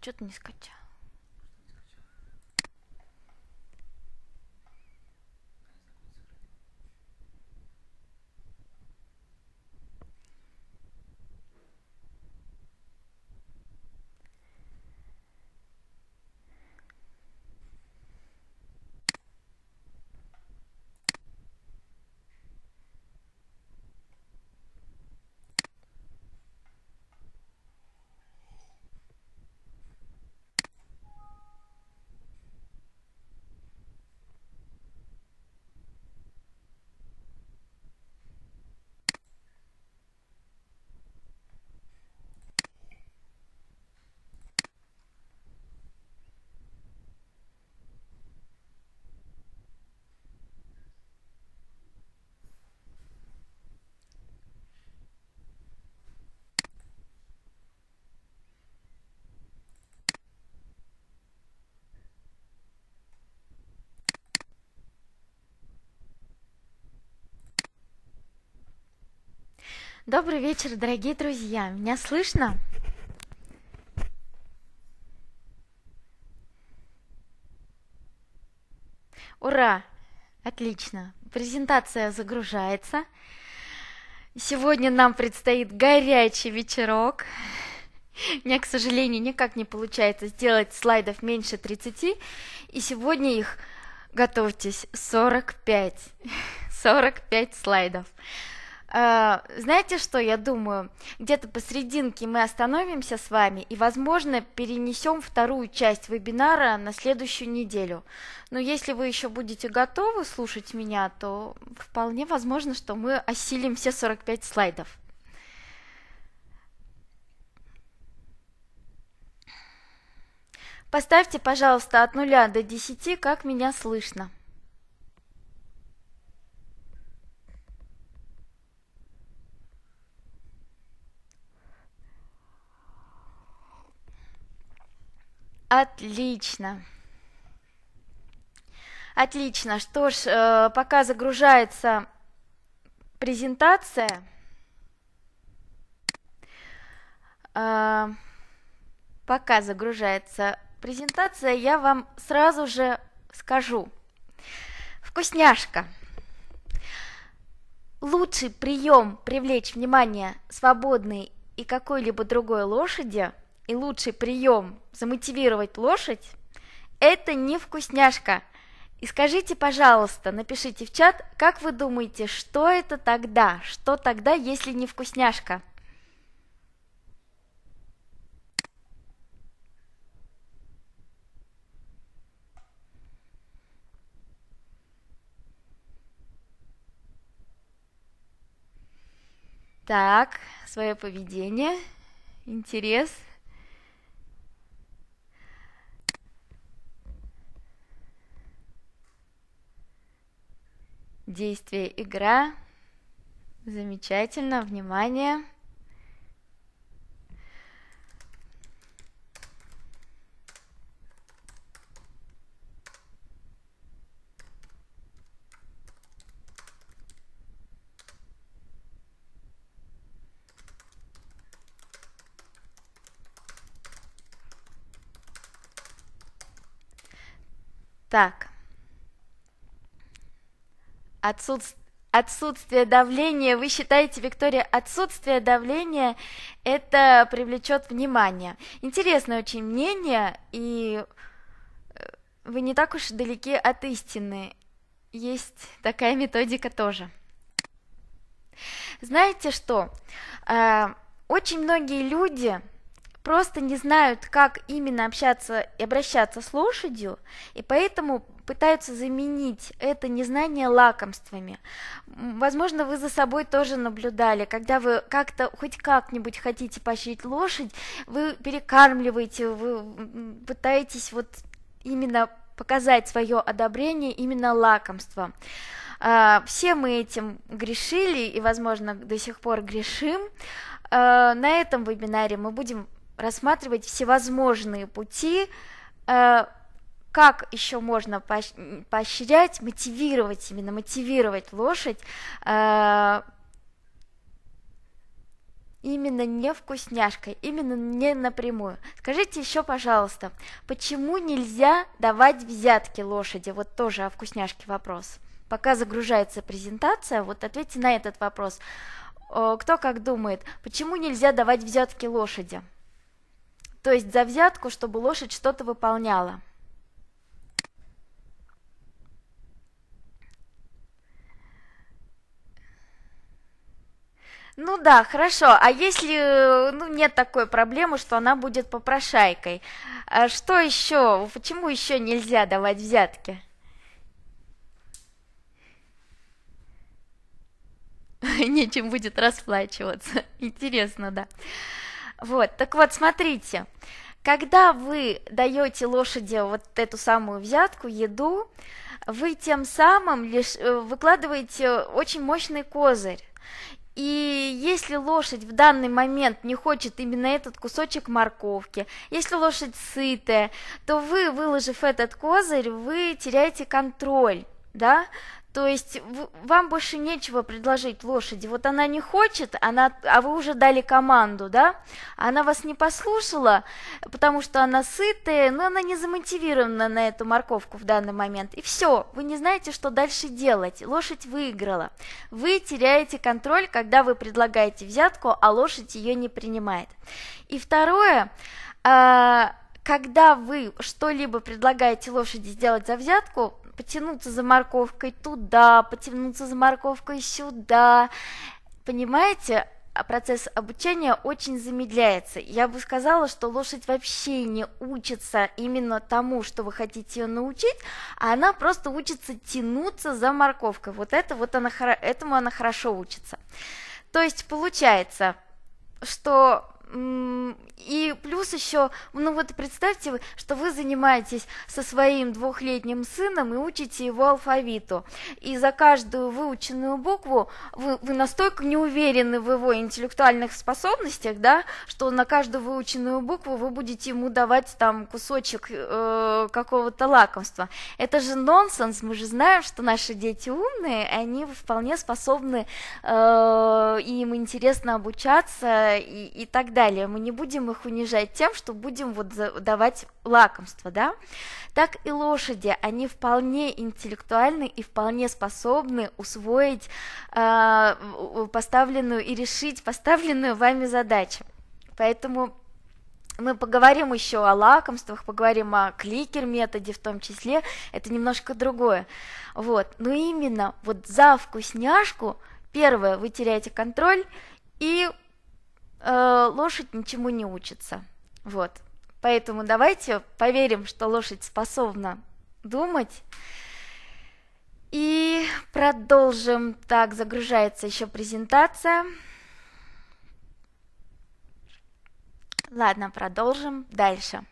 что-то не скачал. Добрый вечер, дорогие друзья. Меня слышно? Ура! Отлично. Презентация загружается. Сегодня нам предстоит горячий вечерок. Мне, к сожалению, никак не получается сделать слайдов меньше 30, и сегодня их, готовьтесь, 45. 45 слайдов. А, знаете что, я думаю, где-то посерединке мы остановимся с вами и, возможно, перенесем вторую часть вебинара на следующую неделю. Но если вы еще будете готовы слушать меня, то вполне возможно, что мы осилим все 45 слайдов. Поставьте, пожалуйста, от 0 до 10, как меня слышно. Отлично. Отлично. Что ж, э, пока загружается презентация, э, пока загружается презентация, я вам сразу же скажу. Вкусняшка. Лучший прием привлечь внимание свободной и какой-либо другой лошади – и лучший прием замотивировать лошадь – это не вкусняшка. И скажите, пожалуйста, напишите в чат, как вы думаете, что это тогда? Что тогда, если не вкусняшка? Так, свое поведение, интерес – Действие игра. Замечательно, внимание. Так. Отсутствие давления, вы считаете, Виктория, отсутствие давления это привлечет внимание. Интересное очень мнение, и э, вы не так уж далеки от истины. Есть такая методика тоже. Знаете что? Э, очень многие люди просто не знают, как именно общаться и обращаться с лошадью, и поэтому пытаются заменить это незнание лакомствами. Возможно, вы за собой тоже наблюдали, когда вы как-то хоть как-нибудь хотите поощрить лошадь, вы перекармливаете, вы пытаетесь вот именно показать свое одобрение именно лакомство. А, все мы этим грешили и, возможно, до сих пор грешим. А, на этом вебинаре мы будем рассматривать всевозможные пути а, как еще можно поощрять, мотивировать именно, мотивировать лошадь э, именно не вкусняшкой, именно не напрямую. Скажите еще, пожалуйста, почему нельзя давать взятки лошади? Вот тоже о вкусняшке вопрос. Пока загружается презентация, вот ответьте на этот вопрос. Кто как думает, почему нельзя давать взятки лошади? То есть за взятку, чтобы лошадь что-то выполняла. Ну да, хорошо. А если э, ну, нет такой проблемы, что она будет попрошайкой, а что еще? Почему еще нельзя давать взятки? Нечем будет расплачиваться. Интересно, да. Вот, так вот, смотрите. Когда вы даете лошади вот эту самую взятку, еду, вы тем самым лишь э, выкладываете очень мощный козырь. И если лошадь в данный момент не хочет именно этот кусочек морковки, если лошадь сытая, то вы, выложив этот козырь, вы теряете контроль да, то есть вам больше нечего предложить лошади. Вот она не хочет, она, а вы уже дали команду, да? Она вас не послушала, потому что она сытая, но она не замотивирована на эту морковку в данный момент. И все, вы не знаете, что дальше делать. Лошадь выиграла. Вы теряете контроль, когда вы предлагаете взятку, а лошадь ее не принимает. И второе, а, когда вы что-либо предлагаете лошади сделать за взятку, потянуться за морковкой туда, потянуться за морковкой сюда. Понимаете, а процесс обучения очень замедляется. Я бы сказала, что лошадь вообще не учится именно тому, что вы хотите ее научить, а она просто учится тянуться за морковкой. Вот это вот она, этому она хорошо учится. То есть получается, что и плюс еще, ну вот представьте, что вы занимаетесь со своим двухлетним сыном и учите его алфавиту. И за каждую выученную букву вы, вы настолько не уверены в его интеллектуальных способностях, да, что на каждую выученную букву вы будете ему давать там кусочек э, какого-то лакомства. Это же нонсенс, мы же знаем, что наши дети умные, и они вполне способны, э, им интересно обучаться и, и так далее далее. Мы не будем их унижать тем, что будем вот давать лакомство, да? Так и лошади, они вполне интеллектуальны и вполне способны усвоить э, поставленную и решить поставленную вами задачу. Поэтому мы поговорим еще о лакомствах, поговорим о кликер-методе в том числе, это немножко другое. Вот. Но именно вот за вкусняшку, первое, вы теряете контроль, и э, лошадь ничему не учится. Вот. Поэтому давайте поверим, что лошадь способна думать. И продолжим. Так, загружается еще презентация. Ладно, продолжим дальше.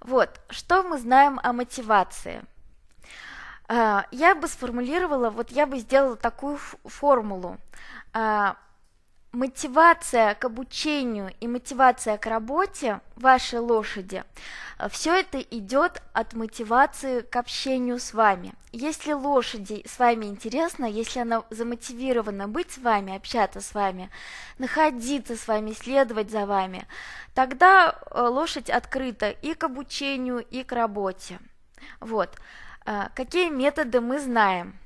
Вот, что мы знаем о мотивации? Э, я бы сформулировала, вот я бы сделала такую формулу. Э, мотивация к обучению и мотивация к работе вашей лошади, э, все это идет от мотивации к общению с вами. Если лошади с вами интересно, если она замотивирована быть с вами, общаться с вами, находиться с вами, следовать за вами, тогда э, лошадь открыта и к обучению, и к работе. Вот. Э, какие методы мы знаем?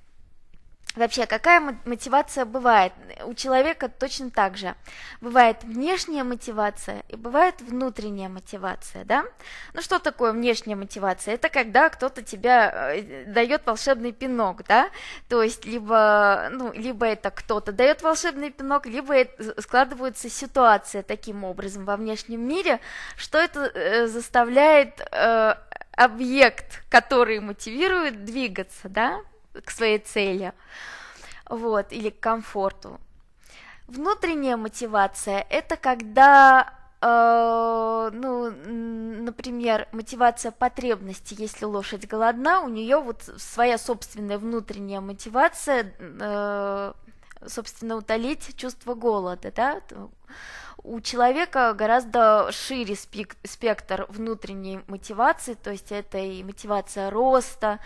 Вообще, какая мотивация бывает? У человека точно так же. Бывает внешняя мотивация и бывает внутренняя мотивация, да? Ну что такое внешняя мотивация? Это когда кто-то тебя э, дает волшебный пинок, да? То есть либо, ну, либо это кто-то дает волшебный пинок, либо это складывается ситуация таким образом во внешнем мире, что это э, заставляет э, объект, который мотивирует двигаться, да? к своей цели, вот, или к комфорту. Внутренняя мотивация – это когда э, ну, например, мотивация потребности, если лошадь голодна, у нее вот своя собственная внутренняя мотивация, э, собственно, утолить чувство голода, да, у человека гораздо шире спектр внутренней мотивации, то есть это и мотивация роста,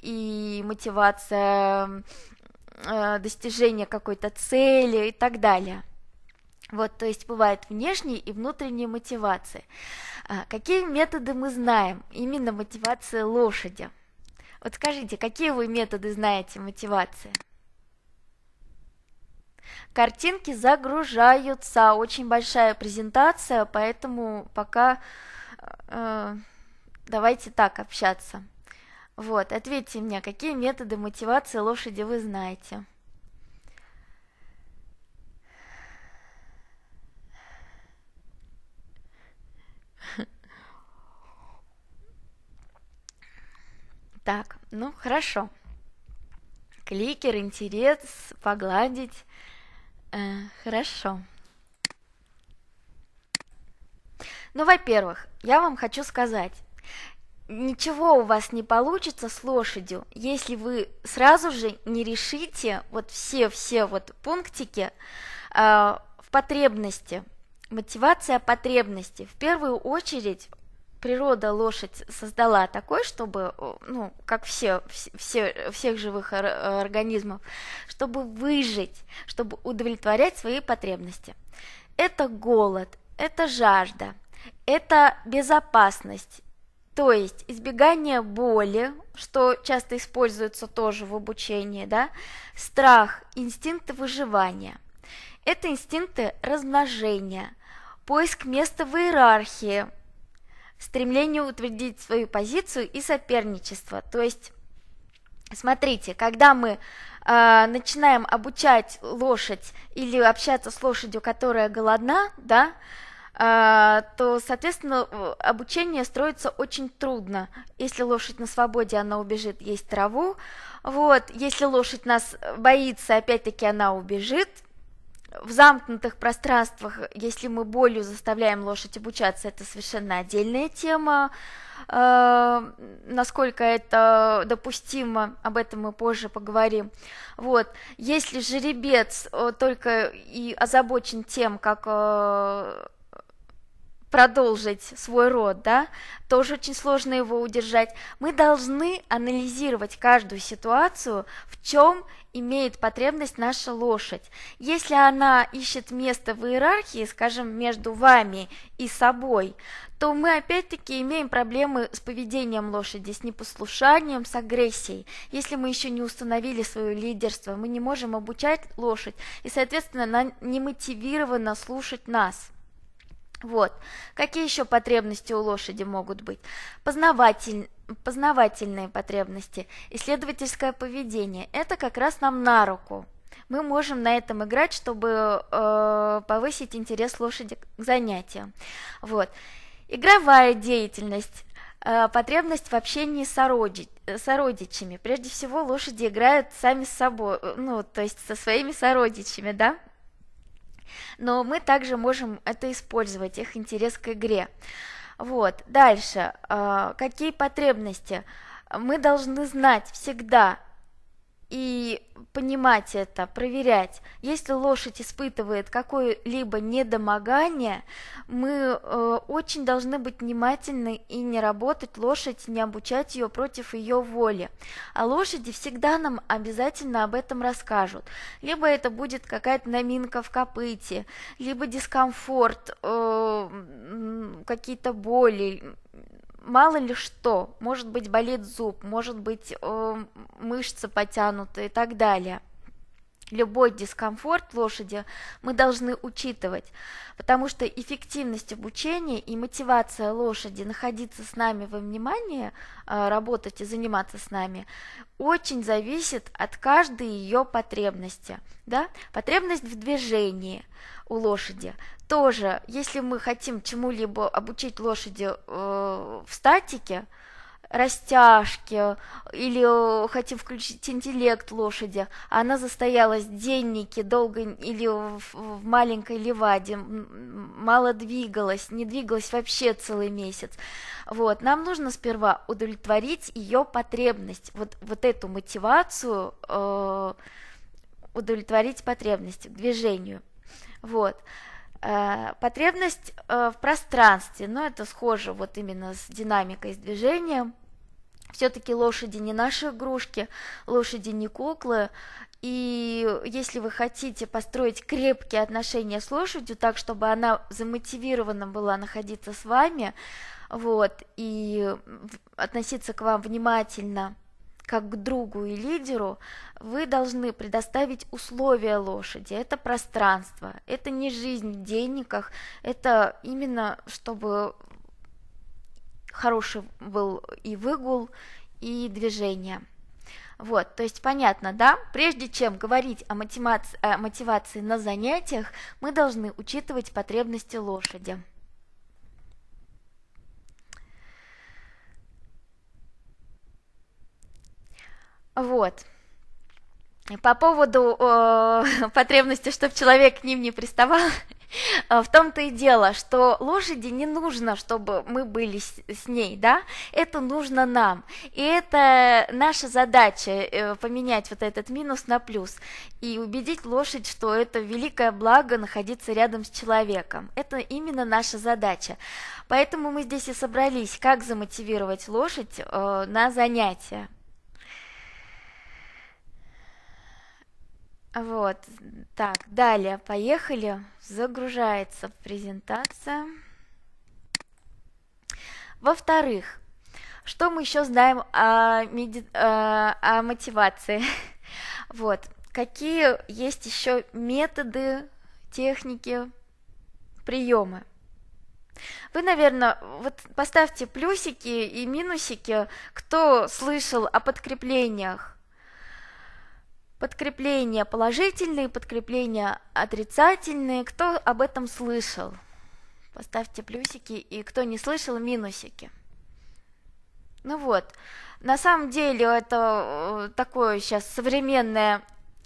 и мотивация э, достижения какой-то цели и так далее. Вот, то есть бывают внешние и внутренние мотивации. А, какие методы мы знаем? Именно мотивация лошади. Вот скажите, какие вы методы знаете мотивации? Картинки загружаются, очень большая презентация, поэтому пока э, давайте так общаться. Вот, ответьте мне, какие методы мотивации лошади вы знаете? Так, ну хорошо. Кликер, интерес, погладить. Э, хорошо. Ну, во-первых, я вам хочу сказать, ничего у вас не получится с лошадью, если вы сразу же не решите вот все-все вот пунктики э, в потребности. Мотивация потребности. В первую очередь природа лошадь создала такой, чтобы, ну, как все, все, всех живых организмов, чтобы выжить, чтобы удовлетворять свои потребности. Это голод, это жажда, это безопасность, то есть избегание боли, что часто используется тоже в обучении, да, страх, инстинкты выживания. Это инстинкты размножения, поиск места в иерархии, стремление утвердить свою позицию и соперничество. То есть, смотрите, когда мы э, начинаем обучать лошадь или общаться с лошадью, которая голодна, да, э, то, соответственно, обучение строится очень трудно. Если лошадь на свободе, она убежит есть траву. Вот. Если лошадь нас боится, опять-таки она убежит, в замкнутых пространствах, если мы болью заставляем лошадь обучаться, это совершенно отдельная тема. Э, насколько это допустимо, об этом мы позже поговорим. Вот. Если жеребец э, только и озабочен тем, как э, продолжить свой род, да, тоже очень сложно его удержать. Мы должны анализировать каждую ситуацию, в чем имеет потребность наша лошадь. Если она ищет место в иерархии, скажем, между вами и собой, то мы опять-таки имеем проблемы с поведением лошади, с непослушанием, с агрессией. Если мы еще не установили свое лидерство, мы не можем обучать лошадь, и, соответственно, она не мотивирована слушать нас. Вот. Какие еще потребности у лошади могут быть? Познаватель, познавательные потребности, исследовательское поведение. Это как раз нам на руку. Мы можем на этом играть, чтобы э, повысить интерес лошади к занятиям. Вот. Игровая деятельность, э, потребность в общении с, ороди, э, сородичами. Прежде всего лошади играют сами с собой, э, ну, то есть со своими сородичами, да? Но мы также можем это использовать, их интерес к игре. Э, вот, дальше. А, какие потребности? Мы должны знать всегда, и понимать это, проверять. Если лошадь испытывает какое-либо недомогание, мы э, очень должны быть внимательны и не работать лошадь, не обучать ее против ее воли. А лошади всегда нам обязательно об этом расскажут. Либо это будет какая-то наминка в копыте, либо дискомфорт, э, какие-то боли, мало ли что, может быть болит зуб, может быть э, мышцы потянуты и так далее. Любой дискомфорт лошади мы должны учитывать, потому что эффективность обучения и мотивация лошади находиться с нами во внимании, э, работать и заниматься с нами, очень зависит от каждой ее потребности. Да? Потребность в движении – у лошади. Тоже, если мы хотим чему-либо обучить лошади э, в статике, растяжке или э, хотим включить интеллект лошади, а она застоялась в деннике долго или в маленькой леваде, мало двигалась, не двигалась вообще целый месяц. Вот, нам нужно сперва удовлетворить ее потребность, вот, вот эту мотивацию э, удовлетворить потребность к движению – вот. Э, потребность э, в пространстве, но ну, это схоже вот именно с динамикой, с движением. Все-таки лошади не наши игрушки, лошади не куклы, и если вы хотите построить крепкие отношения с лошадью, так чтобы она замотивирована была находиться с вами, вот, и относиться к вам внимательно, как к другу и лидеру, вы должны предоставить условия лошади. Это пространство, это не жизнь в денниках, это именно чтобы хороший был и выгул, и движение. Вот, то есть понятно, да? Прежде чем говорить о мотивации, о мотивации на занятиях, мы должны учитывать потребности лошади. Вот. По поводу э, потребности, чтобы человек к ним не приставал, э, в том-то и дело, что лошади не нужно, чтобы мы были с, с ней, да, это нужно нам. И это наша задача э, поменять вот этот минус на плюс и убедить лошадь, что это великое благо находиться рядом с человеком. Это именно наша задача. Поэтому мы здесь и собрались, как замотивировать лошадь э, на занятия. Вот, так, далее, поехали. Загружается презентация. Во-вторых, что мы еще знаем о, меди... Э, о мотивации? Вот, какие есть еще методы, техники, приемы? Вы, наверное, вот поставьте плюсики и минусики, кто слышал о подкреплениях Подкрепления положительные, подкрепления отрицательные. Кто об этом слышал? Поставьте плюсики, и кто не слышал, минусики. Ну вот, на самом деле это э, такое сейчас современное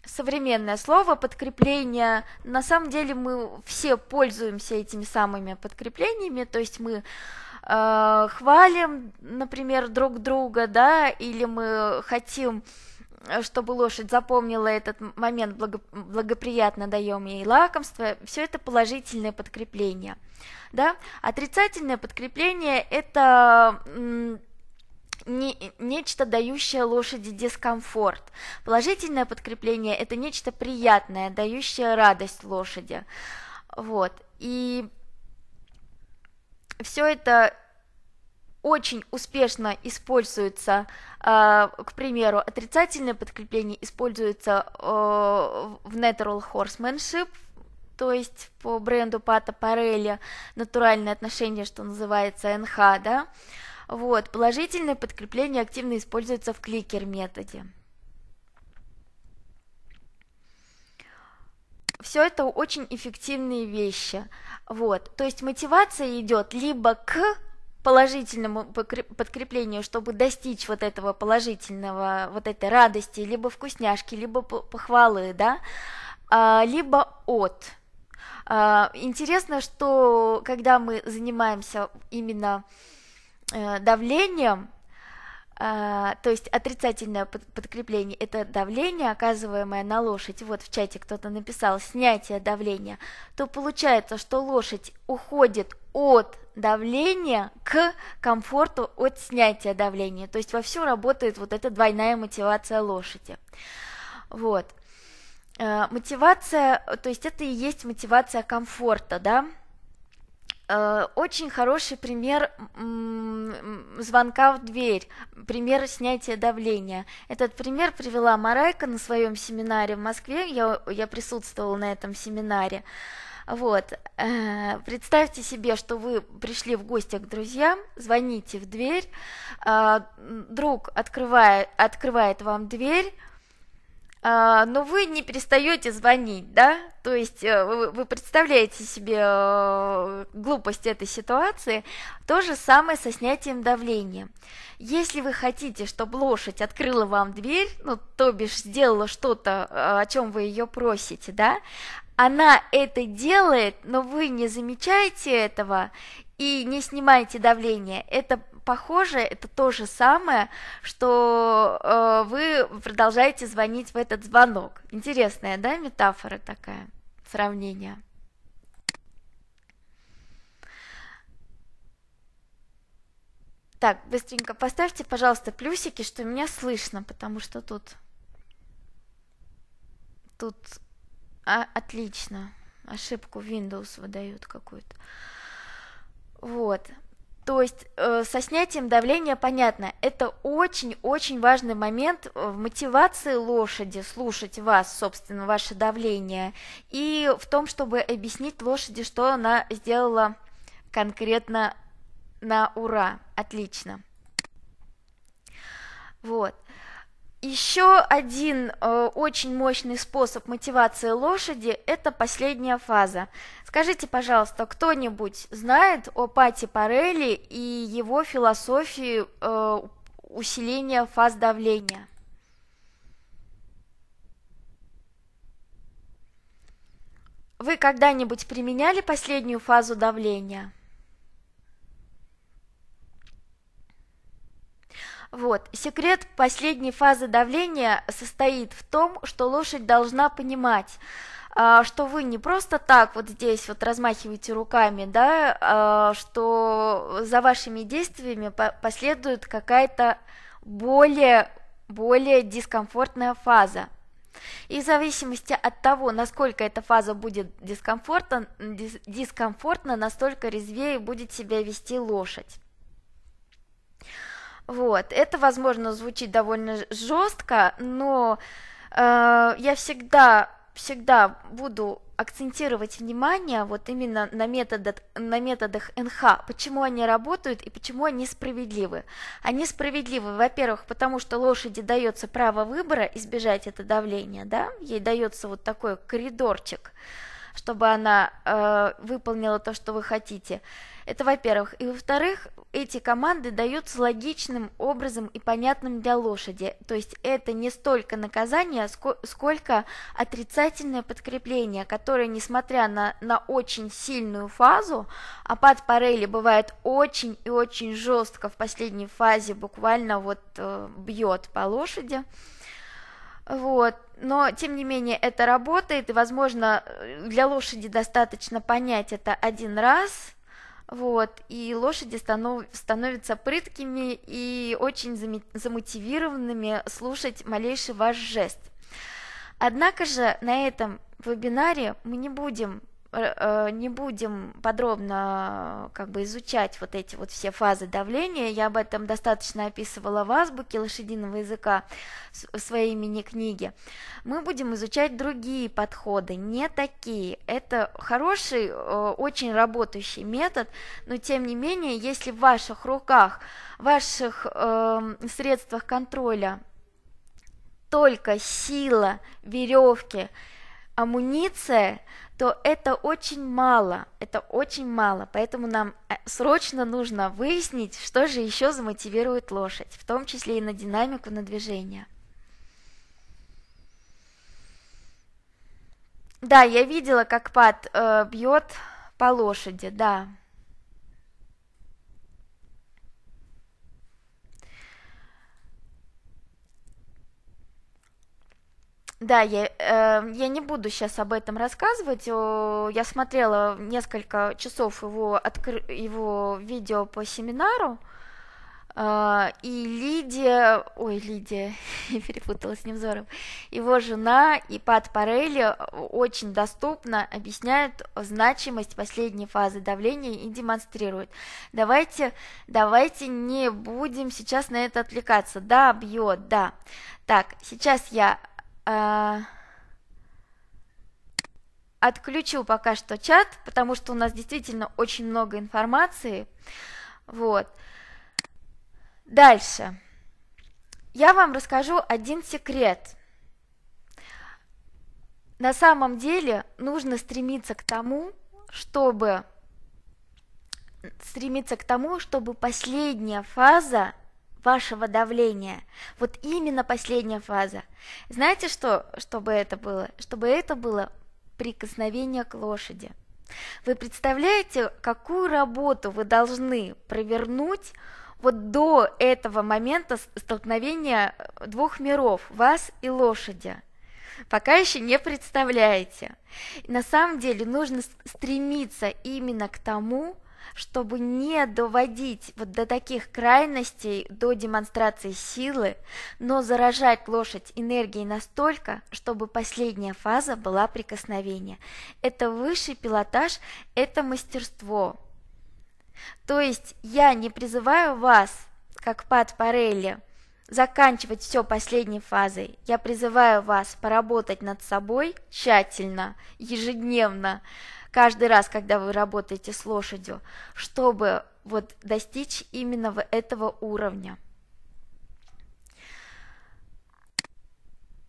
современное слово подкрепление. На самом деле мы все пользуемся этими самыми подкреплениями, то есть мы э, хвалим, например, друг друга, да, или мы хотим э, чтобы лошадь запомнила этот момент благоприятно даем ей лакомство, все это положительное подкрепление. Да? Отрицательное подкрепление – это не, нечто, дающее лошади дискомфорт. Положительное подкрепление – это нечто приятное, дающее радость лошади. Вот. И все это очень успешно используется, э, к примеру, отрицательное подкрепление используется э, в Natural Horsemanship, то есть по бренду Пата Парелли натуральное отношение, что называется НХ, да, вот, положительное подкрепление активно используется в кликер-методе. все это очень эффективные вещи. Вот. То есть мотивация идет либо к положительному подкреплению, чтобы достичь вот этого положительного, вот этой радости, либо вкусняшки, либо похвалы, да, а, либо от. А, интересно, что когда мы занимаемся именно э, давлением, а, то есть отрицательное подкрепление – это давление, оказываемое на лошадь, вот в чате кто-то написал «снятие давления», то получается, что лошадь уходит от давления к комфорту от снятия давления. То есть вовсю работает вот эта двойная мотивация лошади. Вот. Э, мотивация, то есть это и есть мотивация комфорта, да, э, очень хороший пример звонка в дверь, пример снятия давления. Этот пример привела Марайка на своем семинаре в Москве, я, я присутствовала на этом семинаре. Вот. Э, представьте себе, что вы пришли в гости к друзьям, звоните в дверь, э, друг открывает, открывает вам дверь, э, но вы не перестаете звонить, да? То есть вы представляете себе глупость этой ситуации. То же самое со снятием давления. Если вы хотите, чтобы лошадь открыла вам дверь, ну, то бишь сделала что-то, о чем вы ее просите, да, она это делает, но вы не замечаете этого и не снимаете давление. Это похоже, это то же самое, что э, вы продолжаете звонить в этот звонок. Интересная, да, метафора такая, сравнение. Так, быстренько поставьте, пожалуйста, плюсики, что меня слышно, потому что тут тут а, отлично. Ошибку Windows выдают какую-то. Вот. То есть э, со снятием давления понятно, это очень-очень важный момент в мотивации лошади слушать вас, собственно, ваше давление, и в том, чтобы объяснить лошади, что она сделала конкретно на ура. Отлично. Вот. Еще один э, очень мощный способ мотивации лошади – это последняя фаза. Скажите, пожалуйста, кто-нибудь знает о Пати Парелли и его философии э, усиления фаз давления? Вы когда-нибудь применяли последнюю фазу давления? Вот. Секрет последней фазы давления состоит в том, что лошадь должна понимать, а, что вы не просто так вот здесь вот размахиваете руками, да, а, что за вашими действиями последует какая-то более, более дискомфортная фаза. И в зависимости от того, насколько эта фаза будет дискомфортна, дискомфортна настолько резвее будет себя вести лошадь. Вот, это, возможно, звучит довольно жестко, но э, я всегда, всегда буду акцентировать внимание вот именно на методах, на методах НХ, почему они работают и почему они справедливы. Они справедливы, во-первых, потому что лошади дается право выбора избежать это давление, да, ей дается вот такой коридорчик, э, чтобы она э, выполнила то, что вы хотите. Это во-первых. И во-вторых, эти команды даются логичным образом и понятным для лошади. То есть это не столько наказание, сколько отрицательное подкрепление, которое, несмотря на, на очень сильную фазу, опад а Парели бывает очень и очень жестко в последней фазе, буквально вот э, бьет по лошади. Вот. Но, тем не менее, это работает, и, возможно, э, для лошади достаточно понять это один раз, вот, и лошади станов, становятся прыткими и очень зам... замотивированными слушать малейший ваш жест. Однако же на этом вебинаре мы не будем Э, не будем подробно как бы изучать вот эти вот все фазы давления. Я об этом достаточно описывала в азбуке лошадиного языка в своей мини-книге. Мы будем изучать другие подходы, не такие. Это хороший, э, очень работающий метод, но тем не менее, если в ваших руках, в ваших э, средствах контроля только сила веревки, амуниция, то это очень мало, это очень мало, поэтому нам э, срочно нужно выяснить, что же еще замотивирует лошадь, в том числе и на динамику, на движение. Да, я видела, как пад э, бьет по лошади, да. Да, я, э, я не буду сейчас об этом рассказывать. Я смотрела несколько часов его, откры... его видео по семинару. Э, и Лидия, ой, Лидия, я перепутала с Невзором, его жена и Пат Парелли э, очень доступно объясняют значимость последней фазы давления и демонстрируют. Давайте, давайте не будем сейчас на это отвлекаться. Да, бьет, да. Так, сейчас я э, а, отключу пока что чат, потому что у нас действительно очень много информации. Вот. Дальше. Я вам расскажу один секрет. На самом деле нужно стремиться к тому, чтобы стремиться к тому, чтобы последняя фаза – вашего давления. Вот именно последняя фаза. Знаете что, чтобы это было? Чтобы это было прикосновение к лошади. Вы представляете, какую работу вы должны провернуть вот до этого момента столкновения двух миров, вас и лошади? Пока еще не представляете. На самом деле нужно стремиться именно к тому, чтобы не доводить вот до таких крайностей, до демонстрации силы, но заражать лошадь энергией настолько, чтобы последняя фаза была прикосновение. Это высший пилотаж, это мастерство. То есть я не призываю вас, как Пат Парелли, заканчивать все последней фазой. Я призываю вас поработать над собой тщательно, ежедневно, каждый раз, когда вы работаете с лошадью, чтобы вот достичь именно этого уровня.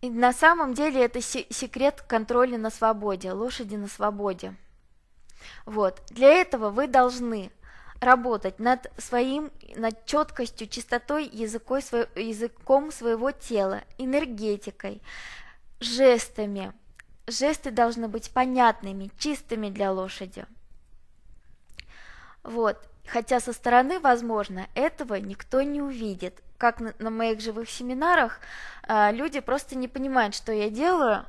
И на самом деле это секрет контроля на свободе, лошади на свободе. Вот. Для этого вы должны работать над своим, над четкостью, чистотой языкой, свой, языком своего тела, энергетикой, жестами, жесты должны быть понятными, чистыми для лошади. Вот. Хотя со стороны, возможно, этого никто не увидит. Как на, моих живых семинарах, а, люди просто не понимают, что я делаю,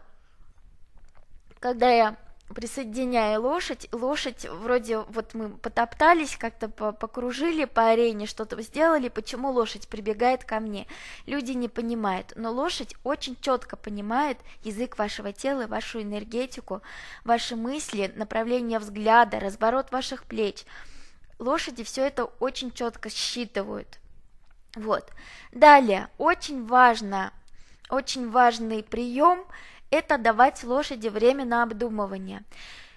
когда я присоединяя лошадь. Лошадь вроде вот мы потоптались, как-то покружили по арене, что-то сделали, почему лошадь прибегает ко мне. Люди не понимают, но лошадь очень четко понимает язык вашего тела, вашу энергетику, ваши мысли, направление взгляда, разворот ваших плеч. Лошади все это очень четко считывают. Вот. Далее, очень важно, очень важный прием это давать лошади время на обдумывание.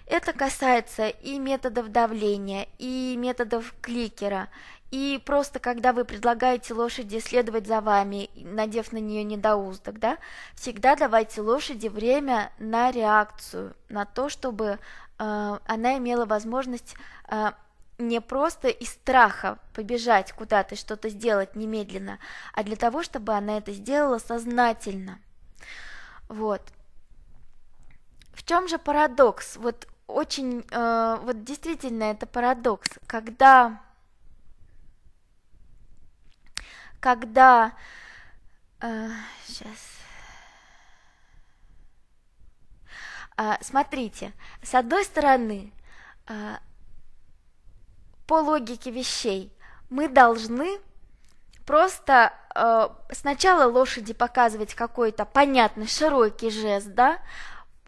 Это касается и методов давления, и методов кликера, и просто когда вы предлагаете лошади следовать за вами, надев на нее недоуздок, да, всегда давайте лошади время на реакцию, на то, чтобы э, она имела возможность э, не просто из страха побежать куда-то, что-то сделать немедленно, а для того, чтобы она это сделала сознательно. Вот. В чем же парадокс? Вот очень, э, вот действительно это парадокс, когда, когда, э, сейчас, э, а, смотрите, с одной стороны, э, по логике вещей мы должны просто э, сначала лошади показывать какой-то понятный широкий жест, да,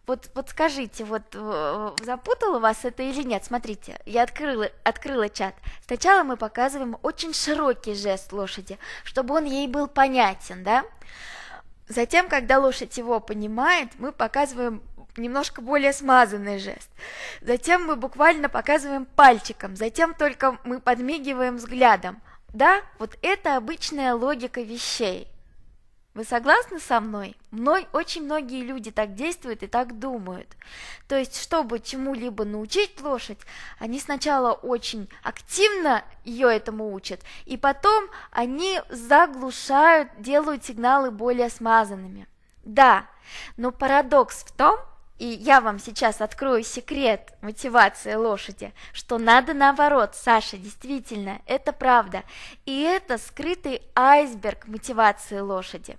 вот, вот скажите, э, вот запутало вас это или нет? Смотрите, я открыла, открыла чат. Сначала мы показываем очень широкий жест лошади, чтобы он ей был понятен, да? Затем, когда лошадь его понимает, мы показываем немножко более смазанный жест. Затем мы буквально показываем пальчиком, затем только мы подмигиваем взглядом. Да, вот это обычная логика вещей. Вы согласны со мной? Мной очень многие люди так действуют и так думают. То есть, чтобы чему-либо научить лошадь, они сначала очень активно ее этому учат, и потом они заглушают, делают сигналы более смазанными. Да, но парадокс в том, и я вам сейчас открою секрет мотивации лошади, что надо наоборот, Саша, действительно, это правда. И это скрытый айсберг мотивации лошади.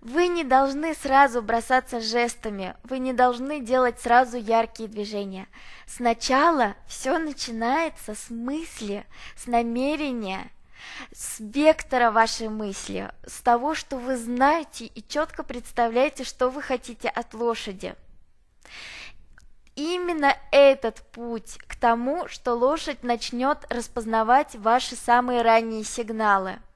Вы не должны сразу бросаться жестами, вы не должны делать сразу яркие движения. Сначала все начинается с мысли, с намерения, с вектора вашей мысли, с того, что вы знаете и четко представляете, что вы хотите от лошади. Именно этот путь к тому, что лошадь начнет распознавать ваши самые ранние сигналы –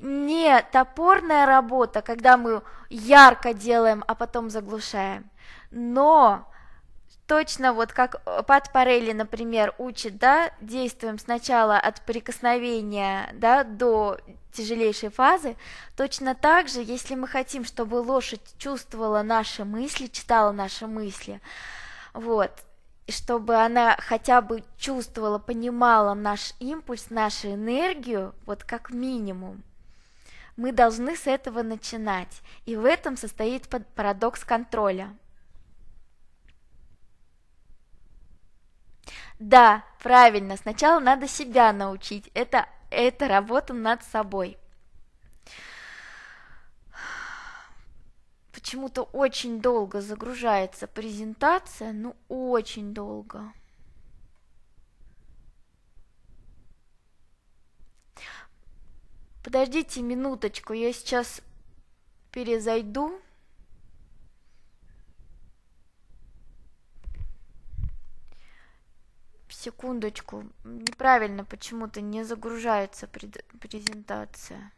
не топорная работа, когда мы ярко делаем, а потом заглушаем, но точно вот как э, Пат Парелли, например, учит, да, действуем сначала от прикосновения, да, до тяжелейшей фазы, точно так же, если мы хотим, чтобы лошадь чувствовала наши мысли, читала наши мысли, вот, чтобы она хотя бы чувствовала, понимала наш импульс, нашу энергию, вот как минимум. Мы должны с этого начинать, и в этом состоит парадокс контроля. Да, правильно, сначала надо себя научить, это, это работа над собой – почему-то очень долго загружается презентация, ну очень долго. Подождите минуточку, я сейчас перезайду. Секундочку, неправильно почему-то не загружается презентация.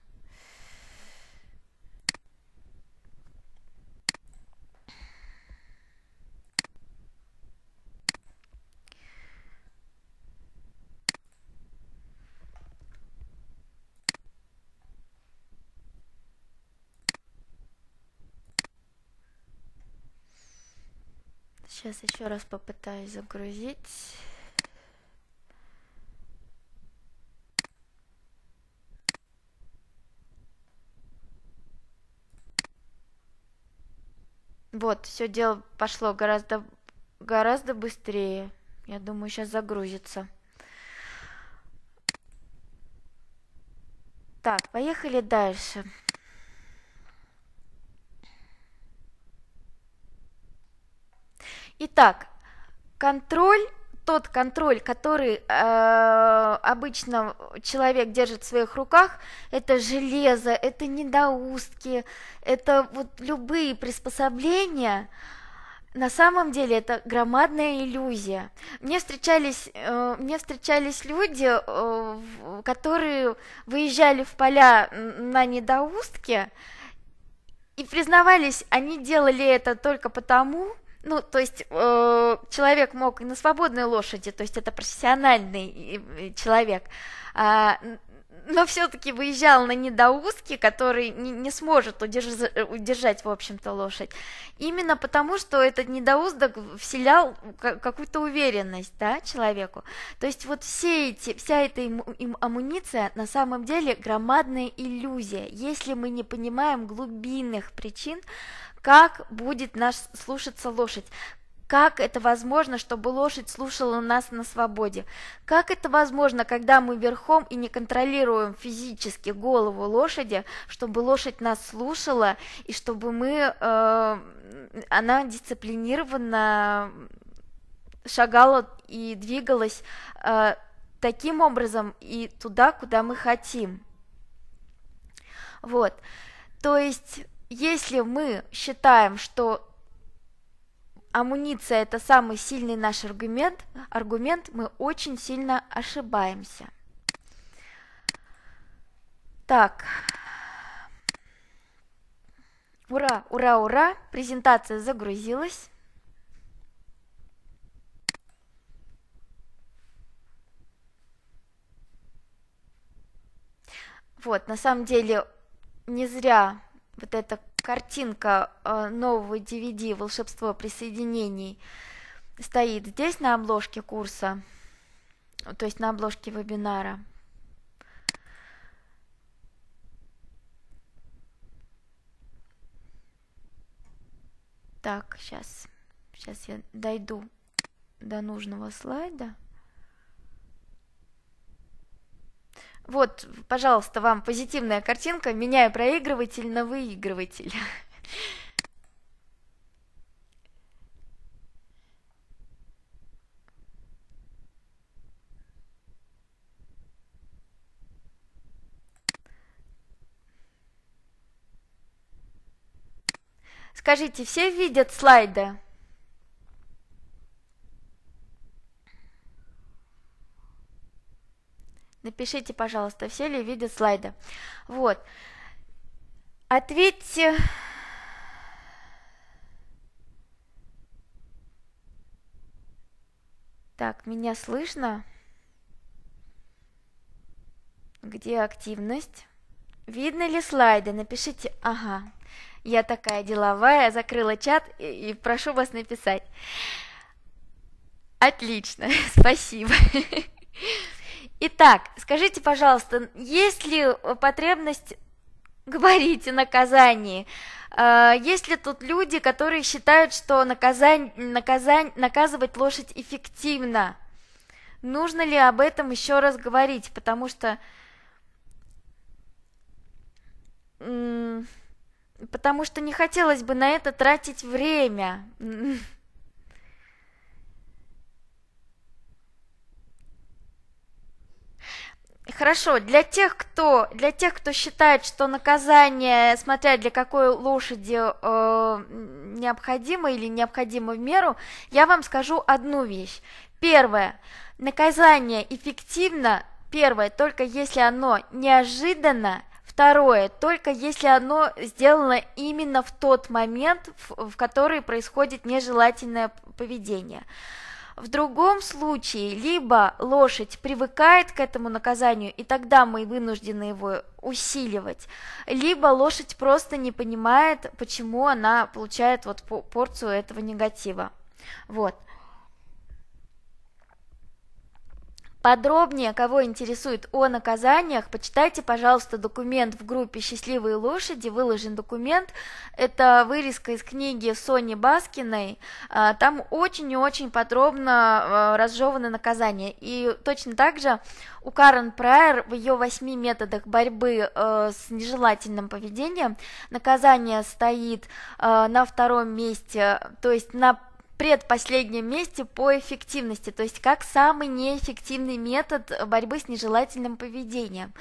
Сейчас еще раз попытаюсь загрузить. Вот, все дело пошло гораздо, гораздо быстрее. Я думаю, сейчас загрузится. Так, поехали дальше. Итак, контроль тот контроль, который э, обычно человек держит в своих руках, это железо, это недоустки, это вот любые приспособления, на самом деле это громадная иллюзия. Мне встречались, э, мне встречались люди, э, которые выезжали в поля на недоустке, и признавались, они делали это только потому, ну, то есть э, человек мог и на свободной лошади, то есть это профессиональный человек, э, но все-таки выезжал на недоузки, который не, не сможет удерж, удержать, в общем-то, лошадь. Именно потому, что этот недоуздок вселял какую-то уверенность да, человеку. То есть вот все эти, вся эта им, им амуниция на самом деле громадная иллюзия. Если мы не понимаем глубинных причин, как будет нас слушаться лошадь? Как это возможно, чтобы лошадь слушала нас на свободе? Как это возможно, когда мы верхом и не контролируем физически голову лошади, чтобы лошадь нас слушала и чтобы мы, э, она дисциплинированно шагала и двигалась э, таким образом и туда, куда мы хотим? Вот. То есть если мы считаем, что амуниция – это самый сильный наш аргумент, аргумент, мы очень сильно ошибаемся. Так, ура, ура, ура, презентация загрузилась. Вот, на самом деле, не зря вот эта картинка э, нового DVD «Волшебство присоединений» стоит здесь на обложке курса, то есть на обложке вебинара. Так, сейчас, сейчас я дойду до нужного слайда. Вот, пожалуйста, вам позитивная картинка, Меняю проигрыватель на выигрыватель. Скажите, все видят слайды? Напишите, пожалуйста, все ли видят слайды. Вот. Ответьте... Так, меня слышно? Где активность? Видно ли слайды? Напишите «Ага». Я такая деловая, закрыла чат и, и прошу вас написать. Отлично, спасибо. Итак, скажите, пожалуйста, есть ли э, потребность говорить о наказании? Э, есть ли тут люди, которые считают, что наказань, наказань, наказывать лошадь эффективно? Нужно ли об этом еще раз говорить? Потому что... Потому что не хотелось бы на это тратить время. Хорошо, для тех, кто, для тех, кто считает, что наказание, смотря для какой лошади э, необходимо или необходимо в меру, я вам скажу одну вещь. Первое. Наказание эффективно, первое, только если оно неожиданно, Второе, только если оно сделано именно в тот момент, в, в который происходит нежелательное поведение. В другом случае, либо лошадь привыкает к этому наказанию, и тогда мы вынуждены его усиливать, либо лошадь просто не понимает, почему она получает вот порцию этого негатива. Вот. Подробнее, кого интересует о наказаниях, почитайте, пожалуйста, документ в группе «Счастливые лошади». Выложен документ. Это вырезка из книги Сони Баскиной. А, там очень и очень подробно а, разжеваны наказания. И точно так же у Карен Прайер в ее восьми методах борьбы а, с нежелательным поведением наказание стоит на втором месте, то есть на предпоследнем месте по эффективности, то есть как самый неэффективный метод борьбы с нежелательным поведением.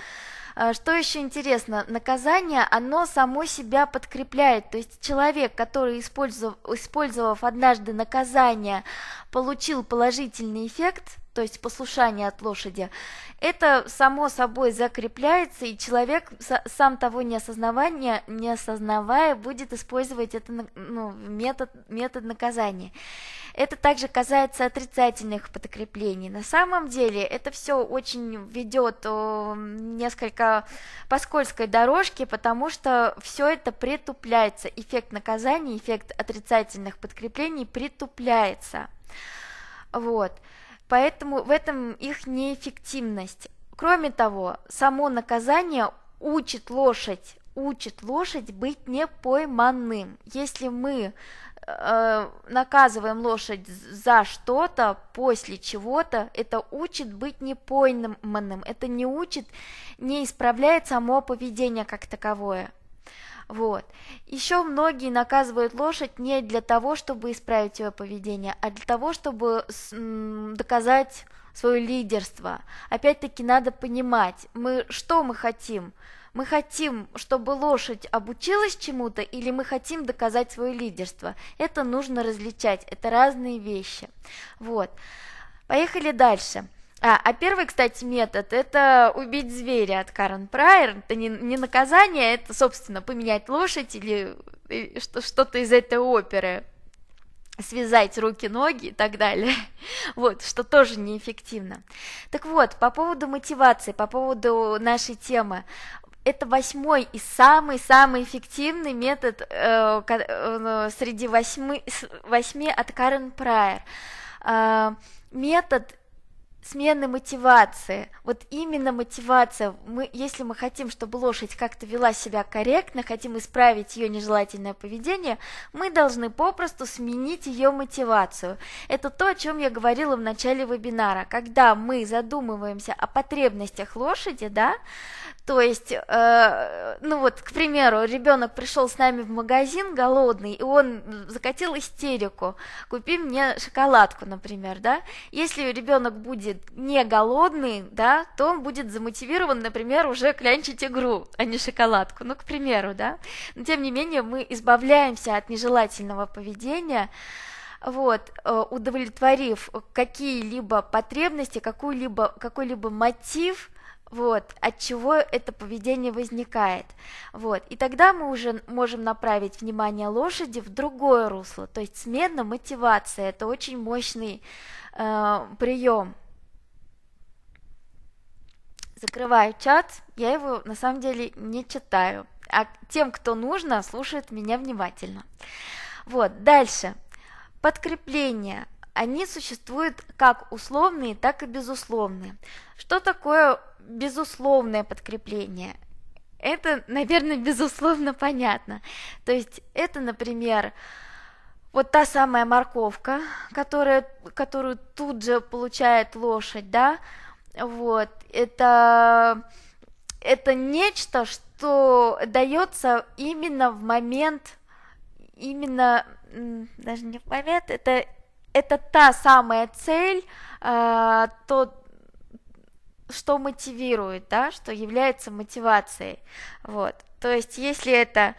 А, что еще интересно, наказание, оно само себя подкрепляет. То есть человек, который, использов, использовав однажды наказание, получил положительный эффект, то есть послушание от лошади, это само собой закрепляется, и человек, сам того не, осознавания, не осознавая, будет использовать этот ну, метод, метод наказания. Это также касается отрицательных подкреплений. На самом деле это все очень ведет эм, несколько по скользкой дорожке, потому что все это притупляется. Эффект наказания, эффект отрицательных подкреплений притупляется. Вот. Поэтому в этом их неэффективность. Кроме того, само наказание учит лошадь, учит лошадь быть непойманным. Если мы э, наказываем лошадь за что-то, после чего-то, это учит быть непойманным, это не учит, не исправляет само поведение как таковое. Вот. Еще многие наказывают лошадь не для того, чтобы исправить ее поведение, а для того, чтобы доказать свое лидерство. Опять-таки надо понимать, мы что мы хотим – мы хотим, чтобы лошадь обучилась чему-то или мы хотим доказать свое лидерство. Это нужно различать, это разные вещи. Вот. Поехали дальше. А, а первый, кстати, метод – это «Убить зверя» от Карен Прайер. Это не, не наказание, а это, собственно, поменять лошадь или э, что-то из этой оперы связать руки-ноги и так далее, вот, что тоже неэффективно. Так вот, по поводу мотивации, по поводу нашей темы, это восьмой и самый-самый эффективный метод э, э ну, среди восьмы, восьми от Карен Прайер. Э, метод смены мотивации. Вот именно мотивация. Мы, если мы хотим, чтобы лошадь как-то вела себя корректно, хотим исправить ее нежелательное поведение, мы должны попросту сменить ее мотивацию. Это то, о чем я говорила в начале вебинара. Когда мы задумываемся о потребностях лошади, да, то есть, э, ну вот, к примеру, ребенок пришел с нами в магазин голодный, и он закатил истерику. Купи мне шоколадку, например, да. Если ребенок будет не голодный, да, то он будет замотивирован, например, уже клянчить игру, а не шоколадку. Ну, к примеру, да. Но тем не менее, мы избавляемся от нежелательного поведения вот, э, удовлетворив какие-либо потребности, какой-либо какой -либо мотив вот, от чего это поведение возникает, вот, и тогда мы уже можем направить внимание лошади в другое русло, то есть смена мотивации, это очень мощный э, прием. Закрываю чат, я его на самом деле не читаю, а тем, кто нужно, слушает меня внимательно. Вот, дальше, подкрепление, они существуют как условные, так и безусловные. Что такое безусловное подкрепление. Это, наверное, безусловно понятно. То есть это, например, вот та самая морковка, которая, которую тут же получает лошадь, да, вот, это, это нечто, что дается именно в момент, именно, даже не в момент, это, это та самая цель, э, тот, что мотивирует, да, что является мотивацией. Вот. То есть, если это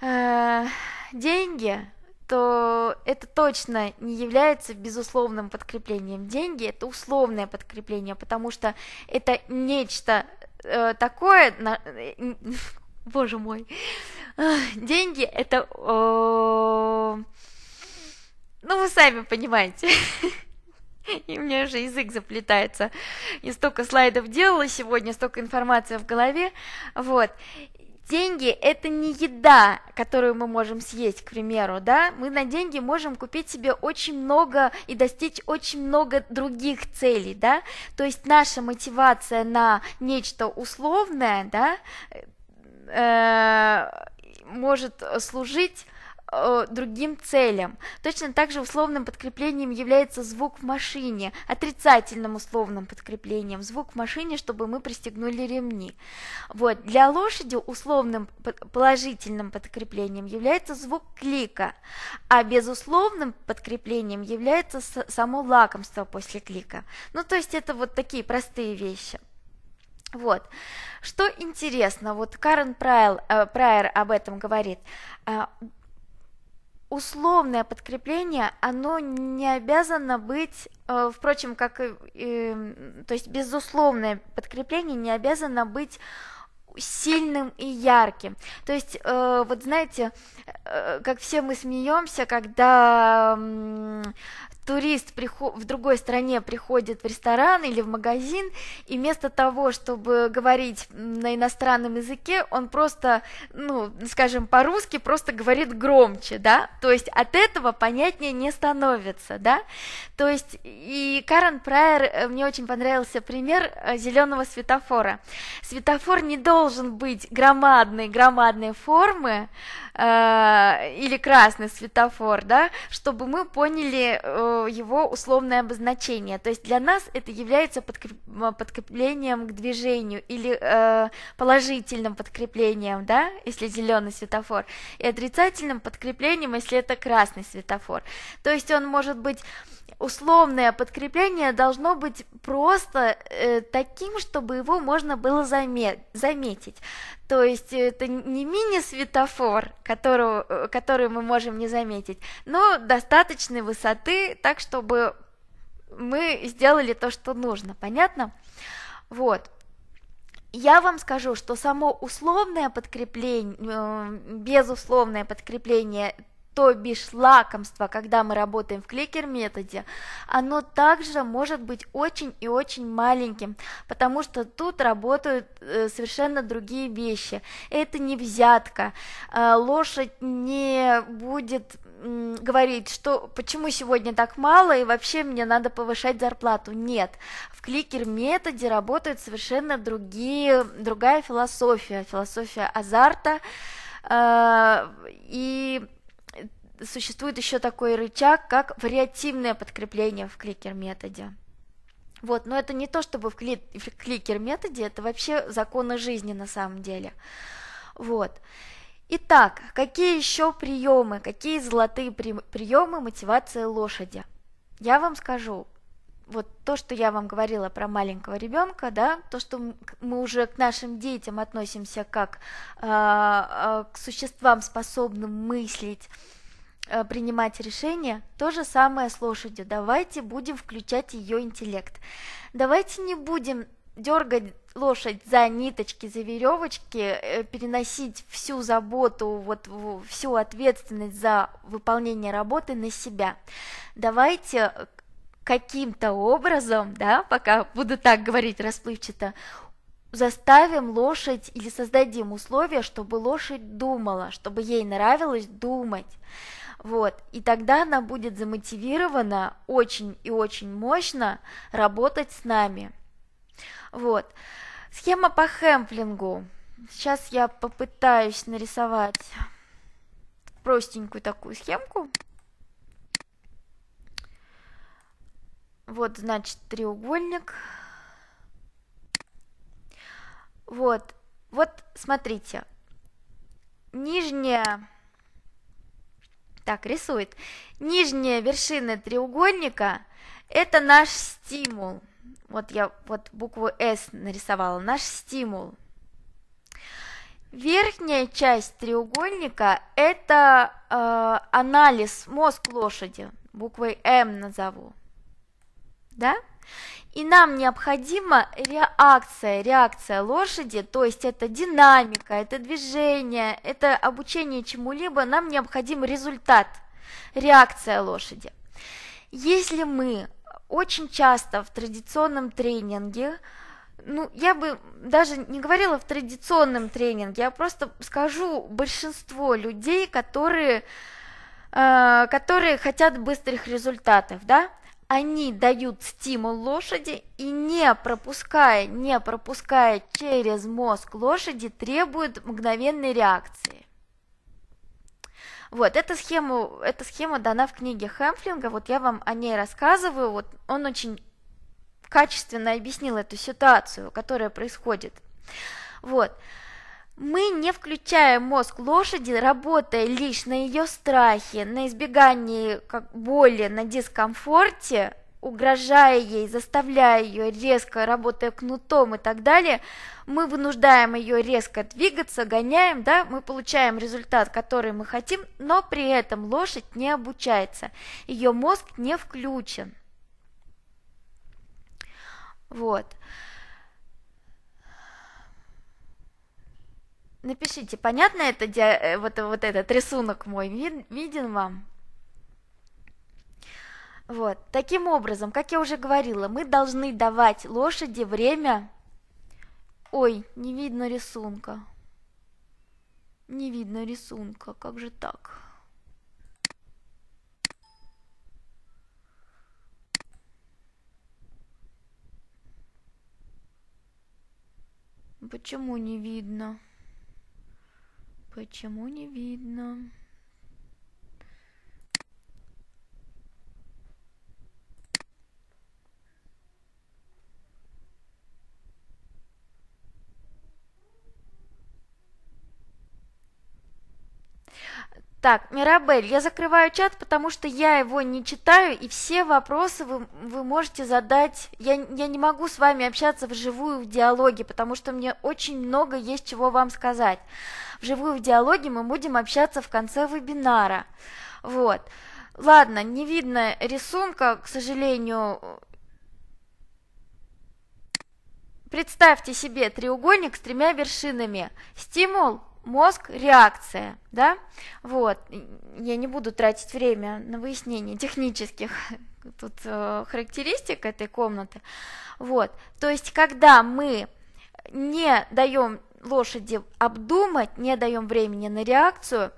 э, деньги, то это точно не является безусловным подкреплением. Деньги это условное подкрепление, потому что это нечто э, такое, на, э, боже мой, деньги это, э, ну вы сами понимаете. И у меня уже язык заплетается. И столько слайдов делала сегодня, столько информации в голове. Вот. Деньги – это не еда, которую мы можем съесть, к примеру, да? Мы на деньги можем купить себе очень много и достичь очень много других целей, да? То есть наша мотивация на нечто условное, да, э, может служить Э, другим целям. Точно так же условным подкреплением является звук в машине, отрицательным условным подкреплением, звук в машине, чтобы мы пристегнули ремни. Вот. Для лошади условным положительным подкреплением является звук клика, а безусловным подкреплением является само лакомство после клика. Ну, то есть это вот такие простые вещи. Вот. Что интересно, вот Карен Прайер, э, Прайер об этом говорит. Э, условное подкрепление, оно не обязано быть, э, впрочем, как э, то есть безусловное подкрепление не обязано быть сильным и ярким. То есть, э, вот знаете, э, как все мы смеемся, когда э, турист в другой стране приходит в ресторан или в магазин, и вместо того, чтобы говорить на иностранном языке, он просто, ну, скажем, по-русски просто говорит громче, да, то есть от этого понятнее не становится, да, то есть и Карен Прайер, э, мне очень понравился пример э, зеленого светофора. Светофор не должен быть громадной, громадной формы, э, или красный светофор, да, чтобы мы поняли, э, его условное обозначение. То есть для нас это является подкреплением к движению или э, положительным подкреплением, да, если зеленый светофор, и отрицательным подкреплением, если это красный светофор. То есть он может быть условное подкрепление должно быть просто э, таким, чтобы его можно было замет заметить. То есть это не мини-светофор, которого, э, который мы можем не заметить, но достаточной высоты, так чтобы мы сделали то, что нужно. Понятно? Вот. Я вам скажу, что само условное подкрепление, э, безусловное подкрепление то бишь лакомство, когда мы работаем в кликер-методе, оно также может быть очень и очень маленьким, потому что тут работают э, совершенно другие вещи. Это не взятка, э, лошадь не будет говорить, что почему сегодня так мало и вообще мне надо повышать зарплату. Нет, в кликер-методе работают совершенно другие, другая философия, философия азарта, э, и существует еще такой рычаг, как вариативное подкрепление в кликер-методе. Вот, но это не то, чтобы в, кли- в кликер-методе, это вообще законы жизни на самом деле. Вот. Итак, какие еще приемы, какие золотые при- приемы мотивации лошади? Я вам скажу, вот то, что я вам говорила про маленького ребенка, да, то, что мы уже к нашим детям относимся как э, к существам, способным мыслить, Э, принимать решения, то же самое с лошадью. Давайте будем включать ее интеллект. Давайте не будем дергать лошадь за ниточки, за веревочки, э, переносить всю заботу, вот всю ответственность за выполнение работы на себя. Давайте каким-то образом, да, пока буду так говорить расплывчато, заставим лошадь или создадим условия, чтобы лошадь думала, чтобы ей нравилось думать. Вот. И тогда она будет замотивирована очень и очень мощно работать с нами. Вот. Схема по хэмплингу. Сейчас я попытаюсь нарисовать простенькую такую схемку. Вот, значит, треугольник. Вот, вот, смотрите. Нижняя так рисует. Нижняя вершина треугольника – это наш стимул. Вот я вот букву S нарисовала, наш стимул. Верхняя часть треугольника – это э, анализ мозг лошади, буквой М назову. Да? И нам необходима реакция, реакция лошади, то есть это динамика, это движение, это обучение чему-либо, нам необходим результат, реакция лошади. Если мы очень часто в традиционном тренинге ну, я бы даже не говорила в традиционном тренинге, я а просто скажу большинство людей, которые, э, которые хотят быстрых результатов, да, они дают стимул лошади и не пропуская, не пропуская через мозг лошади, требуют мгновенной реакции. Вот, эта схема, эта схема дана в книге Хэмфлинга, вот я вам о ней рассказываю, вот он очень качественно объяснил эту ситуацию, которая происходит. Вот. Мы не включаем мозг лошади, работая лишь на ее страхе, на избегании как боли, на дискомфорте, угрожая ей, заставляя ее резко, работая кнутом и так далее, мы вынуждаем ее резко двигаться, гоняем, да, мы получаем результат, который мы хотим, но при этом лошадь не обучается, ее мозг не включен. Вот. Напишите, понятно это, ди... Э, вот, вот этот рисунок мой, Вид... виден вам? Вот, таким образом, как я уже говорила, мы должны давать лошади время... Ой, не видно рисунка. Не видно рисунка, как же так? Почему не видно? Почему не видно? Так, Мирабель, я закрываю чат, потому что я его не читаю, и все вопросы вы, вы можете задать. Я, я не могу с вами общаться вживую в диалоге, потому что мне очень много есть чего вам сказать. Вживую в диалоге мы будем общаться в конце вебинара. Вот. Ладно, не видно рисунка, к сожалению. Представьте себе треугольник с тремя вершинами. Стимул мозг, реакция, да, вот, я не буду тратить время на выяснение технических тут э, характеристик этой комнаты, вот, то есть, когда мы не даем лошади обдумать, не даем времени на реакцию,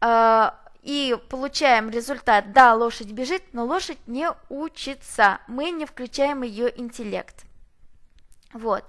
э, и получаем результат, да, лошадь бежит, но лошадь не учится, мы не включаем ее интеллект, вот,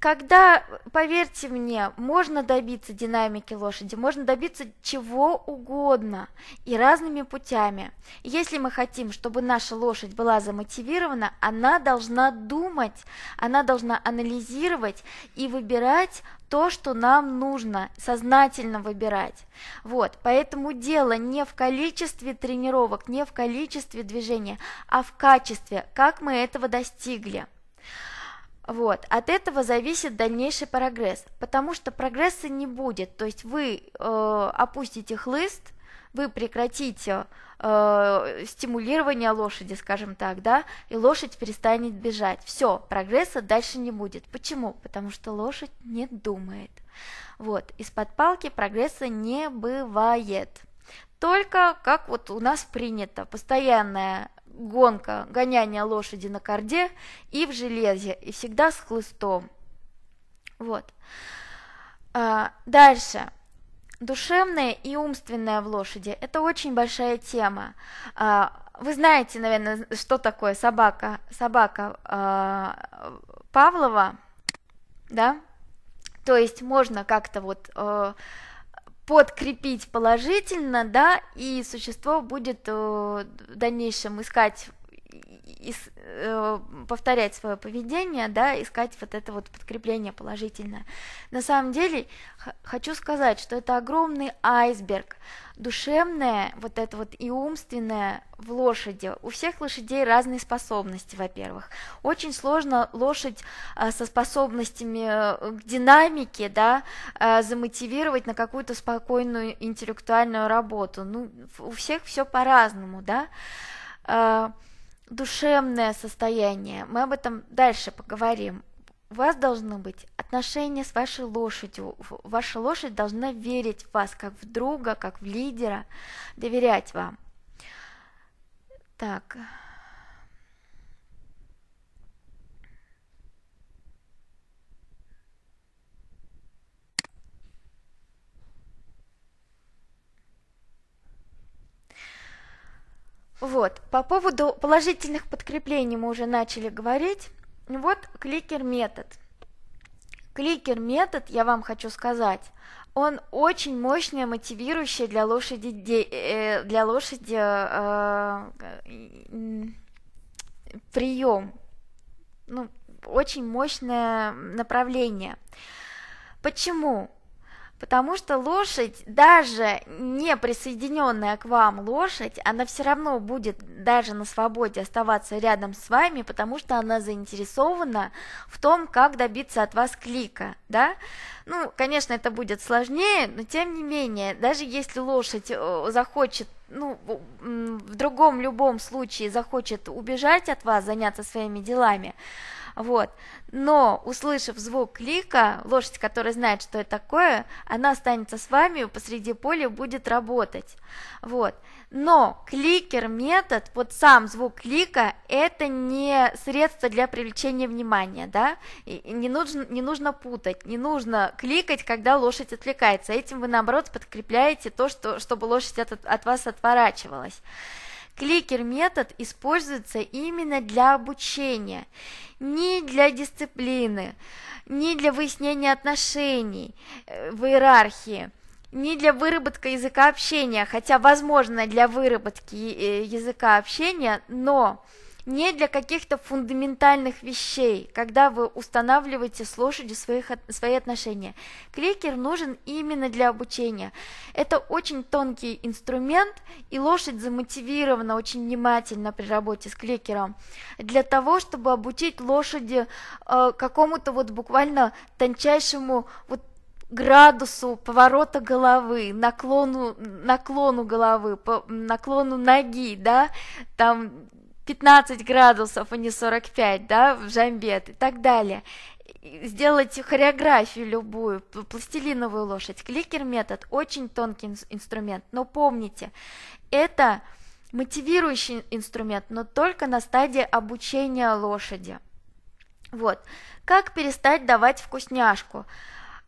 когда, поверьте мне, можно добиться динамики лошади, можно добиться чего угодно и разными путями. Если мы хотим, чтобы наша лошадь была замотивирована, она должна думать, она должна анализировать и выбирать то, что нам нужно, сознательно выбирать. Вот, поэтому дело не в количестве тренировок, не в количестве движения, а в качестве, как мы этого достигли. Вот. От этого зависит дальнейший прогресс, потому что прогресса не будет. То есть вы э, опустите хлыст, вы прекратите э, стимулирование лошади, скажем так, да, и лошадь перестанет бежать. Все, прогресса дальше не будет. Почему? Потому что лошадь не думает. Вот, из-под палки прогресса не бывает. Только как вот у нас принято, постоянное гонка, гоняние лошади на корде и в железе, и всегда с хлыстом. Вот. А, дальше. Душевное и умственное в лошади – это очень большая тема. А, вы знаете, наверное, что такое собака, собака а, Павлова, да? То есть можно как-то вот а, подкрепить положительно, да, и существо будет э, в дальнейшем искать ис, э, повторять свое поведение, да, искать вот это вот подкрепление положительное. На самом деле хочу сказать, что это огромный айсберг, душевное, вот это вот и умственное в лошади. У всех лошадей разные способности, во-первых. Очень сложно лошадь э, со способностями э, к динамике, да, э, замотивировать на какую-то спокойную интеллектуальную работу. Ну, у всех все по-разному, да. А, душевное состояние, мы об этом дальше поговорим. У вас должны быть отношения с вашей лошадью. Ваша лошадь должна верить в вас как в друга, как в лидера, доверять вам. Так. Вот, по поводу положительных подкреплений мы уже начали говорить. Вот кликер-метод. Кликер-метод, я вам хочу сказать, он очень мощный мотивирующий для лошади, де, э, для лошади э, э прием. Ну, очень мощное направление. Почему? Потому что лошадь, даже не присоединенная к вам лошадь, она все равно будет даже на свободе оставаться рядом с вами, потому что она заинтересована в том, как добиться от вас клика, да? Ну, конечно, это будет сложнее, но тем не менее, даже если лошадь э, захочет ну, в другом любом случае захочет убежать от вас, заняться своими делами, вот. Но, услышав звук клика, лошадь, которая знает, что это такое, она останется с вами посреди поля будет работать. Вот. Но кликер метод, вот сам звук клика, это не средство для привлечения внимания, да? И не нужно, не нужно путать, не нужно кликать, когда лошадь отвлекается. Этим вы, наоборот, подкрепляете то, что, чтобы лошадь от, от вас отворачивалась. Кликер-метод используется именно для обучения, не для дисциплины, не для выяснения отношений э, в иерархии, не для выработки языка общения, хотя возможно для выработки э, языка общения, но не для каких-то фундаментальных вещей, когда вы устанавливаете с лошадью своих, свои отношения. Кликер нужен именно для обучения. Это очень тонкий инструмент, и лошадь замотивирована очень внимательно при работе с кликером для того, чтобы обучить лошади э, какому-то вот буквально тончайшему вот градусу поворота головы, наклону, наклону головы, по, наклону ноги, да, там 15 градусов, а не 45, да, в жамбет и так далее. Сделать хореографию любую, пластилиновую лошадь, кликер-метод, очень тонкий инструмент, но помните, это мотивирующий инструмент, но только на стадии обучения лошади. Вот. Как перестать давать вкусняшку?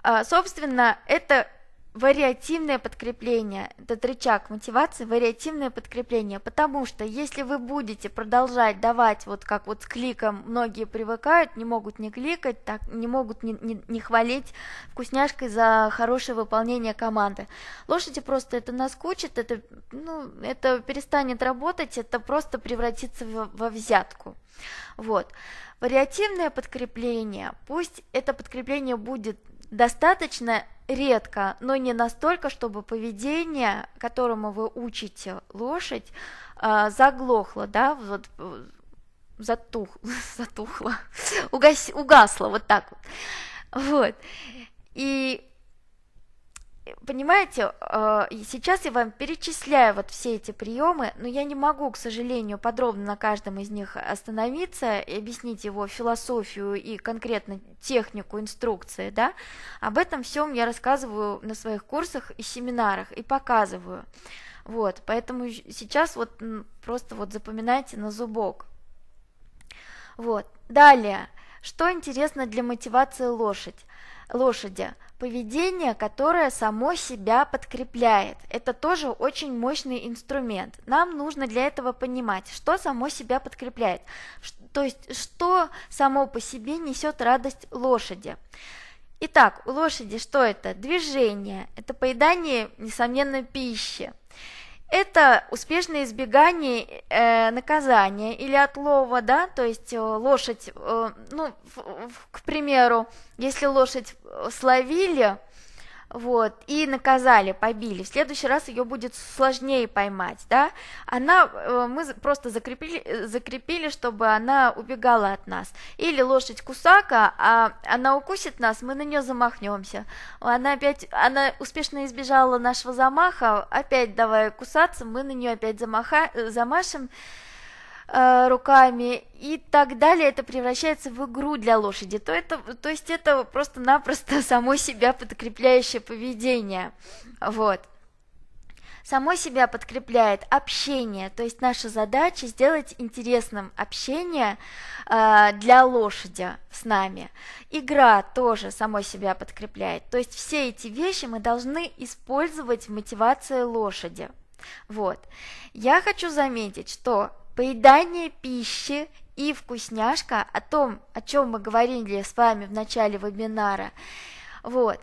А, собственно, это вариативное подкрепление, этот рычаг мотивации, вариативное подкрепление, потому что если вы будете продолжать давать, вот как вот с кликом многие привыкают, не могут не кликать, так не могут не, не, не хвалить вкусняшкой за хорошее выполнение команды. Лошади просто это наскучит, это, ну, это перестанет работать, это просто превратится во, во взятку. Вот. Вариативное подкрепление, пусть это подкрепление будет достаточно редко, но не настолько, чтобы поведение, которому вы учите лошадь, а, заглохло, да, вот э, затух, затухло, угас, угасло, вот так вот. Вот. И понимаете, а, сейчас я вам перечисляю вот все эти приемы, но я не могу, к сожалению, подробно на каждом из них остановиться и объяснить его философию и конкретно технику инструкции, да. Об этом всем я рассказываю на своих курсах и семинарах и показываю. Вот, поэтому сейчас вот просто вот запоминайте на зубок. Вот, далее, что интересно для мотивации лошадь? лошади, поведение, которое само себя подкрепляет. Это тоже очень мощный инструмент. Нам нужно для этого понимать, что само себя подкрепляет, то есть что само по себе несет радость лошади. Итак, у лошади что это? Движение, это поедание, несомненно, пищи. Это успешное избегание э, наказания или отлова, да, то есть э, лошадь, э, ну, в, в, к примеру, если лошадь э, словили, вот, и наказали, побили. В следующий раз ее будет сложнее поймать, да? Она, э, мы просто закрепили, закрепили, чтобы она убегала от нас. Или лошадь кусака, а она укусит нас, мы на нее замахнемся. Она опять, она успешно избежала нашего замаха, опять давая кусаться, мы на нее опять замаха, э, замашем. Э, руками и так далее, это превращается в игру для лошади. То, это, то есть это просто-напросто само себя подкрепляющее поведение. Вот само себя подкрепляет общение, то есть наша задача сделать интересным общение э, для лошади с нами. Игра тоже само себя подкрепляет, то есть все эти вещи мы должны использовать в мотивации лошади. Вот. Я хочу заметить, что Поедание пищи и вкусняшка, о том, о чем мы говорили с вами в начале вебинара, вот,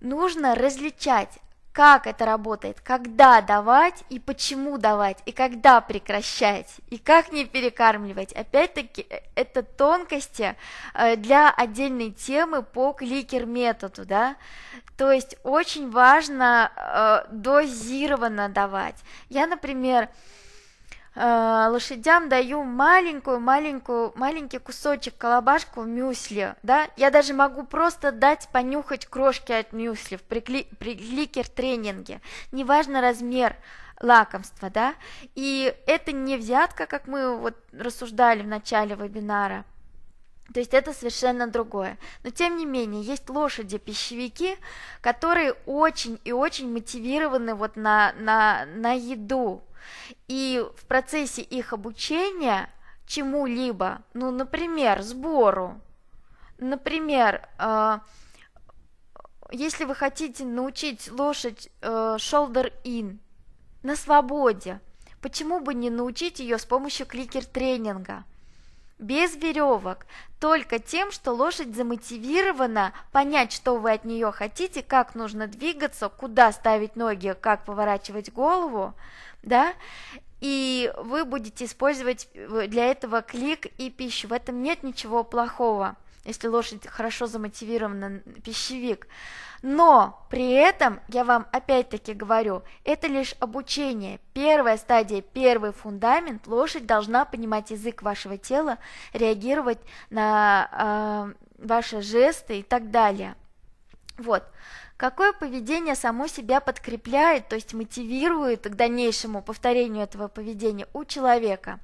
нужно различать, как это работает, когда давать и почему давать, и когда прекращать, и как не перекармливать. Опять-таки, э, это тонкости э, для отдельной темы по кликер-методу, да, то есть очень важно э, дозированно давать. Я, например, Э, лошадям даю маленькую, маленькую, маленький кусочек колобашку мюсли, да, я даже могу просто дать понюхать крошки от мюсли в прикли, при кликер-тренинге, неважно размер лакомства, да, и это не взятка, как мы вот рассуждали в начале вебинара, то есть это совершенно другое. Но тем не менее, есть лошади-пищевики, которые очень и очень мотивированы вот на, на, на еду, и в процессе их обучения чему-либо, ну, например, сбору, например, э, если вы хотите научить лошадь э, shoulder in на свободе, почему бы не научить ее с помощью кликер-тренинга? без веревок, только тем, что лошадь замотивирована понять, что вы от нее хотите, как нужно двигаться, куда ставить ноги, как поворачивать голову, да, и вы будете использовать э, для этого клик и пищу. В этом нет ничего плохого, если лошадь хорошо замотивирована, пищевик. Но при этом, я вам опять-таки говорю, это лишь обучение. Первая стадия, первый фундамент. Лошадь должна понимать язык вашего тела, реагировать на э, ваши жесты и так далее. Вот. Какое поведение само себя подкрепляет, то есть мотивирует к дальнейшему повторению этого поведения у человека?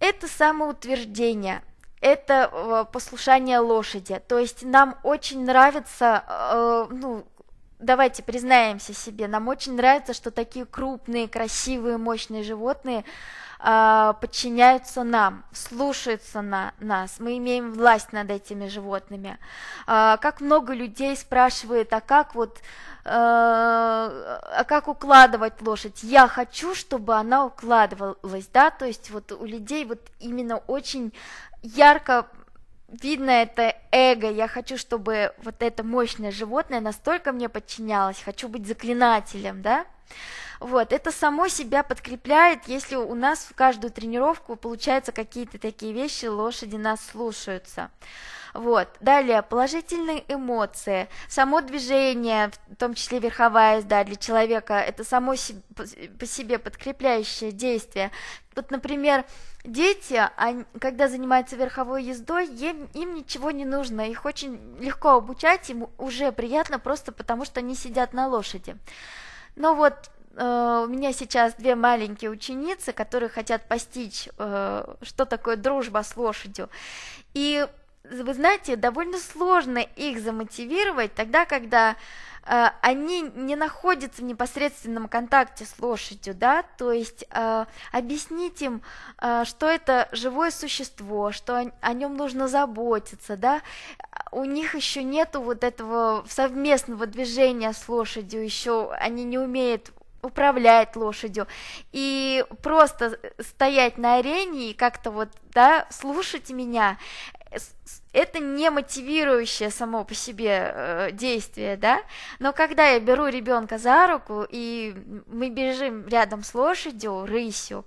Это самоутверждение – это э, послушание лошади. То есть нам очень нравится, э, ну, давайте признаемся себе, нам очень нравится, что такие крупные, красивые, мощные животные а, подчиняются нам, слушаются на нас, мы имеем власть над этими животными. А, как много людей спрашивает, а как вот, а, а как укладывать лошадь? Я хочу, чтобы она укладывалась, да, то есть вот у людей вот именно очень ярко видно это эго, я хочу, чтобы вот это мощное животное настолько мне подчинялось, хочу быть заклинателем, да, вот, это само себя подкрепляет, если у нас в каждую тренировку получаются какие-то такие вещи, лошади нас слушаются. Вот. Далее, положительные эмоции. Само движение, в том числе верховая езда для человека, это само по себе подкрепляющее действие. Вот, например, дети, они, когда занимаются верховой ездой, им, им ничего не нужно, их очень легко обучать, им уже приятно просто потому, что они сидят на лошади. Но вот Э, у меня сейчас две маленькие ученицы, которые хотят постичь, э, что такое дружба с лошадью. И вы знаете, довольно сложно их замотивировать тогда, когда э, они не находятся в непосредственном контакте с лошадью, да, то есть э, объяснить им, э, что это живое существо, что о, о нем нужно заботиться, да, у них еще нету вот этого совместного движения с лошадью, еще они не умеют управлять лошадью и просто стоять на арене и как-то вот, да, слушать меня, это не мотивирующее само по себе э, действие, да, но когда я беру ребенка за руку, и мы бежим рядом с лошадью, рысью,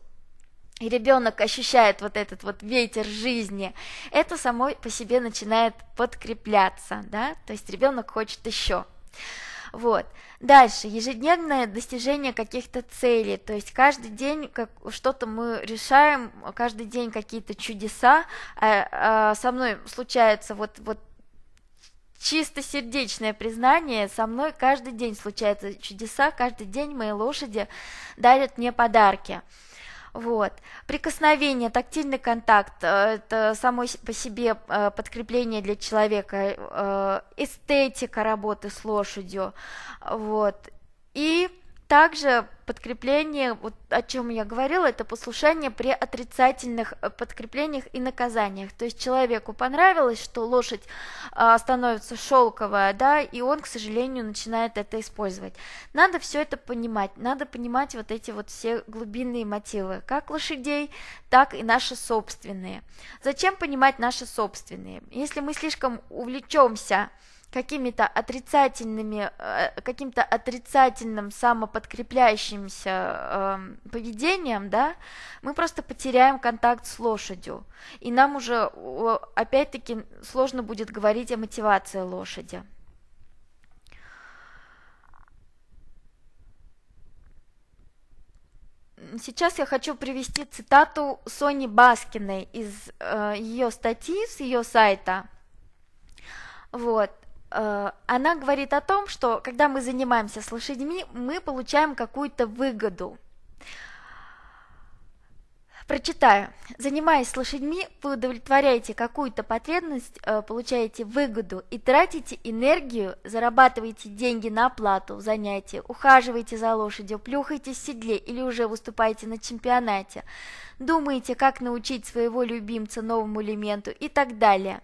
и ребенок ощущает вот этот вот ветер жизни, это само по себе начинает подкрепляться, да, то есть ребенок хочет еще. Вот. Дальше, ежедневное достижение каких-то целей, то есть каждый день как, что-то мы решаем, каждый день какие-то чудеса, а, а, со мной случаются. вот, вот чисто сердечное признание, со мной каждый день случаются чудеса, каждый день мои лошади дарят мне подарки. Вот. Прикосновение, тактильный контакт, э, это само по себе э, подкрепление для человека, э, эстетика работы с лошадью, вот. И также подкрепление, вот о чем я говорила, это послушание при отрицательных э, подкреплениях и наказаниях. То есть человеку понравилось, что лошадь э, становится шелковая, да, и он, к сожалению, начинает это использовать. Надо все это понимать, надо понимать вот эти вот все глубинные мотивы, как лошадей, так и наши собственные. Зачем понимать наши собственные? Если мы слишком увлечемся какими-то отрицательными, э, каким-то отрицательным самоподкрепляющимся э, поведением, да, мы просто потеряем контакт с лошадью. И нам уже, опять-таки, сложно будет говорить о мотивации лошади. сейчас я хочу привести цитату Сони Баскиной из э, ее статьи с ее сайта. Вот. Э, она говорит о том, что когда мы занимаемся с лошадьми, мы получаем какую-то выгоду. Прочитаю. Занимаясь с лошадьми, вы удовлетворяете какую-то потребность, э, получаете выгоду и тратите энергию, зарабатываете деньги на оплату, занятия, ухаживаете за лошадью, плюхаете в седле или уже выступаете на чемпионате, думаете, как научить своего любимца новому элементу и так далее.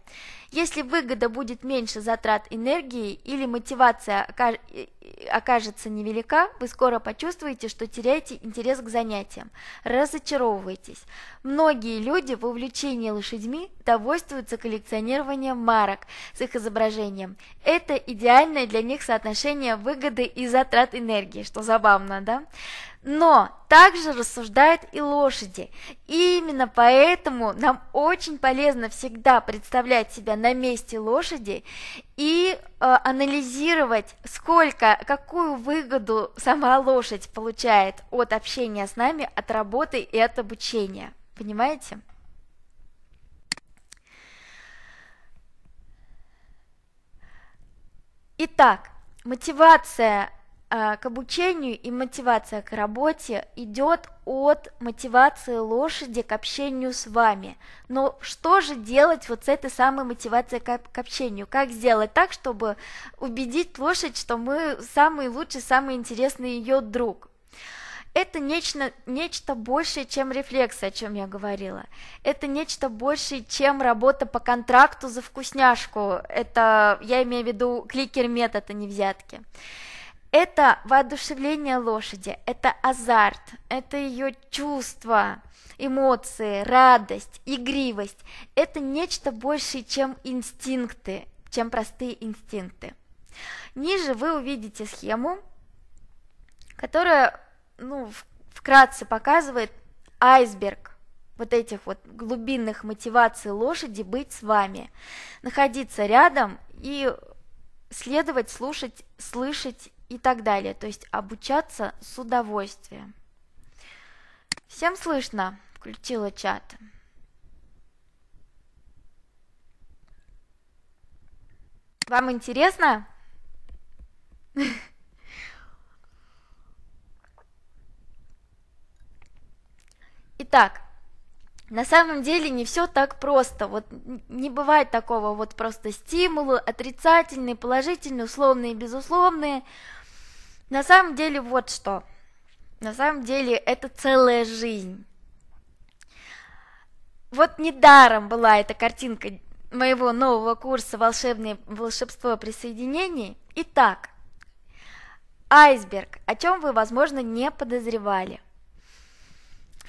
Если выгода будет меньше затрат энергии или мотивация э, окажется невелика, вы скоро почувствуете, что теряете интерес к занятиям, разочаровываетесь. Многие люди в увлечении лошадьми довольствуются коллекционированием марок с их изображением. Это идеальное для них соотношение выгоды и затрат энергии, что забавно, да? Но также рассуждают и лошади. И именно поэтому нам очень полезно всегда представлять себя на месте лошади и э, анализировать, сколько, какую выгоду сама лошадь получает от общения с нами, от работы и от обучения. Понимаете? Итак, мотивация а, к обучению и мотивация к работе идет от мотивации лошади к общению с вами. Но что же делать вот с этой самой мотивацией к, к общению? Как сделать так, чтобы убедить лошадь, что мы самый лучший, самый интересный ее друг? Это нечто, нечто большее, чем рефлексы, о чем я говорила. Это нечто большее, чем работа по контракту за вкусняшку. Это, я имею в виду, кликер-метод, а не взятки. Это воодушевление лошади, это азарт, это ее чувства, эмоции, радость, игривость. Это нечто большее, чем инстинкты, чем простые инстинкты. Ниже вы увидите схему, которая ну, вкратце показывает айсберг вот этих вот глубинных мотиваций лошади быть с вами, находиться рядом и следовать, слушать, слышать и так далее. То есть обучаться с удовольствием. Всем слышно? Включила чат. Вам интересно? Итак, на самом деле не все так просто. Вот не бывает такого вот просто стимула, отрицательные, положительные, условные, безусловные – на самом деле вот что. На самом деле это целая жизнь. Вот недаром была эта картинка моего нового курса «Волшебное волшебство присоединений». Итак, айсберг, о чем вы, возможно, не подозревали.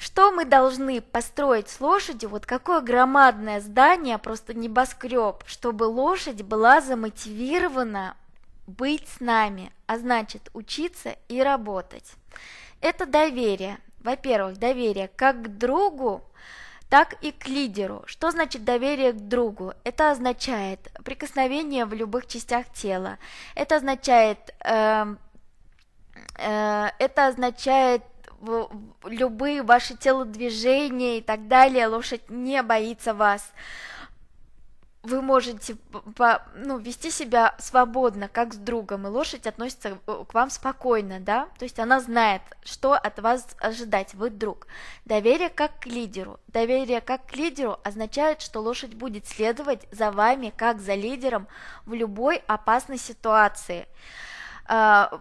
Что мы должны построить с лошадью, вот какое громадное здание, просто небоскреб, чтобы лошадь была замотивирована быть с нами, а значит учиться и работать. Это доверие. Во-первых, доверие как к другу, так и к лидеру. Что значит доверие к другу? Это означает прикосновение в любых частях тела. Это означает, э, э, это означает любые ваши телодвижения и так далее. Лошадь не боится вас. Э, вы можете по, ну, вести себя свободно, как с другом, и лошадь относится э, к вам спокойно, да, то есть она знает, что от вас ожидать, вы друг. Доверие как к лидеру. Доверие как к лидеру означает, что лошадь будет следовать за вами, как за лидером, в любой опасной ситуации а,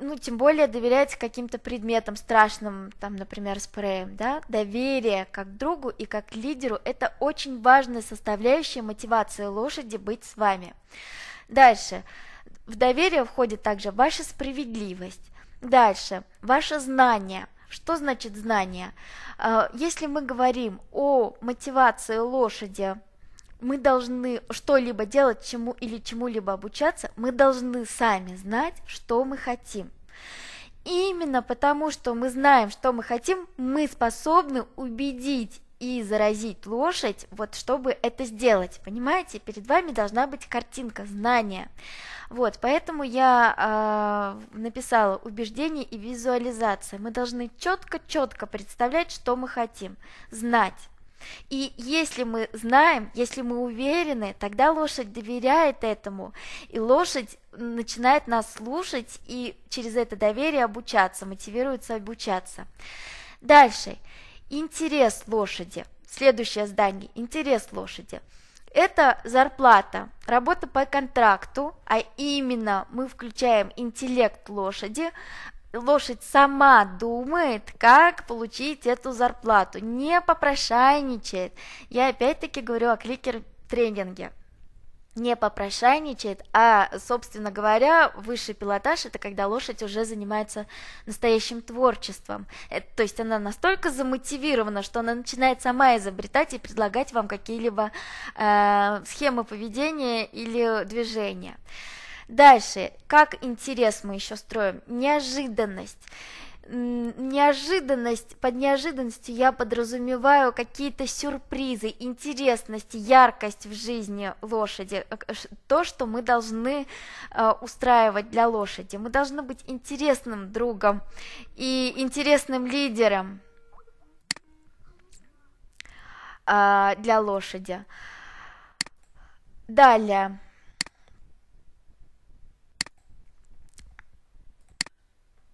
ну, тем более доверять каким-то предметам страшным, там, например, спреям да, доверие как другу и как лидеру – это очень важная составляющая мотивации лошади быть с вами. Дальше. В доверие входит также ваша справедливость. Дальше. Ваше знание – что значит знание? А, если мы говорим о мотивации лошади мы должны что-либо делать, чему или чему-либо обучаться, мы должны сами знать, что мы хотим. именно потому, что мы знаем, что мы хотим, мы способны убедить и заразить лошадь, вот чтобы это сделать, понимаете? Перед вами должна быть картинка, знание. Вот, поэтому я э, написала убеждение и визуализация. Мы должны четко-четко представлять, что мы хотим, знать. И если мы знаем, если мы уверены, тогда лошадь доверяет этому, и лошадь начинает нас слушать и через это доверие обучаться, мотивируется обучаться. Дальше. Интерес лошади. Следующее здание. Интерес лошади. Это зарплата, работа по контракту, а именно мы включаем интеллект лошади, лошадь сама думает, как получить эту зарплату, не попрошайничает. Я опять-таки говорю о кликер-тренинге. Не попрошайничает, а, собственно говоря, высший пилотаж – это когда лошадь уже занимается настоящим творчеством. Это, то есть она настолько замотивирована, что она начинает сама изобретать и предлагать вам какие-либо э, схемы поведения или движения. Дальше, как интерес мы еще строим? Неожиданность неожиданность, под неожиданностью я подразумеваю какие-то сюрпризы, интересность, яркость в жизни лошади, э, то, что мы должны э, устраивать для лошади. Мы должны быть интересным другом и интересным лидером э, для лошади. Далее.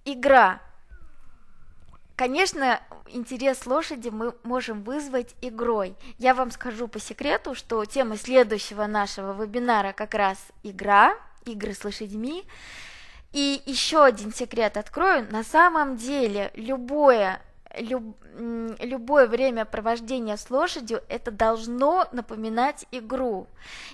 Игра. Конечно, интерес лошади мы можем вызвать игрой. Я вам скажу по секрету, что тема следующего нашего вебинара как раз игра, игры с лошадьми. И еще один секрет открою. На самом деле любое люб, любое провождения с лошадью это должно напоминать игру.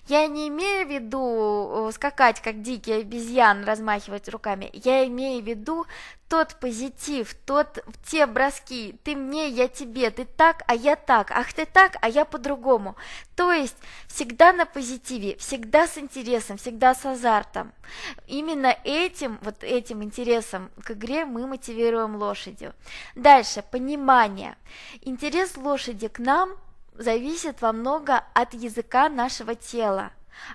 Я не имею в виду э, скакать, как дикий обезьян, размахивать руками. Я имею в виду тот позитив, тот, те броски, ты мне, я тебе, ты так, а я так, ах ты так, а я по-другому. То есть всегда на позитиве, всегда с интересом, всегда с азартом. Именно этим, вот этим интересом к игре мы мотивируем лошадью. Дальше, понимание. Интерес лошади к нам зависит во много от языка нашего тела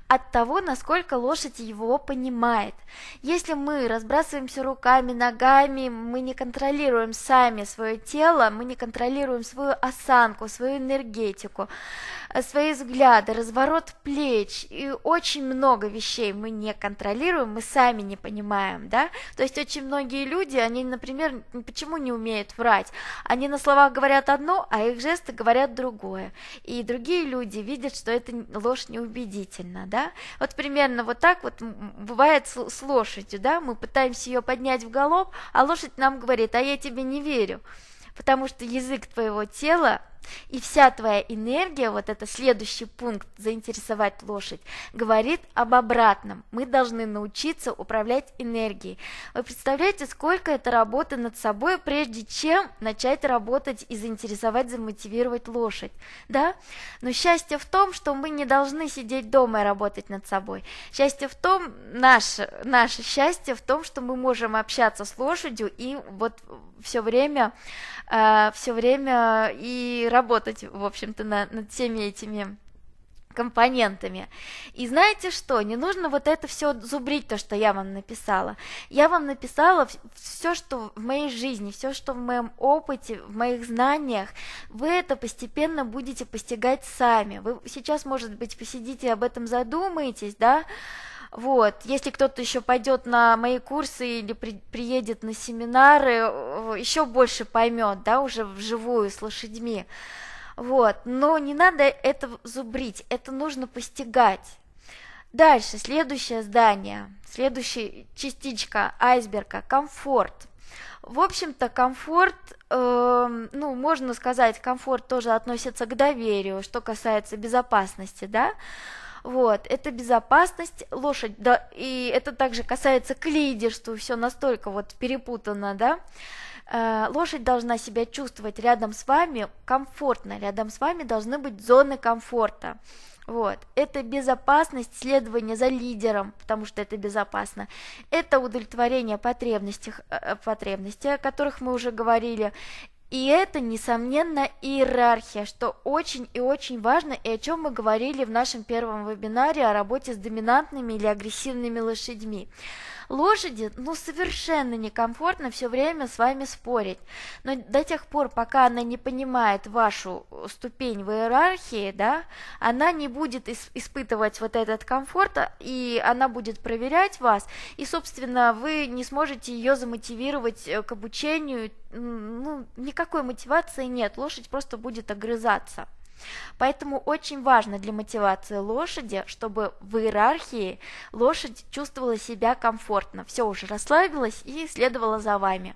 от того, насколько лошадь его понимает. Если мы разбрасываемся руками, ногами, мы не контролируем сами свое тело, мы не контролируем свою осанку, свою энергетику свои взгляды, разворот плеч, и очень много вещей мы не контролируем, мы сами не понимаем, да, то есть очень многие люди, они, например, почему не умеют врать, они на словах говорят одно, а их жесты говорят другое, и другие люди видят, что это ложь неубедительна, да, вот примерно вот так вот бывает с, с лошадью, да, мы пытаемся ее поднять в галоп, а лошадь нам говорит, а я тебе не верю, потому что язык твоего тела и вся твоя энергия, вот это следующий пункт «заинтересовать лошадь», говорит об обратном. Мы должны научиться управлять энергией. Вы представляете, сколько это работы над собой, прежде чем начать работать и заинтересовать, замотивировать лошадь, да? Но счастье в том, что мы не должны сидеть дома и работать над собой. Счастье в том, наше, наше счастье в том, что мы можем общаться с лошадью и вот все время, э, все время и работать, в общем-то, на, над всеми этими компонентами. И знаете что, не нужно вот это все зубрить, то, что я вам написала. Я вам написала все, что в моей жизни, все, что в моем опыте, в моих знаниях. Вы это постепенно будете постигать сами. Вы сейчас, может быть, посидите об этом задумаетесь, да, вот, если кто-то еще пойдет на мои курсы или при, приедет на семинары, еще больше поймет, да, уже вживую с лошадьми. Вот, но не надо это зубрить, это нужно постигать. Дальше, следующее здание, следующая частичка айсберга – комфорт. В общем-то, комфорт, э, ну, можно сказать, комфорт тоже относится к доверию, что касается безопасности, да, вот, это безопасность лошадь, да, и это также касается к лидерству, все настолько вот перепутано, да. Э, лошадь должна себя чувствовать рядом с вами комфортно, рядом с вами должны быть зоны комфорта. Вот. Это безопасность следования за лидером, потому что это безопасно. Это удовлетворение потребностей, э, э, потребностей о которых мы уже говорили. И это, несомненно, иерархия, что очень и очень важно, и о чем мы говорили в нашем первом вебинаре о работе с доминантными или агрессивными лошадьми. Лошади, ну, совершенно некомфортно все время с вами спорить. Но до тех пор, пока она не понимает вашу э, ступень в иерархии, да, она не будет исп испытывать вот этот комфорт, а, и она будет проверять вас, и, собственно, вы не сможете ее замотивировать э, к обучению, ну, никакой мотивации нет, лошадь просто будет огрызаться. Поэтому очень важно для мотивации лошади, чтобы в иерархии лошадь чувствовала себя комфортно. Все уже расслабилась и следовала за вами.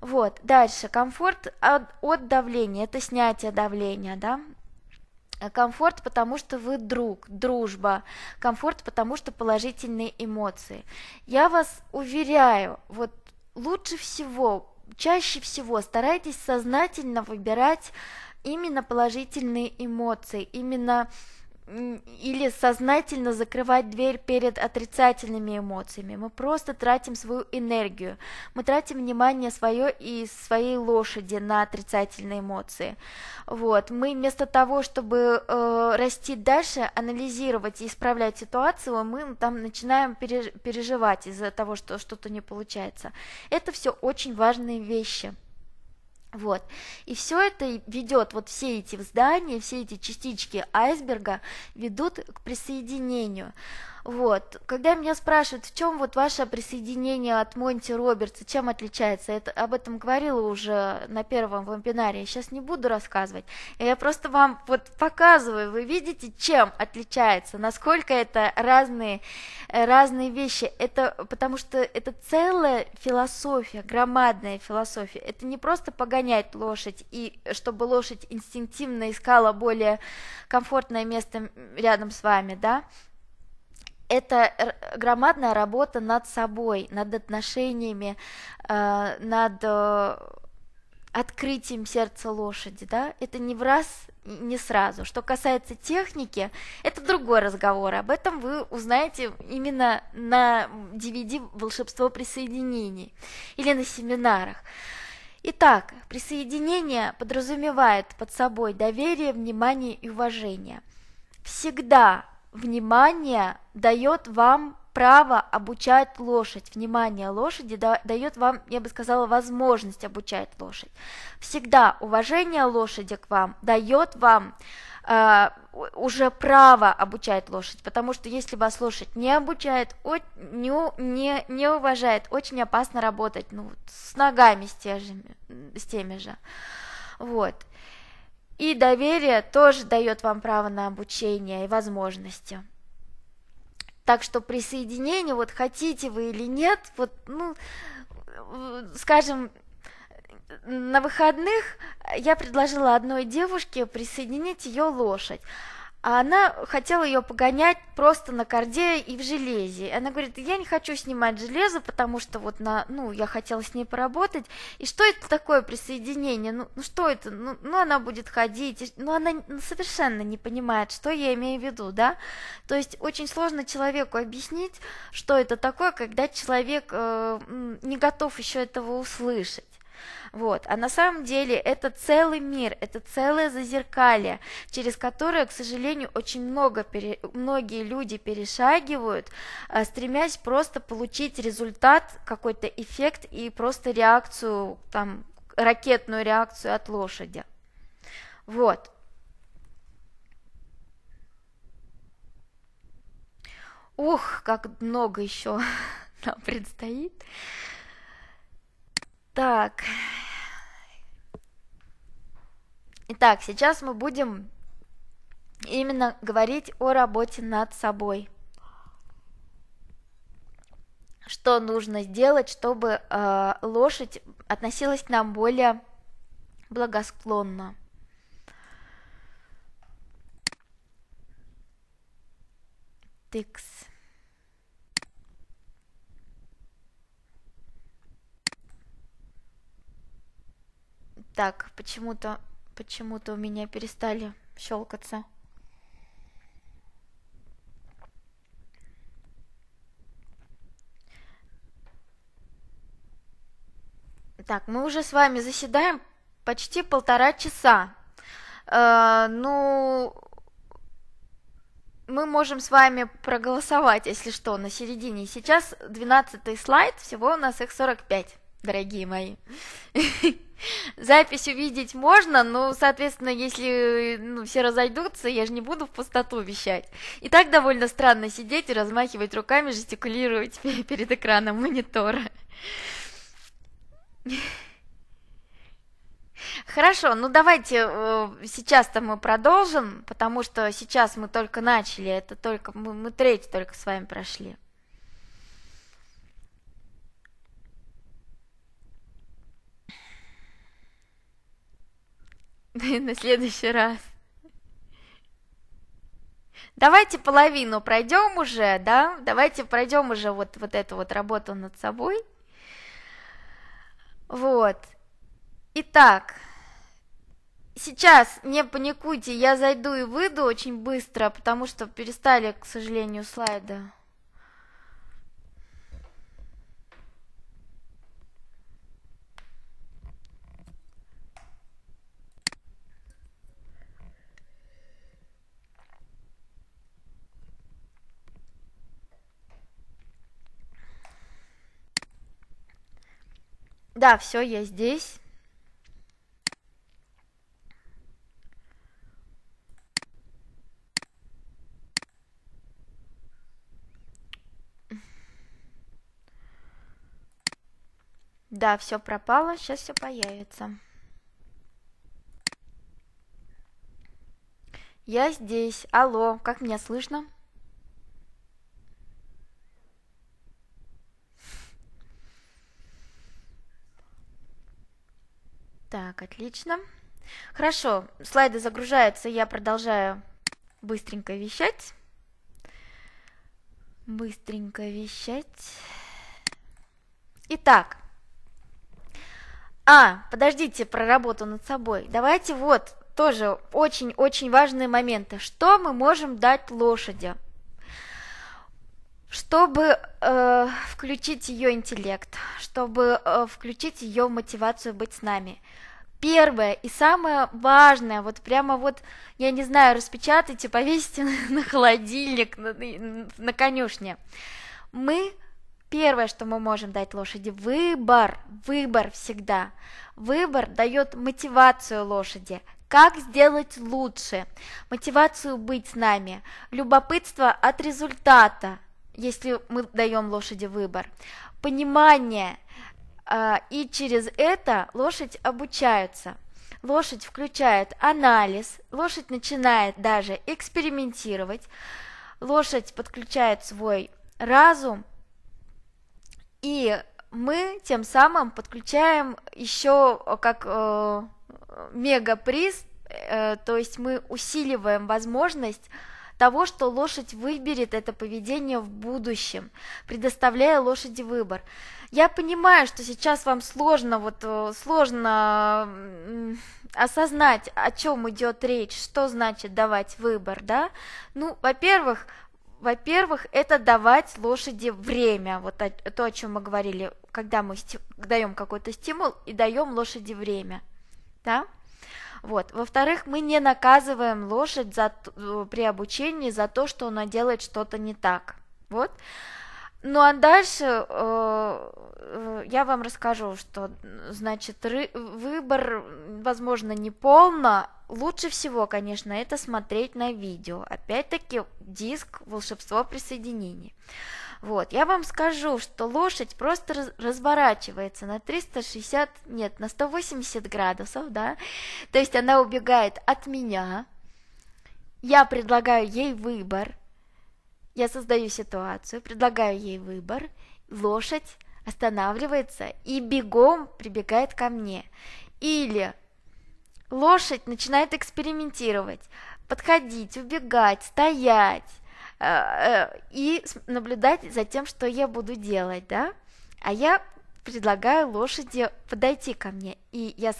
Вот, дальше, комфорт от, от давления, это снятие давления, да, Комфорт, потому что вы друг, дружба. Комфорт, потому что положительные эмоции. Я вас уверяю, вот лучше всего, чаще всего старайтесь сознательно выбирать именно положительные эмоции, именно или сознательно закрывать дверь перед отрицательными эмоциями. Мы просто тратим свою энергию. Мы тратим внимание свое и своей лошади на отрицательные эмоции. Вот. Мы вместо того, чтобы э, расти дальше, анализировать и исправлять ситуацию, мы там начинаем переживать из-за того, что что-то не получается. Это все очень важные вещи. Вот. И все это ведет, вот все эти здания, все эти частички айсберга ведут к присоединению. Вот. Когда меня спрашивают, в чем вот ваше присоединение от Монти Робертса, чем отличается, это, об этом говорила уже на первом вебинаре, я сейчас не буду рассказывать. Я просто вам вот показываю, вы видите, чем отличается, насколько это разные, э, разные вещи. Это потому что это целая философия, громадная философия. Это не просто погонять лошадь, и чтобы лошадь инстинктивно искала более комфортное место рядом с вами, да, это громадная работа над собой, над отношениями, э, над э, открытием сердца лошади, да, это не в раз, не сразу. Что касается техники, это другой разговор, об этом вы узнаете именно на DVD «Волшебство присоединений» или на семинарах. Итак, присоединение подразумевает под собой доверие, внимание и уважение. Всегда внимание дает вам право обучать лошадь. Внимание лошади дает вам, я бы сказала, возможность обучать лошадь. Всегда уважение лошади к вам дает вам э, уже право обучать лошадь, потому что если вас лошадь не обучает, не, не, не уважает, очень опасно работать ну, с ногами, с, те же, с теми же. Вот. И доверие тоже дает вам право на обучение и возможности. Так что присоединение, вот хотите вы или нет, вот, ну, скажем, на выходных я предложила одной девушке присоединить ее лошадь а она хотела ее погонять просто на корде и в железе. она говорит, я не хочу снимать железо, потому что вот на, ну, я хотела с ней поработать. И что это такое присоединение? Ну, ну что это? Ну, ну, она будет ходить. Ну, она совершенно не понимает, что я имею в виду, да? То есть очень сложно человеку объяснить, что это такое, когда человек э, не готов еще этого услышать. Вот. А на самом деле это целый мир, это целое зазеркалье, через которое, к сожалению, очень много пере... многие люди перешагивают, а, стремясь просто получить результат, какой-то эффект и просто реакцию, там, ракетную реакцию от лошади. Вот. Ух, как много еще нам предстоит. Так. Итак, сейчас мы будем именно говорить о работе над собой. Что нужно сделать, чтобы э, лошадь относилась к нам более благосклонно. Тыкс. Так, почему-то почему-то у меня перестали щелкаться. Так, мы уже с вами заседаем почти полтора часа. Э, ну, мы можем с вами проголосовать, если что, на середине. Сейчас 12 слайд, всего у нас их 45 дорогие мои. Запись увидеть можно, но, соответственно, если ну, все разойдутся, я же не буду в пустоту вещать. И так довольно странно сидеть и размахивать руками, жестикулировать перед экраном монитора. Хорошо, ну давайте э, сейчас-то мы продолжим, потому что сейчас мы только начали, это только мы, мы треть только с вами прошли. На следующий раз. Давайте половину пройдем уже, да? Давайте пройдем уже вот, вот эту вот работу над собой. Вот. Итак, сейчас не паникуйте, я зайду и выйду очень быстро, потому что перестали, к сожалению, слайды. Да, все, я здесь. Да, все пропало, сейчас все появится. Я здесь. Алло, как меня слышно? Так, отлично. Хорошо, слайды загружаются, я продолжаю быстренько вещать. Быстренько вещать. Итак. А, подождите про работу над собой. Давайте вот тоже очень-очень важные моменты. Что мы можем дать лошади? Чтобы э, включить ее интеллект, чтобы э, включить ее мотивацию быть с нами – Первое и самое важное, вот прямо вот, я не знаю, распечатайте, повесите на холодильник, на, на конюшне. Мы Первое, что мы можем дать лошади, выбор, выбор всегда. Выбор дает мотивацию лошади, как сделать лучше, мотивацию быть с нами, любопытство от результата, если мы даем лошади выбор, понимание, а, и через это лошадь обучается. Лошадь включает анализ, лошадь начинает даже экспериментировать, лошадь подключает свой разум, и мы тем самым подключаем еще как э, мегаприз, э, то есть мы усиливаем возможность того, что лошадь выберет это поведение в будущем, предоставляя лошади выбор. Я понимаю, что сейчас вам сложно, вот э, сложно осознать, о чем идет речь, что значит давать выбор, да? Ну, во-первых, во-первых, это давать лошади время, вот то, о чем мы говорили, когда мы даем какой-то стимул и даем лошади время, да? Вот. Во-вторых, мы не наказываем лошадь за, э, при обучении за то, что она делает что-то не так. Вот. Ну а дальше э, э, я вам расскажу, что значит ры- выбор, возможно, не полно. Лучше всего, конечно, это смотреть на видео. Опять-таки диск «Волшебство присоединений». Вот, я вам скажу, что лошадь просто раз- разворачивается на 360, нет, на 180 градусов, да, то есть она убегает от меня, я предлагаю ей выбор – я создаю ситуацию, предлагаю ей выбор. Лошадь останавливается и бегом прибегает ко мне. Или лошадь начинает экспериментировать, подходить, убегать, стоять э, э, и наблюдать за тем, что я буду делать, да? А я предлагаю лошади подойти ко мне, и я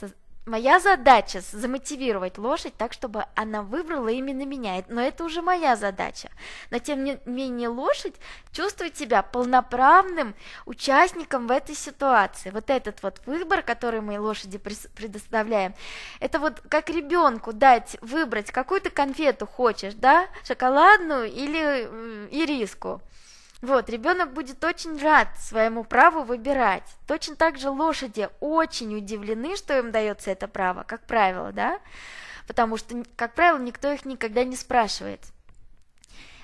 Моя задача замотивировать лошадь так, чтобы она выбрала именно меня, но это уже моя задача. Но тем не менее лошадь чувствует себя полноправным участником в этой ситуации. Вот этот вот выбор, который мы лошади предоставляем, это вот как ребенку дать выбрать, какую то конфету хочешь, да, шоколадную или ириску. Вот, ребенок будет очень рад своему праву выбирать. Точно так же лошади очень удивлены, что им дается это право, как правило, да? Потому что, как правило, никто их никогда не спрашивает.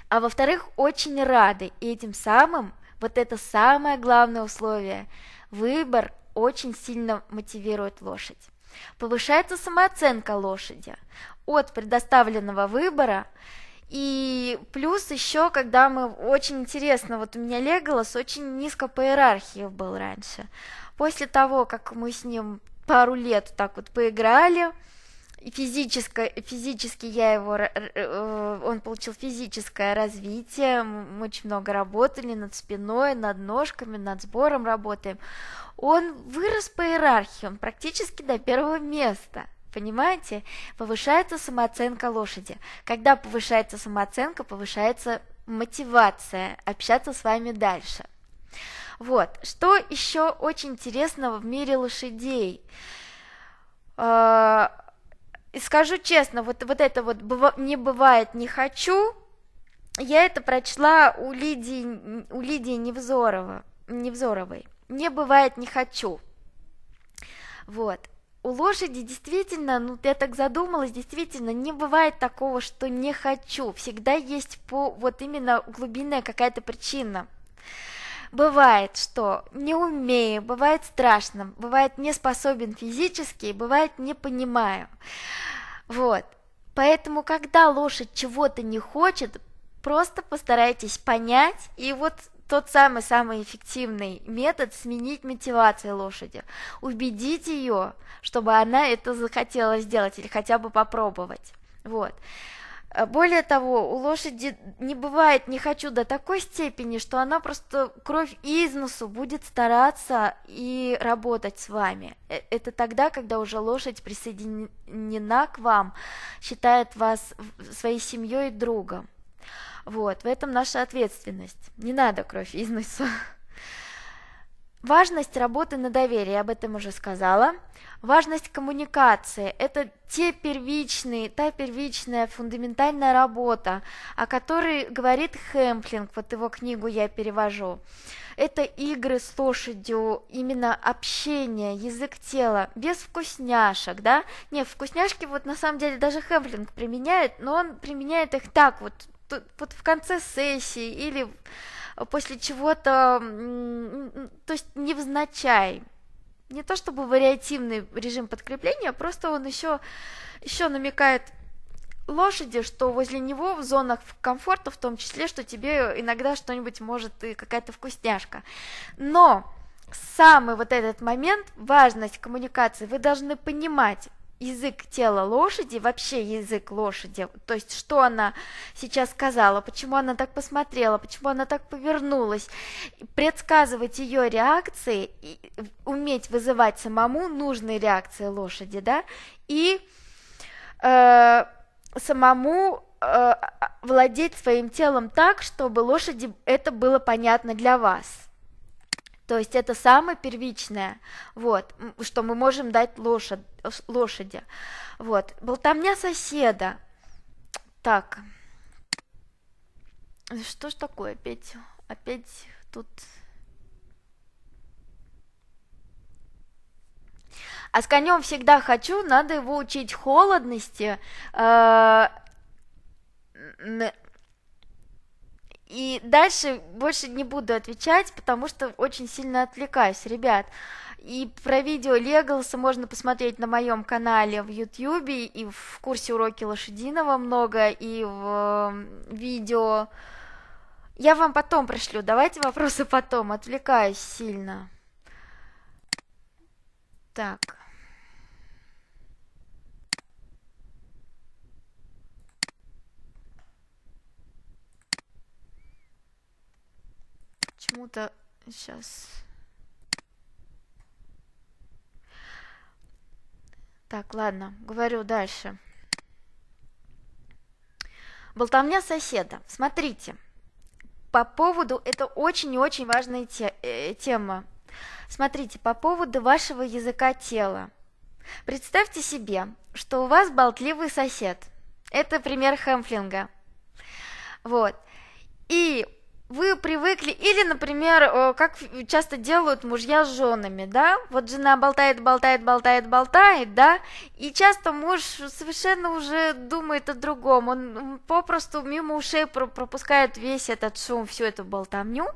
А во-вторых, очень рады. И этим самым, вот это самое главное условие, выбор очень сильно мотивирует лошадь. Повышается самооценка лошади. От предоставленного выбора – и плюс еще, когда мы очень интересно, вот у меня Леголас очень низко по иерархии был раньше. После того, как мы с ним пару лет так вот поиграли, физическое, физически я его, э, он получил физическое развитие, мы очень много работали над спиной, над ножками, над сбором работаем. Он вырос по иерархии, он практически до первого места. Понимаете? Повышается самооценка лошади. Когда повышается самооценка, повышается мотивация общаться с вами дальше. Вот, что еще очень интересного в мире лошадей? А, и скажу честно, вот, вот это вот не бывает, не хочу, я это прочла у Лидии, у Лидии Невзорова, Невзоровой. Не бывает, не хочу. Вот у лошади действительно, ну я так задумалась, действительно не бывает такого, что не хочу. Всегда есть по вот именно глубинная какая-то причина. Бывает, что не умею, бывает страшно, бывает не способен физически, бывает не понимаю. Вот. Поэтому, когда лошадь чего-то не хочет, просто постарайтесь понять и вот тот самый-самый эффективный метод сменить мотивацию лошади. Убедить ее, чтобы она это захотела сделать или хотя бы попробовать. Вот. А более того, у лошади не бывает «не хочу» до такой степени, что она просто кровь из носу будет стараться и работать с вами. Э, это тогда, когда уже лошадь присоединена к вам, считает вас своей семьей и другом. Вот, в этом наша ответственность. Не надо кровь из носа. Важность работы на доверие, об этом уже сказала. Важность коммуникации – это те первичные, та первичная фундаментальная работа, о которой говорит Хэмплинг, вот его книгу я перевожу. Это игры с лошадью, именно общение, язык тела, без вкусняшек, да? Не, вкусняшки вот на самом деле даже Хэмплинг применяет, но он применяет их так вот вот в конце сессии или после чего-то, то есть невзначай. Не то чтобы вариативный режим подкрепления, а просто он еще, еще намекает лошади, что возле него в зонах комфорта, в том числе, что тебе иногда что-нибудь может и какая-то вкусняшка. Но самый вот этот момент, важность коммуникации, вы должны понимать, язык тела лошади, вообще язык лошади, то есть что она сейчас сказала, почему она так посмотрела, почему она так повернулась, предсказывать ее реакции, уметь вызывать самому нужные реакции лошади, да, и э, самому э, владеть своим телом так, чтобы лошади это было понятно для вас. То есть это самое первичное, вот, что мы можем дать лошадь, лошади. Вот, болтовня соседа. Так, что ж такое опять? Опять тут... А с конем всегда хочу, надо его учить холодности, э и дальше больше не буду отвечать, потому что очень сильно отвлекаюсь, ребят. И про видео Леголса можно посмотреть на моем канале в Ютьюбе, и в курсе уроки Лошадиного много, и в видео... Я вам потом пришлю, давайте вопросы потом, отвлекаюсь сильно. Так... почему-то сейчас... Так, ладно, говорю дальше. Болтовня соседа. Смотрите, по поводу, это очень и очень важная те, э, тема. Смотрите, по поводу вашего языка тела. Представьте себе, что у вас болтливый сосед. Это пример хэмфлинга. Вот. И вы привыкли, или, например, э, как часто делают мужья с женами, да, вот жена болтает, болтает, болтает, болтает, да, и часто муж совершенно уже думает о другом, он попросту мимо ушей пропускает весь этот шум, всю эту болтовню,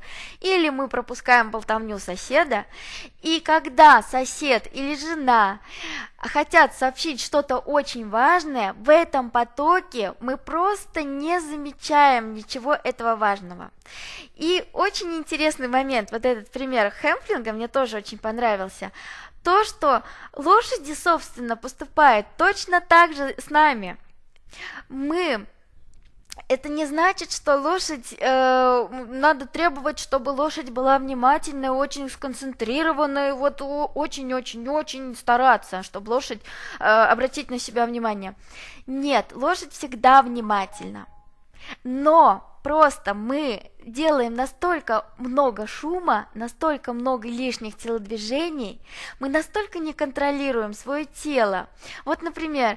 или мы пропускаем болтовню соседа, и когда сосед или жена хотят сообщить что-то очень важное, в этом потоке мы просто не замечаем ничего этого важного. И очень интересный момент, вот этот пример хэмплинга мне тоже очень понравился, то, что лошади, собственно, поступают точно так же с нами. Мы это не значит, что лошадь э, надо требовать, чтобы лошадь была внимательной, очень сконцентрированной, вот очень-очень-очень стараться, чтобы лошадь э, обратить на себя внимание. Нет, лошадь всегда внимательна. Но Просто мы делаем настолько много шума, настолько много лишних телодвижений, мы настолько не контролируем свое тело. Вот, например, э,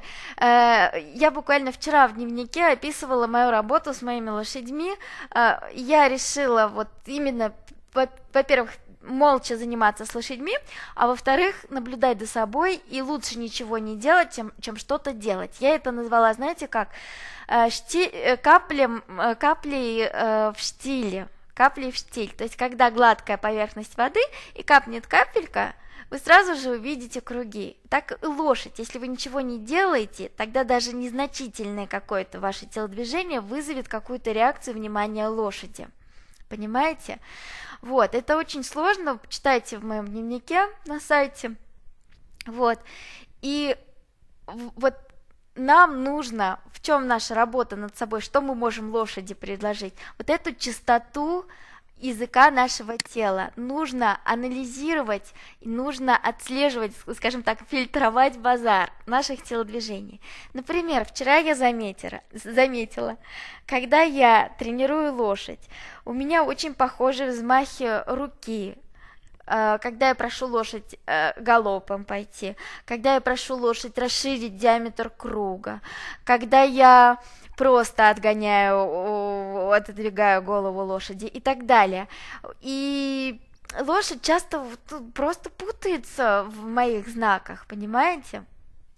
я буквально вчера в дневнике описывала мою работу с моими лошадьми. Э, я решила вот именно, во-первых, молча заниматься с лошадьми, а во-вторых, наблюдать за собой и лучше ничего не делать, чем, чем что-то делать. Я это назвала, знаете как, э, шти, э, каплем, э, каплей э, в штиле, каплей в штиль. То есть, когда гладкая поверхность воды и капнет капелька, вы сразу же увидите круги. Так и лошадь, если вы ничего не делаете, тогда даже незначительное какое-то ваше телодвижение вызовет какую-то реакцию внимания лошади понимаете? Вот, это очень сложно, читайте в моем дневнике на сайте, вот, и вот нам нужно, в чем наша работа над собой, что мы можем лошади предложить, вот эту чистоту, языка нашего тела. Нужно анализировать, нужно отслеживать, скажем так, фильтровать базар наших телодвижений. Например, вчера я заметила, заметила когда я тренирую лошадь, у меня очень похожие взмахи руки, э, когда я прошу лошадь э, галопом пойти, когда я прошу лошадь расширить диаметр круга, когда я просто отгоняю, отодвигаю голову лошади и так далее. И лошадь часто просто путается в моих знаках, понимаете?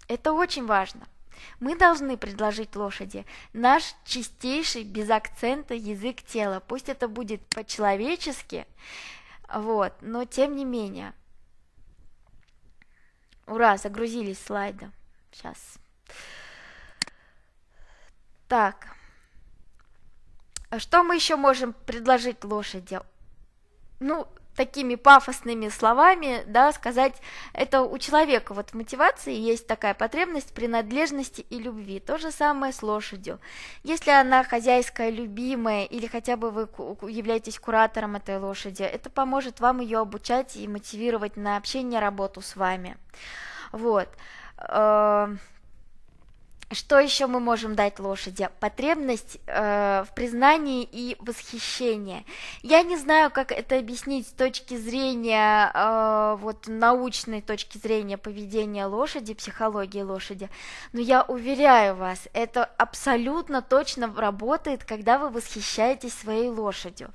Это очень важно. Мы должны предложить лошади наш чистейший, без акцента язык тела. Пусть это будет по-человечески, вот, но тем не менее. Ура, загрузились слайды. Сейчас. Так. А что мы еще можем предложить лошади? Ну, такими пафосными словами, да, сказать, это у человека вот в мотивации есть такая потребность принадлежности и любви. То же самое с лошадью. Если она хозяйская, любимая, или хотя бы вы являетесь куратором этой лошади, это поможет вам ее обучать и мотивировать на общение, работу с вами. Вот. Э, что еще мы можем дать лошади? Потребность э, в признании и восхищении. Я не знаю, как это объяснить с точки зрения, э, вот научной точки зрения поведения лошади, психологии лошади, но я уверяю вас, это абсолютно точно работает, когда вы восхищаетесь своей лошадью.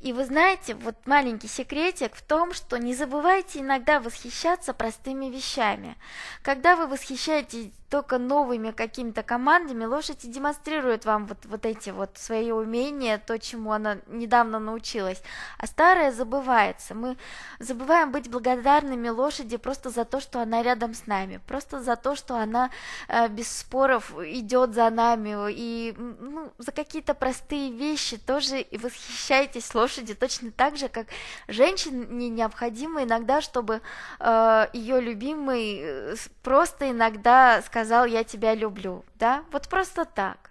И вы знаете, вот маленький секретик в том, что не забывайте иногда восхищаться простыми вещами. Когда вы восхищаетесь только новыми какими-то командами лошадь и демонстрирует вам вот, вот эти вот свои умения, то, чему она недавно научилась. А старое забывается. Мы забываем быть благодарными лошади просто за то, что она рядом с нами, просто за то, что она э, без споров идет за нами, и ну, за какие-то простые вещи тоже и восхищайтесь лошади точно так же, как женщине необходимо иногда, чтобы э, ее любимый э, просто иногда, скажем, сказал «я тебя люблю», да, вот просто так.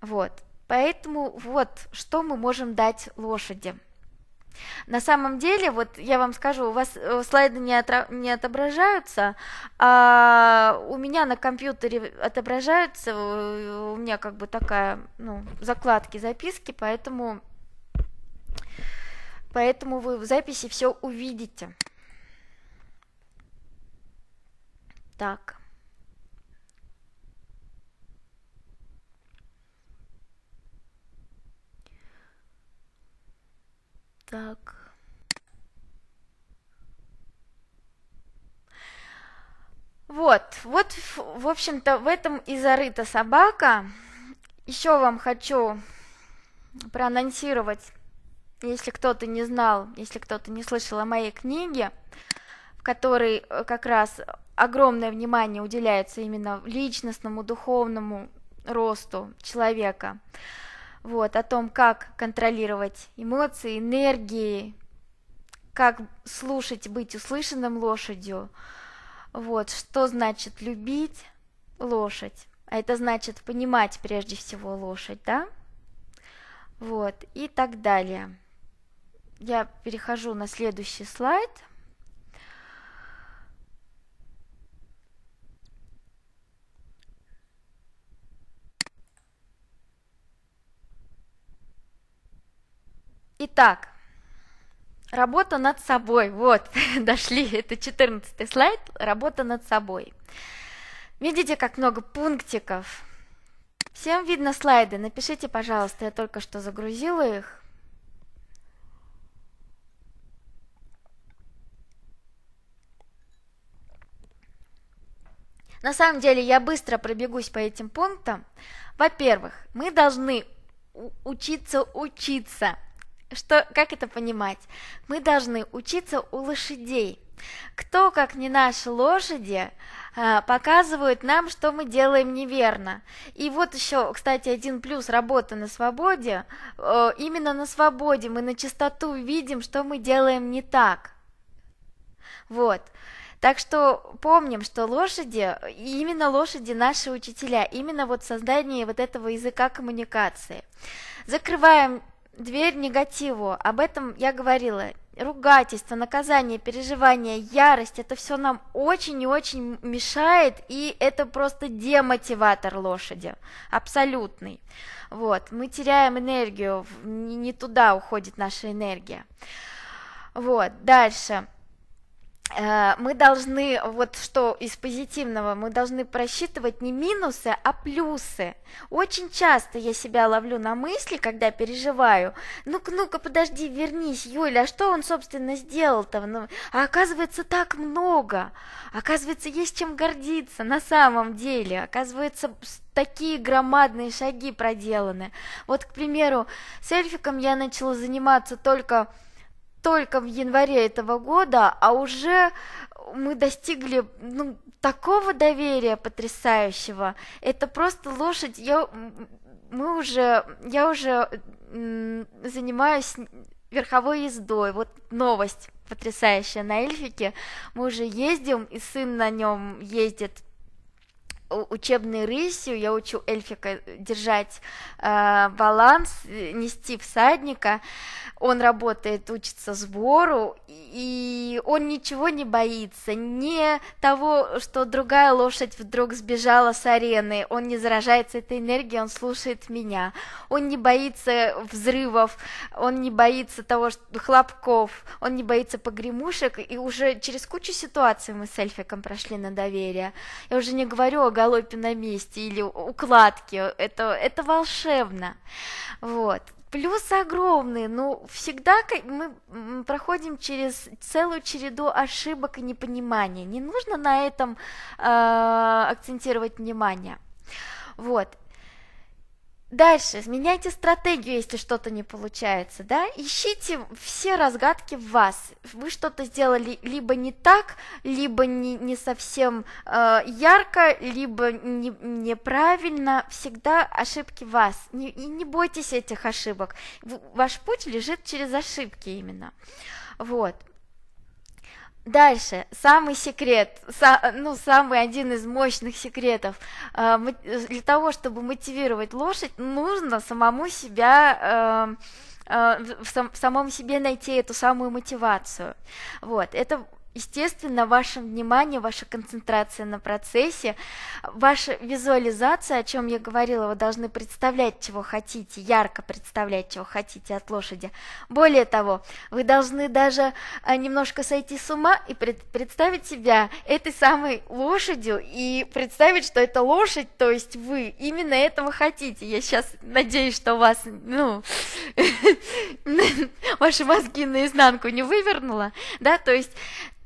Вот, поэтому вот что мы можем дать лошади. На самом деле, вот я вам скажу, у вас э, слайды не, отра- не отображаются, а у меня на компьютере отображаются, э, у меня как бы такая, ну, закладки, записки, поэтому, поэтому вы в записи все увидите. Так. так. Вот, вот, в общем-то, в этом и зарыта собака. Еще вам хочу проанонсировать, если кто-то не знал, если кто-то не слышал о моей книге, в которой э, как раз огромное внимание уделяется именно личностному, духовному росту человека вот, о том, как контролировать эмоции, энергии, как слушать, быть услышанным лошадью, вот, что значит любить лошадь, а это значит понимать прежде всего лошадь, да, вот, и так далее. Я перехожу на следующий слайд – Итак, работа над собой. Вот, дошли, это 14 слайд, работа над собой. Видите, как много пунктиков. Всем видно слайды? Напишите, пожалуйста, я только что загрузила их. На самом деле я быстро пробегусь по этим пунктам. Во-первых, мы должны учиться учиться. Что, как это понимать? Мы должны учиться у лошадей. Кто, как не наши лошади, а, показывают нам, что мы делаем неверно. И вот еще, кстати, один плюс работы на свободе. Именно на свободе мы на чистоту видим, что мы делаем не так. Вот. Так что помним, что лошади, именно лошади наши учителя, именно вот создание вот этого языка коммуникации. Закрываем дверь негативу, об этом я говорила. Ругательство, наказание, переживание, ярость, это все нам очень и очень мешает, и это просто демотиватор лошади, абсолютный. Вот, мы теряем энергию, не туда уходит наша энергия. Вот, дальше. Э, мы должны, вот что из позитивного, мы должны просчитывать не минусы, а плюсы. Очень часто я себя ловлю на мысли, когда переживаю, ну-ка, ну-ка, подожди, вернись, Юля, а что он, собственно, сделал-то? Ну, а оказывается, так много, оказывается, есть чем гордиться на самом деле, оказывается, такие громадные шаги проделаны. Вот, к примеру, сельфиком я начала заниматься только только в январе этого года, а уже мы достигли ну, такого доверия потрясающего. Это просто лошадь. Я, мы уже, я уже занимаюсь верховой ездой. Вот новость потрясающая на эльфике. Мы уже ездим, и сын на нем ездит учебной рысью, я учу эльфика держать э, баланс, э, нести всадника, он работает, учится сбору, и он ничего не боится, не того, что другая лошадь вдруг сбежала с арены, он не заражается этой энергией, он слушает меня, он не боится взрывов, он не боится того, что хлопков, он не боится погремушек, и уже через кучу ситуаций мы с эльфиком прошли на доверие, я уже не говорю о галопе на месте или укладке. Это, это волшебно. Вот. Плюсы огромные, но ну, всегда мы проходим через целую череду ошибок и непонимания. Не нужно на этом э, акцентировать внимание. Вот. Дальше, изменяйте стратегию, если что-то не получается, да? Ищите все разгадки в вас. Вы что-то сделали либо не так, либо не, не совсем э, ярко, либо не, неправильно. Всегда ошибки в вас. Не, и не бойтесь этих ошибок. Ваш путь лежит через ошибки именно. Вот. Дальше, самый секрет, ну, самый один из мощных секретов. Э, для того, чтобы мотивировать лошадь, нужно самому себя эм, э, в самом себе найти эту самую мотивацию. Вот, это Естественно, ваше внимание, ваша концентрация на процессе, ваша визуализация, о чем я говорила, вы должны представлять, чего хотите, ярко представлять, чего хотите от лошади. Более того, вы должны даже э, немножко сойти с ума и пред представить себя этой самой лошадью и представить, что это лошадь, то есть вы именно этого хотите. Я сейчас надеюсь, что у вас, ну, ваши мозги наизнанку не вывернуло, да, то есть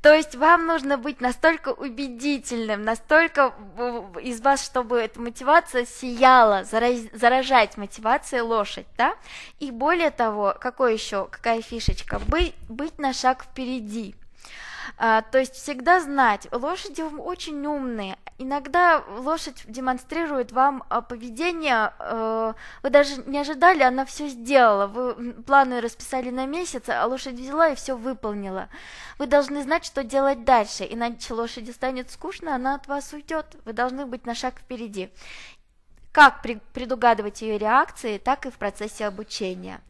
то есть вам нужно быть настолько убедительным, настолько из вас, чтобы эта мотивация сияла, зараз, заражать мотивацией лошадь, да? И более того, какой еще, какая фишечка? Быть, быть на шаг впереди. А, то есть всегда знать, лошади очень умные. Иногда лошадь демонстрирует вам а, поведение, э, вы даже не ожидали, она все сделала. Вы планы расписали на месяц, а лошадь взяла и все выполнила. Вы должны знать, что делать дальше, иначе лошади станет скучно, она от вас уйдет. Вы должны быть на шаг впереди как предугадывать ее реакции, так и в процессе обучения.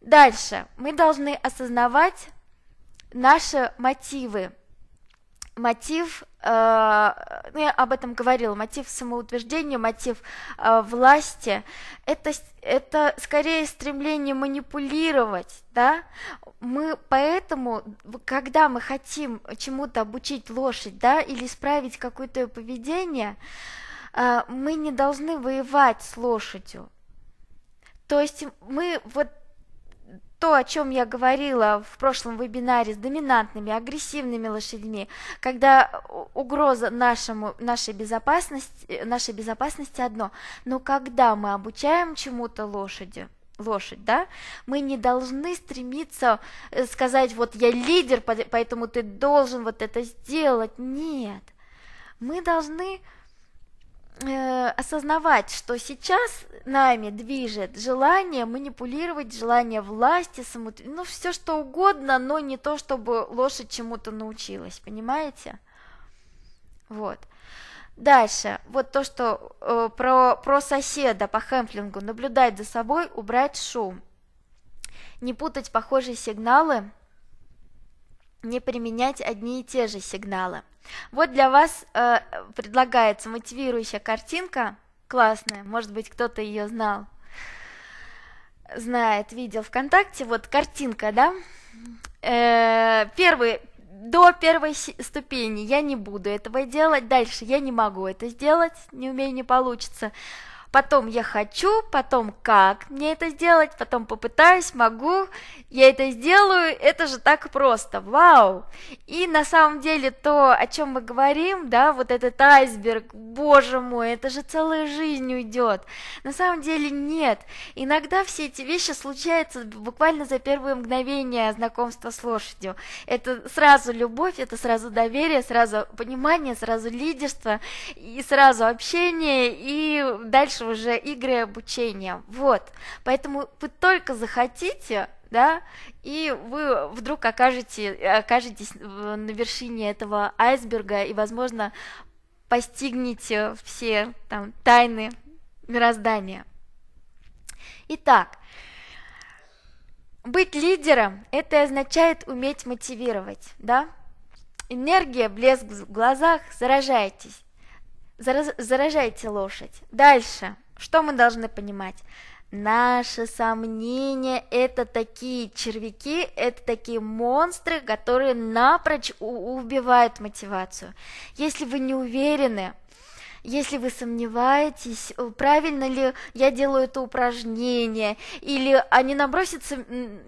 Дальше мы должны осознавать наши мотивы. Мотив, э, ну я об этом говорила, мотив самоутверждения, мотив э, власти, это, это скорее стремление манипулировать, да? Мы поэтому, когда мы хотим чему-то обучить лошадь, да, или исправить какое-то поведение, э, мы не должны воевать с лошадью. То есть мы вот то, о чем я говорила в прошлом вебинаре с доминантными, агрессивными лошадьми, когда угроза нашему, нашей, безопасности, э, нашей безопасности одно, но когда мы обучаем чему-то лошади, лошадь, да, мы не должны стремиться э, сказать, вот я лидер, поэтому ты должен вот это сделать, нет, мы должны Э, осознавать, что сейчас нами движет желание манипулировать, желание власти, саму... ну все что угодно, но не то, чтобы лошадь чему-то научилась, понимаете? Вот. Дальше, вот то, что э, про, про соседа по хэмплингу, наблюдать за собой, убрать шум, не путать похожие сигналы не применять одни и те же сигналы. Вот для вас э, предлагается мотивирующая картинка, классная, может быть кто-то ее знал, знает, видел ВКонтакте, вот картинка, да? Э, первый, до первой ступени я не буду этого делать, дальше я не могу это сделать, не умею, не получится потом я хочу, потом как мне это сделать, потом попытаюсь, могу, я это сделаю, это же так просто, вау! И на самом деле то, о чем мы говорим, да, вот этот айсберг, боже мой, это же целая жизнь уйдет. На самом деле нет, иногда все эти вещи случаются буквально за первое мгновение знакомства с лошадью. Это сразу любовь, это сразу доверие, сразу понимание, сразу лидерство, и сразу общение, и дальше дальше уже игры и обучение. Вот. Поэтому вы только захотите, да, и вы вдруг окажете, окажетесь на вершине этого айсберга и, возможно, постигнете все там тайны мироздания. Итак, быть лидером – это означает уметь мотивировать, да? Энергия, блеск в глазах, заражайтесь. Зараз... Заражайте лошадь. Дальше. Что мы должны понимать? Наши сомнения – это такие червяки, это такие монстры, которые напрочь убивают мотивацию. Если вы не уверены, если вы сомневаетесь, э, правильно ли я делаю это упражнение, или а набросятся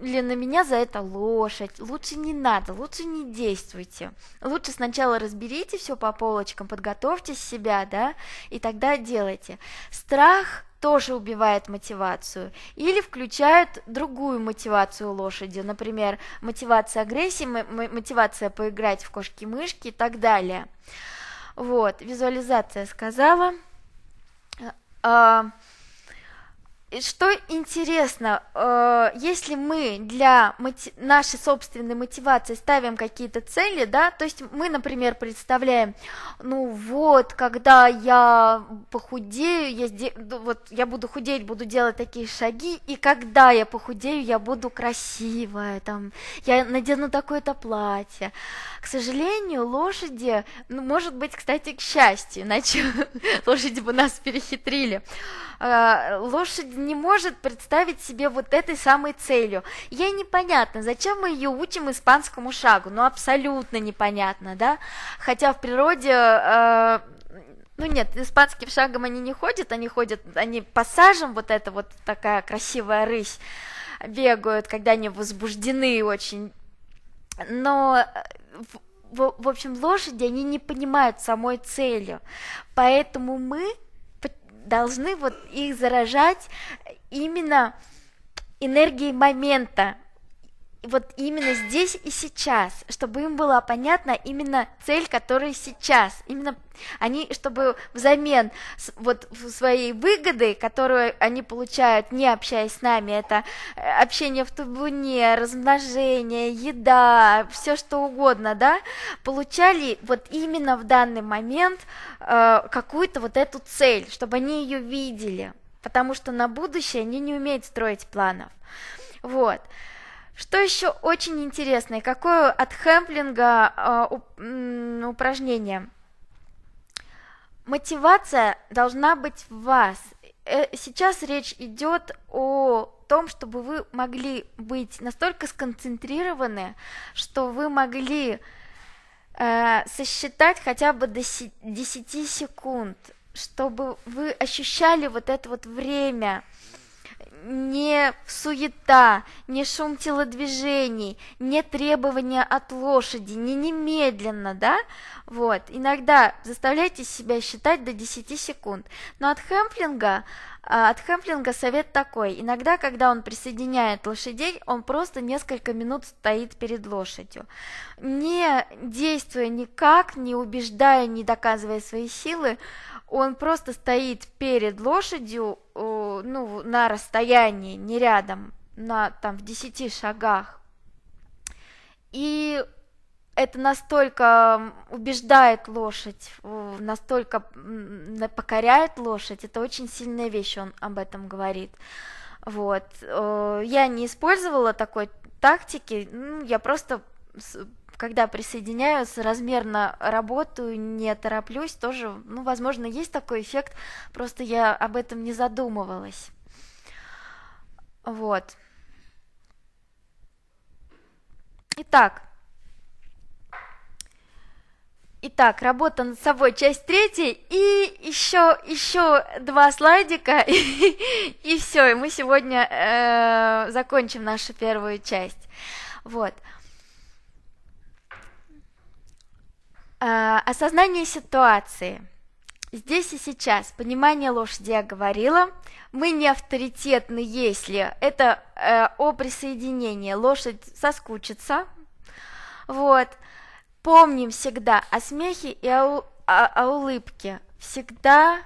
ли на меня за это лошадь, лучше не надо, лучше не действуйте. Лучше сначала разберите все по полочкам, подготовьте себя, да, и тогда делайте. Страх тоже убивает мотивацию. Или включают другую мотивацию лошади, например, мотивация агрессии, мотивация поиграть в кошки-мышки и так далее. Вот, визуализация сказала. А, что интересно, э, если мы для нашей собственной мотивации ставим какие-то цели, да, то есть мы, например, представляем, ну вот, когда я похудею, я, сде... вот, я буду худеть, буду делать такие шаги, и когда я похудею, я буду красивая, там, я надену такое-то платье. К сожалению, лошади, ну, может быть, кстати, к счастью, иначе лошади бы нас перехитрили. Э, лошади не может представить себе вот этой самой целью. Ей непонятно, зачем мы ее учим испанскому шагу, ну абсолютно непонятно, да, хотя в природе... Э, ну нет, испанским шагом они не ходят, они ходят, они пассажем, вот это вот такая красивая рысь, бегают, когда они возбуждены очень. Но э, в, в общем, лошади, они не понимают самой целью. Поэтому мы должны вот их заражать именно энергией момента, вот именно здесь и сейчас, чтобы им была понятна именно цель, которая сейчас, именно они, чтобы взамен вот своей выгоды, которую они получают, не общаясь с нами, это э, общение в табуне, размножение, еда, все что угодно, да, получали вот именно в данный момент э, какую-то вот эту цель, чтобы они ее видели, потому что на будущее они не умеют строить планов, вот. Что еще очень интересно, и какое от хэмплинга э, упражнение? Мотивация должна быть в вас. Э, сейчас речь идет о том, чтобы вы могли быть настолько сконцентрированы, что вы могли э, сосчитать хотя бы до 10 секунд, чтобы вы ощущали вот это вот время, не суета, не шум телодвижений, не требования от лошади, не немедленно, да? Вот, иногда заставляйте себя считать до 10 секунд. Но от хэмплинга, а, от хэмплинга совет такой. Иногда, когда он присоединяет лошадей, он просто несколько минут стоит перед лошадью. Не действуя никак, не убеждая, не доказывая свои силы, он просто стоит перед лошадью, э, ну, на расстоянии, не рядом, на, там, в десяти шагах. И это настолько убеждает лошадь, э, настолько покоряет лошадь, это очень сильная вещь, он об этом говорит. Вот. Э, я не использовала такой тактики, ну, я просто когда присоединяюсь, размерно работаю, не тороплюсь, тоже, ну, возможно, есть такой эффект, просто я об этом не задумывалась. Вот. Итак. Итак, работа над собой, часть третья, и еще, еще два слайдика, и, и все, и мы сегодня э, закончим нашу первую часть. Вот. А, осознание ситуации. Здесь и сейчас понимание лошади я говорила. Мы не авторитетны, если это э, о присоединении. Лошадь соскучится. Вот. Помним всегда о смехе и о, о, о улыбке. Всегда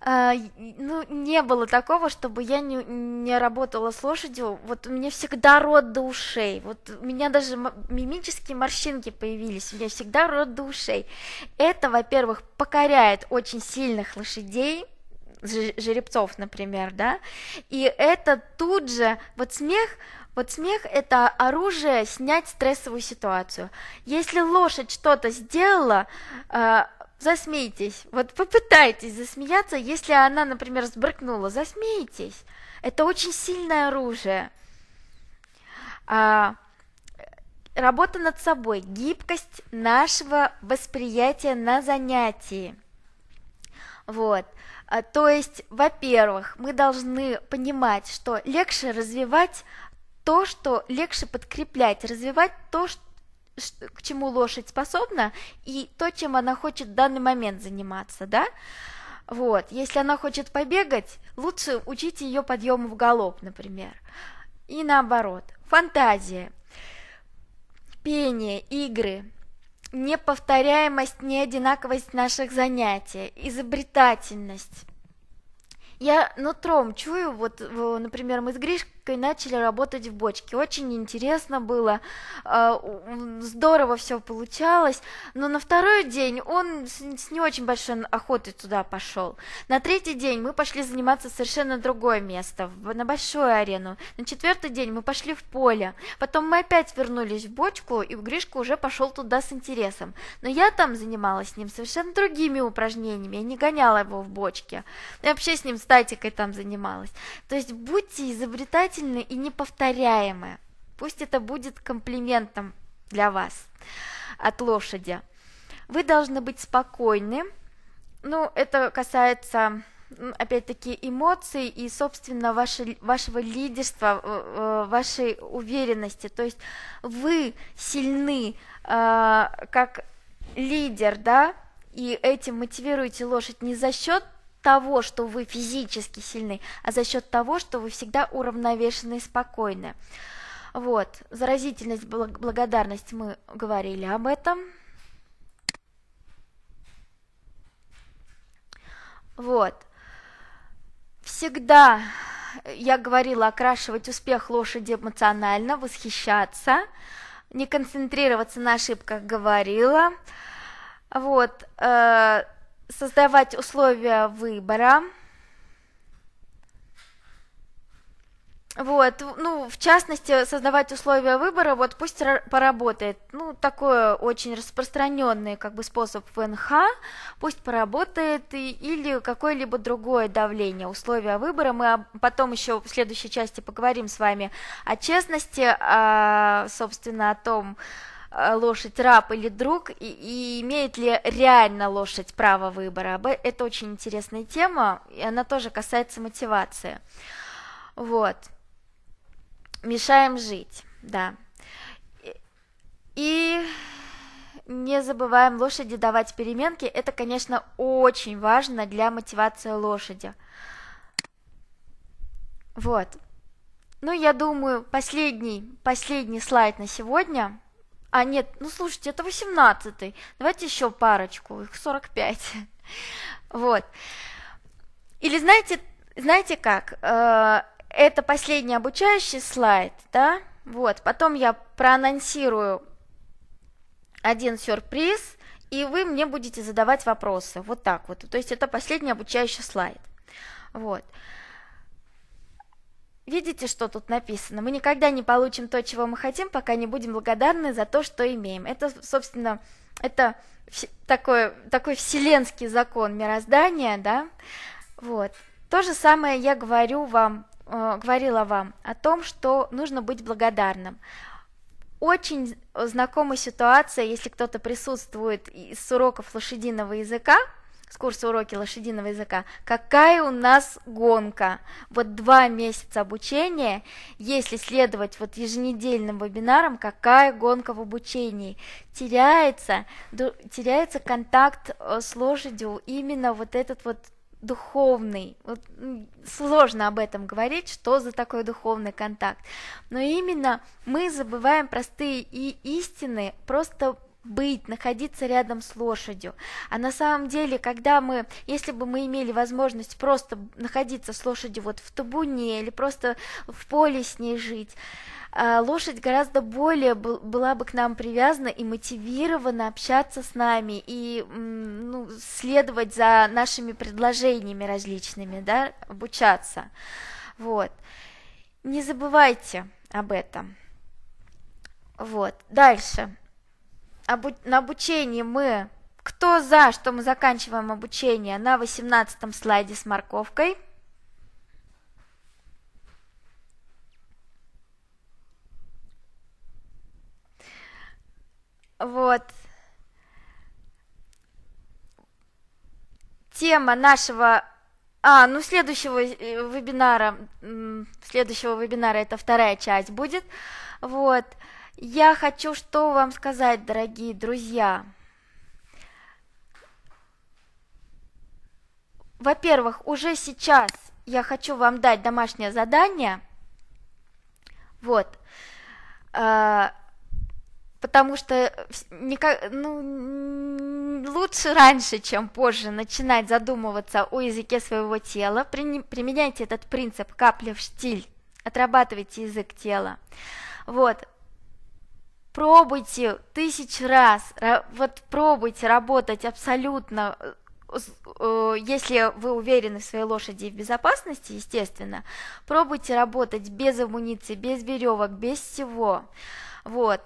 а, ну, не было такого, чтобы я не, не работала с лошадью. Вот у меня всегда рот до ушей. Вот у меня даже мимические морщинки появились. У меня всегда рот до ушей. Это, во-первых, покоряет очень сильных лошадей, жеребцов, например, да, и это тут же, вот смех, вот смех – это оружие снять стрессовую ситуацию. Если лошадь что-то сделала, а, Засмейтесь. Вот попытайтесь засмеяться, если она, например, сбрыкнула. Засмейтесь. Это очень сильное оружие. А, работа над собой, гибкость нашего восприятия на занятии. Вот. А, то есть, во-первых, мы должны понимать, что легче развивать то, что легче подкреплять, развивать то, что к чему лошадь способна и то, чем она хочет в данный момент заниматься, да? Вот, если она хочет побегать, лучше учить ее подъему в галоп, например. И наоборот, фантазия, пение, игры, неповторяемость, неодинаковость наших занятий, изобретательность. Я нутром чую, вот, например, мы с Гришкой математикой, начали работать в бочке. Очень интересно было, э, здорово все получалось, но на второй день он с не очень большой охотой туда пошел. На третий день мы пошли заниматься совершенно другое место, на большую арену. На четвертый день мы пошли в поле, потом мы опять вернулись в бочку, и Гришка уже пошел туда с интересом. Но я там занималась с ним совершенно другими упражнениями, я не гоняла его в бочке. Я вообще с ним статикой там занималась. То есть будьте изобретательными замечательное и неповторяемое. Пусть это будет комплиментом для вас от лошади. Вы должны быть спокойны. Ну, это касается, опять-таки, эмоций и, собственно, вашей, вашего лидерства, э, э, вашей уверенности. То есть вы сильны э, как лидер, да, и этим мотивируете лошадь не за счет того, что вы физически сильны, а за счет того, что вы всегда уравновешены и спокойны. Вот, заразительность, благодарность, мы говорили об этом. Вот. Всегда я говорила окрашивать успех лошади эмоционально, восхищаться, не концентрироваться на ошибках, говорила. Вот. Э создавать условия выбора. Вот, ну, в частности, создавать условия выбора, вот пусть поработает. Ну, такой очень распространенный как бы способ ВНХ, пусть поработает и, или какое-либо другое давление, условия выбора. Мы потом еще в следующей части поговорим с вами о честности, о, а, собственно, о том, Э, лошадь раб или друг, и, и имеет ли реально лошадь право выбора. Это очень интересная тема, и она тоже касается мотивации. Вот. Мешаем жить, да. И не забываем лошади давать переменки. Это, конечно, очень важно для мотивации лошади. Вот. Ну, я думаю, последний, последний слайд на сегодня – а, нет, ну слушайте, это 18-й. Давайте еще парочку, их 45. Вот. Или знаете, знаете как? Э, это последний обучающий слайд, да? Вот, потом я проанонсирую один сюрприз, и вы мне будете задавать вопросы. Вот так вот. То есть это последний обучающий слайд. Вот. Видите, что тут написано? Мы никогда не получим то, чего мы хотим, пока не будем благодарны за то, что имеем. Это, собственно, это такой, такой вселенский закон мироздания, да? Вот. То же самое я говорю вам, э, говорила вам о том, что нужно быть благодарным. Очень знакома ситуация, если кто-то присутствует из уроков лошадиного языка – с курса уроки лошадиного языка, какая у нас гонка. Вот два месяца обучения, если следовать вот еженедельным вебинарам, какая гонка в обучении. Теряется, теряется контакт э, с лошадью, именно вот этот вот духовный. Вот сложно об этом говорить, что за такой духовный контакт. Но именно мы забываем простые и истины, просто быть, находиться рядом с лошадью. А на самом деле, когда мы, если бы мы имели возможность просто находиться с лошадью вот в табуне или просто в поле с ней жить, а, лошадь гораздо более была бы к нам привязана и мотивирована общаться с нами и ну, следовать за нашими предложениями различными, да, обучаться. Вот. Не забывайте об этом. Вот. Дальше обу на обучении мы... Кто за, что мы заканчиваем обучение на 18 слайде с морковкой? Вот. Тема нашего... А, ну следующего э, вебинара, следующего вебинара это вторая часть будет. Вот. Я хочу что вам сказать, дорогие друзья. Во-первых, уже сейчас я хочу вам дать домашнее задание. Вот. А, потому что никак, ну, лучше раньше, чем позже начинать задумываться о языке своего тела. Применяйте этот принцип капля в штиль. Отрабатывайте язык тела. Вот, пробуйте тысяч раз, вот пробуйте работать абсолютно э, э, если вы уверены в своей лошади и в безопасности, естественно, пробуйте работать без амуниции, без веревок, без всего. Вот.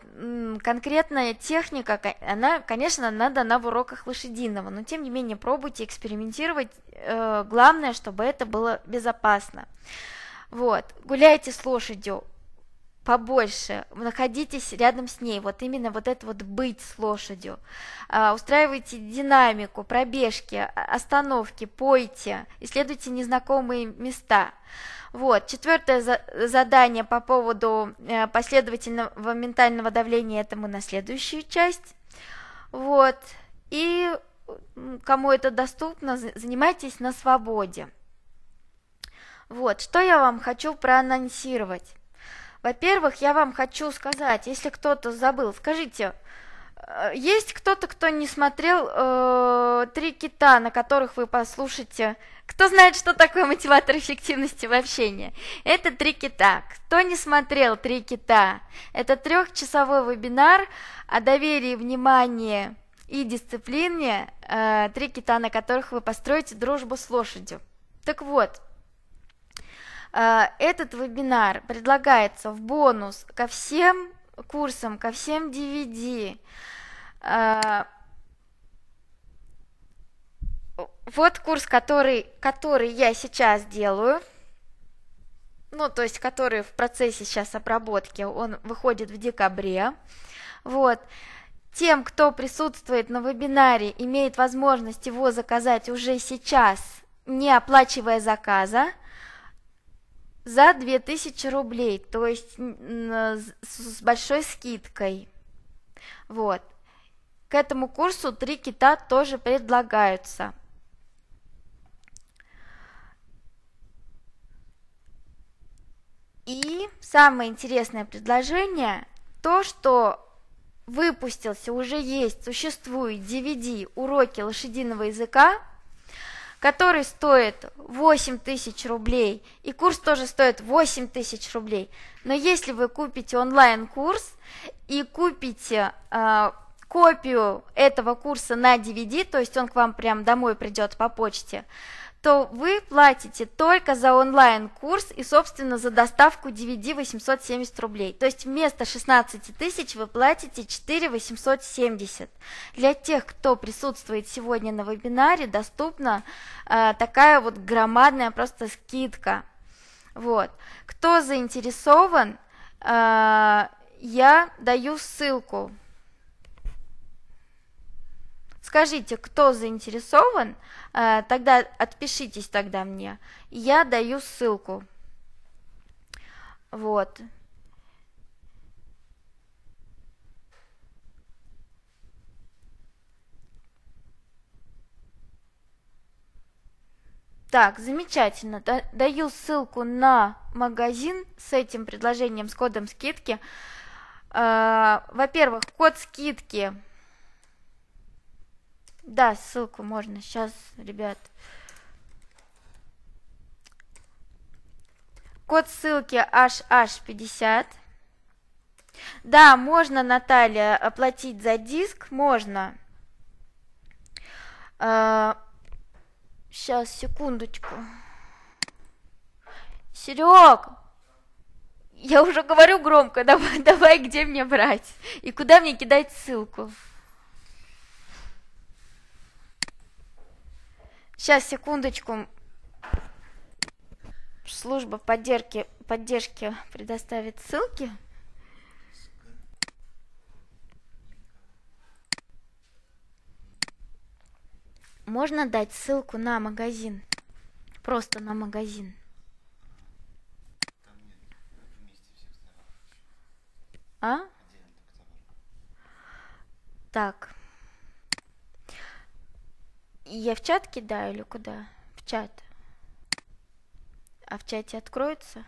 Конкретная техника, она, конечно, она дана в уроках лошадиного, но тем не менее пробуйте экспериментировать. Э, главное, чтобы это было безопасно. Вот. Гуляйте с лошадью, побольше, находитесь рядом с ней, вот именно вот это вот быть с лошадью, а, устраивайте динамику, пробежки, а, остановки, пойте, исследуйте незнакомые места. Вот, четвертое за задание по поводу э, последовательного ментального давления, это мы на следующую часть. Вот, и кому это доступно, занимайтесь на свободе. Вот, что я вам хочу проанонсировать. Во-первых, я вам хочу сказать, если кто-то забыл, скажите, э, есть кто-то, кто не смотрел э, «Три кита», на которых вы послушаете? Кто знает, что такое мотиватор эффективности в общении? Это «Три кита». Кто не смотрел «Три кита»? Это трехчасовой вебинар о доверии, внимании и дисциплине э, «Три кита», на которых вы построите дружбу с лошадью. Так вот, а, этот вебинар предлагается в бонус ко всем курсам, ко всем DVD. А, вот курс, который, который я сейчас делаю, ну, то есть, который в процессе сейчас обработки, он выходит в декабре. Вот. Тем, кто присутствует на вебинаре, имеет возможность его заказать уже сейчас, не оплачивая заказа за 2000 рублей, то есть с большой скидкой. Вот. К этому курсу три кита тоже предлагаются. И самое интересное предложение, то, что выпустился, уже есть, существует DVD уроки лошадиного языка – который стоит 8 тысяч рублей, и курс тоже стоит 8 тысяч рублей. Но если вы купите онлайн-курс и купите э, копию этого курса на DVD, то есть он к вам прям домой придет по почте, то вы платите только за онлайн-курс и, собственно, за доставку DVD 870 рублей. То есть вместо 16 тысяч вы платите 4 870. Для тех, кто присутствует сегодня на вебинаре, доступна э, такая вот громадная просто скидка. Вот. Кто заинтересован, э, я даю ссылку. Скажите, кто заинтересован, Э, тогда отпишитесь тогда мне. Я даю ссылку. Вот. Так, замечательно. Даю ссылку на магазин с этим предложением, с кодом скидки. Э, во-первых, код скидки да, ссылку можно. Сейчас, ребят. Код ссылки HH50. Да, можно, Наталья, оплатить за диск. Можно. Сейчас, а, секундочку. Серег, я уже говорю громко, давай, давай, где мне брать? И куда мне кидать ссылку? Сейчас, секундочку. Служба поддержки, поддержки предоставит ссылки. Можно дать ссылку на магазин. Просто на магазин. А? Так. Я в чат кидаю или куда? В чат. А в чате откроется?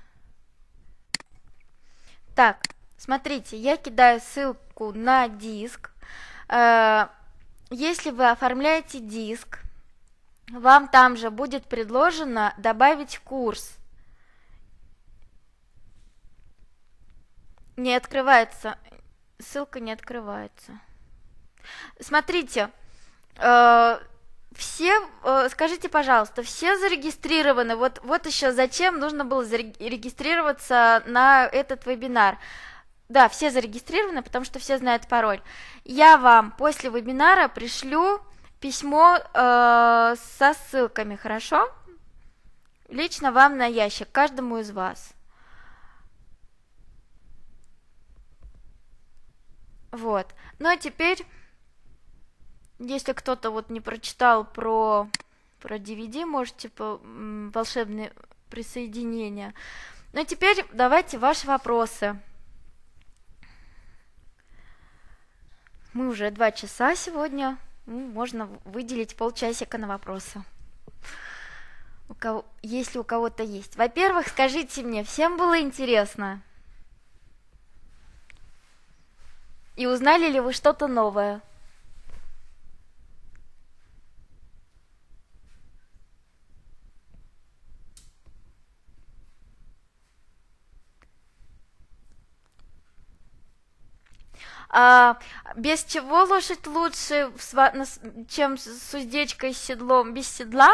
Так, смотрите, я кидаю ссылку на диск. Э, если вы оформляете диск, вам там же будет предложено добавить курс. Не открывается, ссылка не открывается. Смотрите, э, все, э, скажите, пожалуйста, все зарегистрированы? Вот, вот еще зачем нужно было зарегистрироваться на этот вебинар? Да, все зарегистрированы, потому что все знают пароль. Я вам после вебинара пришлю письмо э, со ссылками, хорошо? Лично вам на ящик, каждому из вас. Вот. Ну а теперь если кто-то вот не прочитал про, про DVD, можете по типа, волшебные присоединения. Ну теперь давайте ваши вопросы. Мы уже два часа сегодня. Ну, можно выделить полчасика на вопросы. У кого, если у кого-то есть. Во-первых, скажите мне, всем было интересно? И узнали ли вы что-то новое? А, без чего лошадь лучше, чем с уздечкой с седлом? Без седла?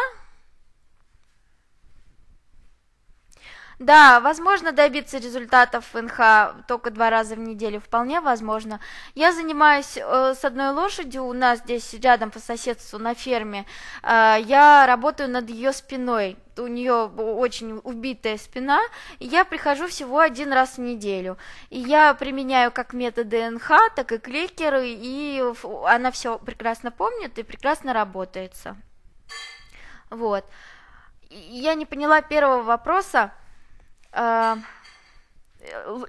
Да, возможно добиться результатов в НХ только два раза в неделю, вполне возможно. Я занимаюсь э, с одной лошадью, у нас здесь рядом по соседству на ферме. Э, я работаю над ее спиной, у нее очень убитая спина, и я прихожу всего один раз в неделю. И я применяю как методы НХ, так и кликеры, и она все прекрасно помнит и прекрасно работается. Вот. Я не поняла первого вопроса. А,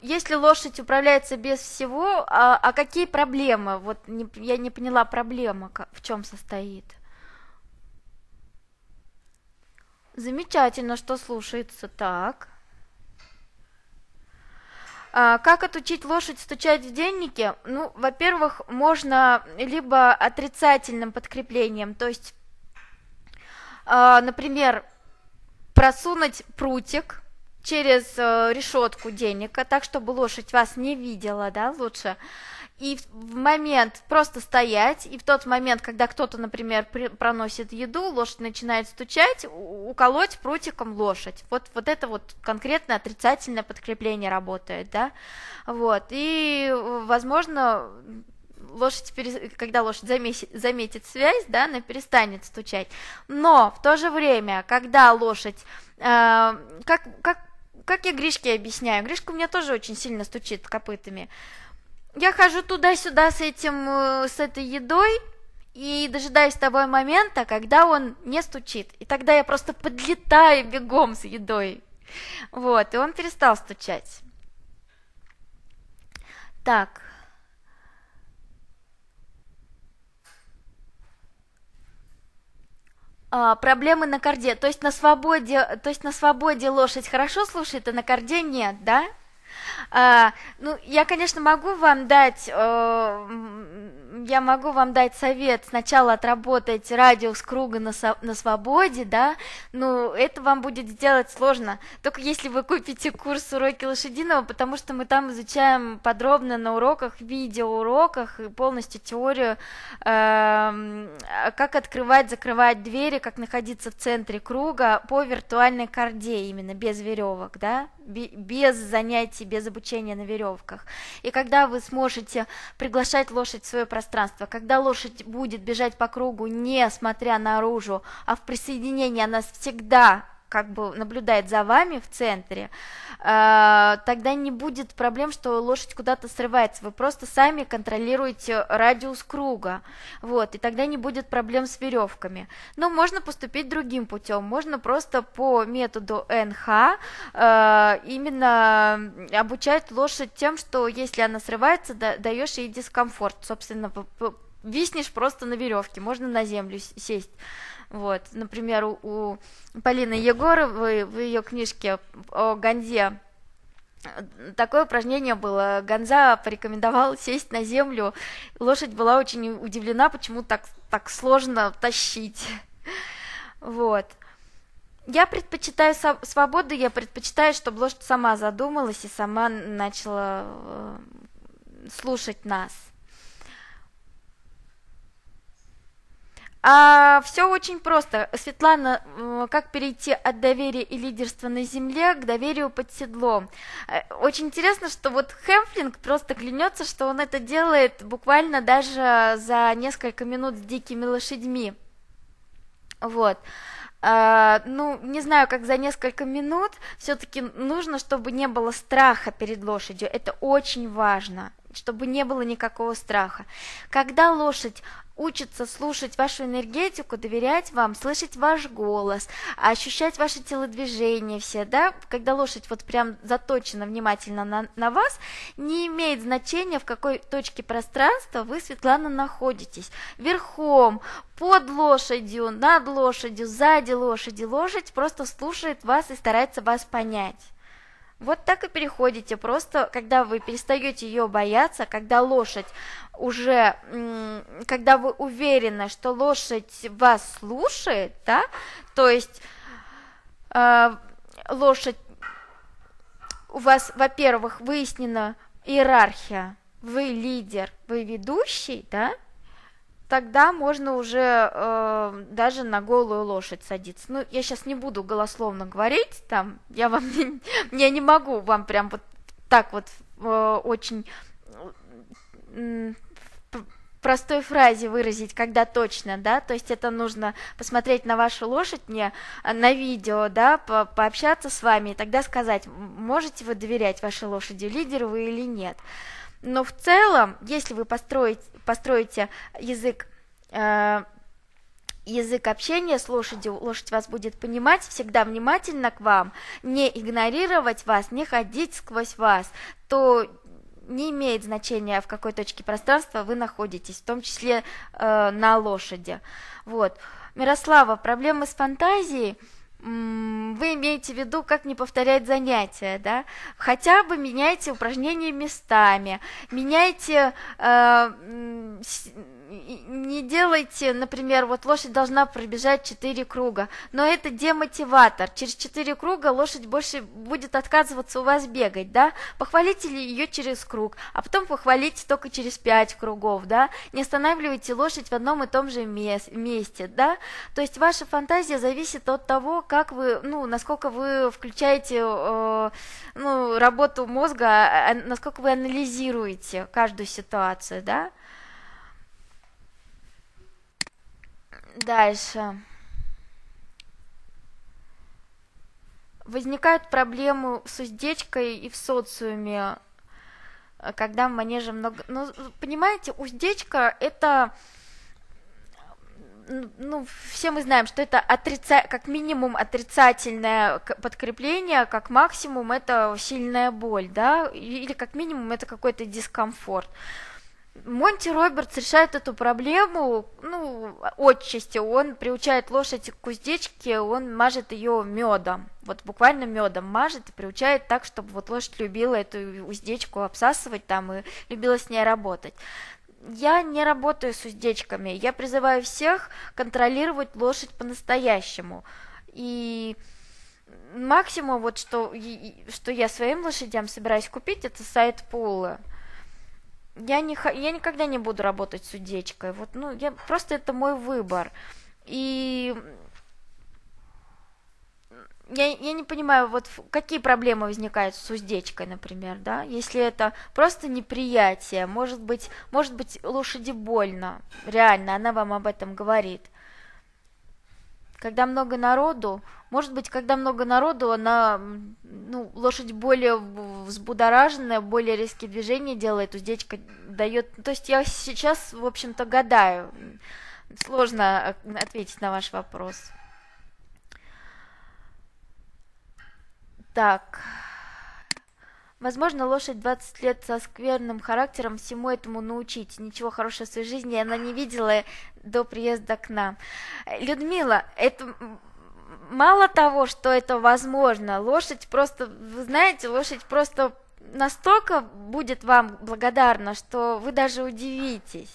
если лошадь управляется без всего, а, а какие проблемы? Вот не, я не поняла, проблема как, в чем состоит. Замечательно, что слушается так. А, как отучить лошадь стучать в деннике? Ну, во-первых, можно либо отрицательным подкреплением, то есть, а, например, просунуть прутик – через э, решетку денег, а так, чтобы лошадь вас не видела, да, лучше. И в момент просто стоять, и в тот момент, когда кто-то, например, при, проносит еду, лошадь начинает стучать, уколоть прутиком лошадь. Вот, вот это вот конкретное отрицательное подкрепление работает, да. Вот, и, возможно, лошадь, когда лошадь заметит, заметит связь, да, она перестанет стучать. Но в то же время, когда лошадь, э, как, как как я Гришке объясняю? Гришка у меня тоже очень сильно стучит копытами. Я хожу туда-сюда с этим, э, с этой едой, и дожидаюсь того момента, когда он не стучит. И тогда я просто подлетаю бегом с едой. Вот, и он перестал стучать. Так, а, проблемы на корде. То есть на свободе, то есть на свободе лошадь хорошо слушает, а на корде нет, да? А, ну, я, конечно, могу вам дать э, я могу вам дать совет, сначала отработать радиус круга на, со, на свободе, да, ну, это вам будет сделать сложно, только если вы купите курс уроки лошадиного, потому что мы там изучаем подробно на уроках, видеоуроках и полностью теорию, эм, а как открывать, закрывать двери, как находиться в центре круга по виртуальной корде именно, без веревок, да, без занятий, без обучения на веревках. И когда вы сможете приглашать лошадь в свое пространство, когда лошадь будет бежать по кругу, не смотря наружу, а в присоединении она всегда как бы наблюдает за вами в центре, э, тогда не будет проблем, что лошадь куда-то срывается. Вы просто сами контролируете радиус круга, вот, и тогда не будет проблем с веревками. Но можно поступить другим путем, можно просто по методу НХ э, именно обучать лошадь тем, что если она срывается, даешь ей дискомфорт, собственно, виснешь просто на веревке, можно на землю сесть. Вот, например, у, у Полины Егоровой в ее книжке о Ганзе э, такое упражнение было. Ганза порекомендовал сесть на землю. Лошадь была очень удивлена, почему так, так сложно тащить. Вот. Я предпочитаю свободу, я предпочитаю, чтобы лошадь сама задумалась и сама начала э, слушать нас. А, все очень просто. Светлана, как перейти от доверия и лидерства на земле к доверию под седлом? Э, очень интересно, что вот Хэмфлинг просто клянется, что он это делает буквально даже за несколько минут с дикими лошадьми. Вот. А, ну, не знаю, как за несколько минут, все-таки нужно, чтобы не было страха перед лошадью. Это очень важно чтобы не было никакого страха. Когда лошадь учатся слушать вашу энергетику, доверять вам, слышать ваш голос, ощущать ваши телодвижения все, да, когда лошадь вот прям заточена внимательно на, на вас, не имеет значения, в какой точке пространства вы, Светлана, находитесь. Верхом, под лошадью, над лошадью, сзади лошади. Лошадь просто слушает вас и старается вас понять. Вот так и переходите. Просто, когда вы перестаете ее бояться, когда лошадь уже, когда вы уверены, что лошадь вас слушает, да, то есть э, лошадь, у вас, во-первых, выяснена иерархия, вы лидер, вы ведущий, да, тогда можно уже э, даже на голую лошадь садиться. Ну, я сейчас не буду голословно говорить, там, я вам не, я не могу вам прям вот так вот э, очень простой фразе выразить, когда точно, да, то есть это нужно посмотреть на вашу лошадь, не а, на видео, да, по пообщаться с вами и тогда сказать, можете вы доверять вашей лошади, лидер вы или нет. Но в целом, если вы построить построите язык э язык общения с лошадью, лошадь вас будет понимать, всегда внимательно к вам, не игнорировать вас, не ходить сквозь вас, то не имеет значения, в какой точке пространства вы находитесь, в том числе э, на лошади. Вот. Мирослава, проблемы с фантазией – вы имеете в виду, как не повторять занятия, да? Хотя бы меняйте упражнения местами, меняйте, э, не делайте, например, вот лошадь должна пробежать 4 круга, но это демотиватор, через 4 круга лошадь больше будет отказываться у вас бегать, да? Похвалите ее через круг, а потом похвалите только через 5 кругов, да? Не останавливайте лошадь в одном и том же месте, да? То есть ваша фантазия зависит от того, как вы, ну, насколько вы включаете, э, ну, работу мозга, а, а насколько вы анализируете каждую ситуацию, да? Дальше. Возникают проблемы с уздечкой и в социуме, э, когда в манеже много... Ну, понимаете, уздечка – это ну, все мы знаем, что это отрица... как минимум отрицательное подкрепление, а как максимум это сильная боль, да, или как минимум это какой-то дискомфорт. Монти Робертс решает эту проблему, ну, отчасти. Он приучает лошадь к уздечке, он мажет ее медом. Вот буквально медом мажет и приучает так, чтобы вот лошадь любила эту уздечку обсасывать там и любила с ней работать. Я не работаю с уздечками. Я призываю всех контролировать лошадь по-настоящему. И максимум, вот что, что я своим лошадям собираюсь купить, это сайт Пула. Я, не, я никогда не буду работать с уздечкой. Вот, ну, я, просто это мой выбор. И я, я не понимаю, вот какие проблемы возникают с уздечкой, например, да? Если это просто неприятие, может быть, может быть, лошади больно, реально, она вам об этом говорит. Когда много народу, может быть, когда много народу, она, ну, лошадь более взбудораженная, более резкие движения делает, уздечка дает. Ну, то есть я сейчас, в общем-то, гадаю. Сложно э, ответить на ваш вопрос. Так. Возможно, лошадь 20 лет со скверным характером всему этому научить. Ничего хорошего в своей жизни она не видела до приезда к нам. Людмила, это мало того, что это возможно, лошадь просто, вы знаете, лошадь просто настолько будет вам благодарна, что вы даже удивитесь.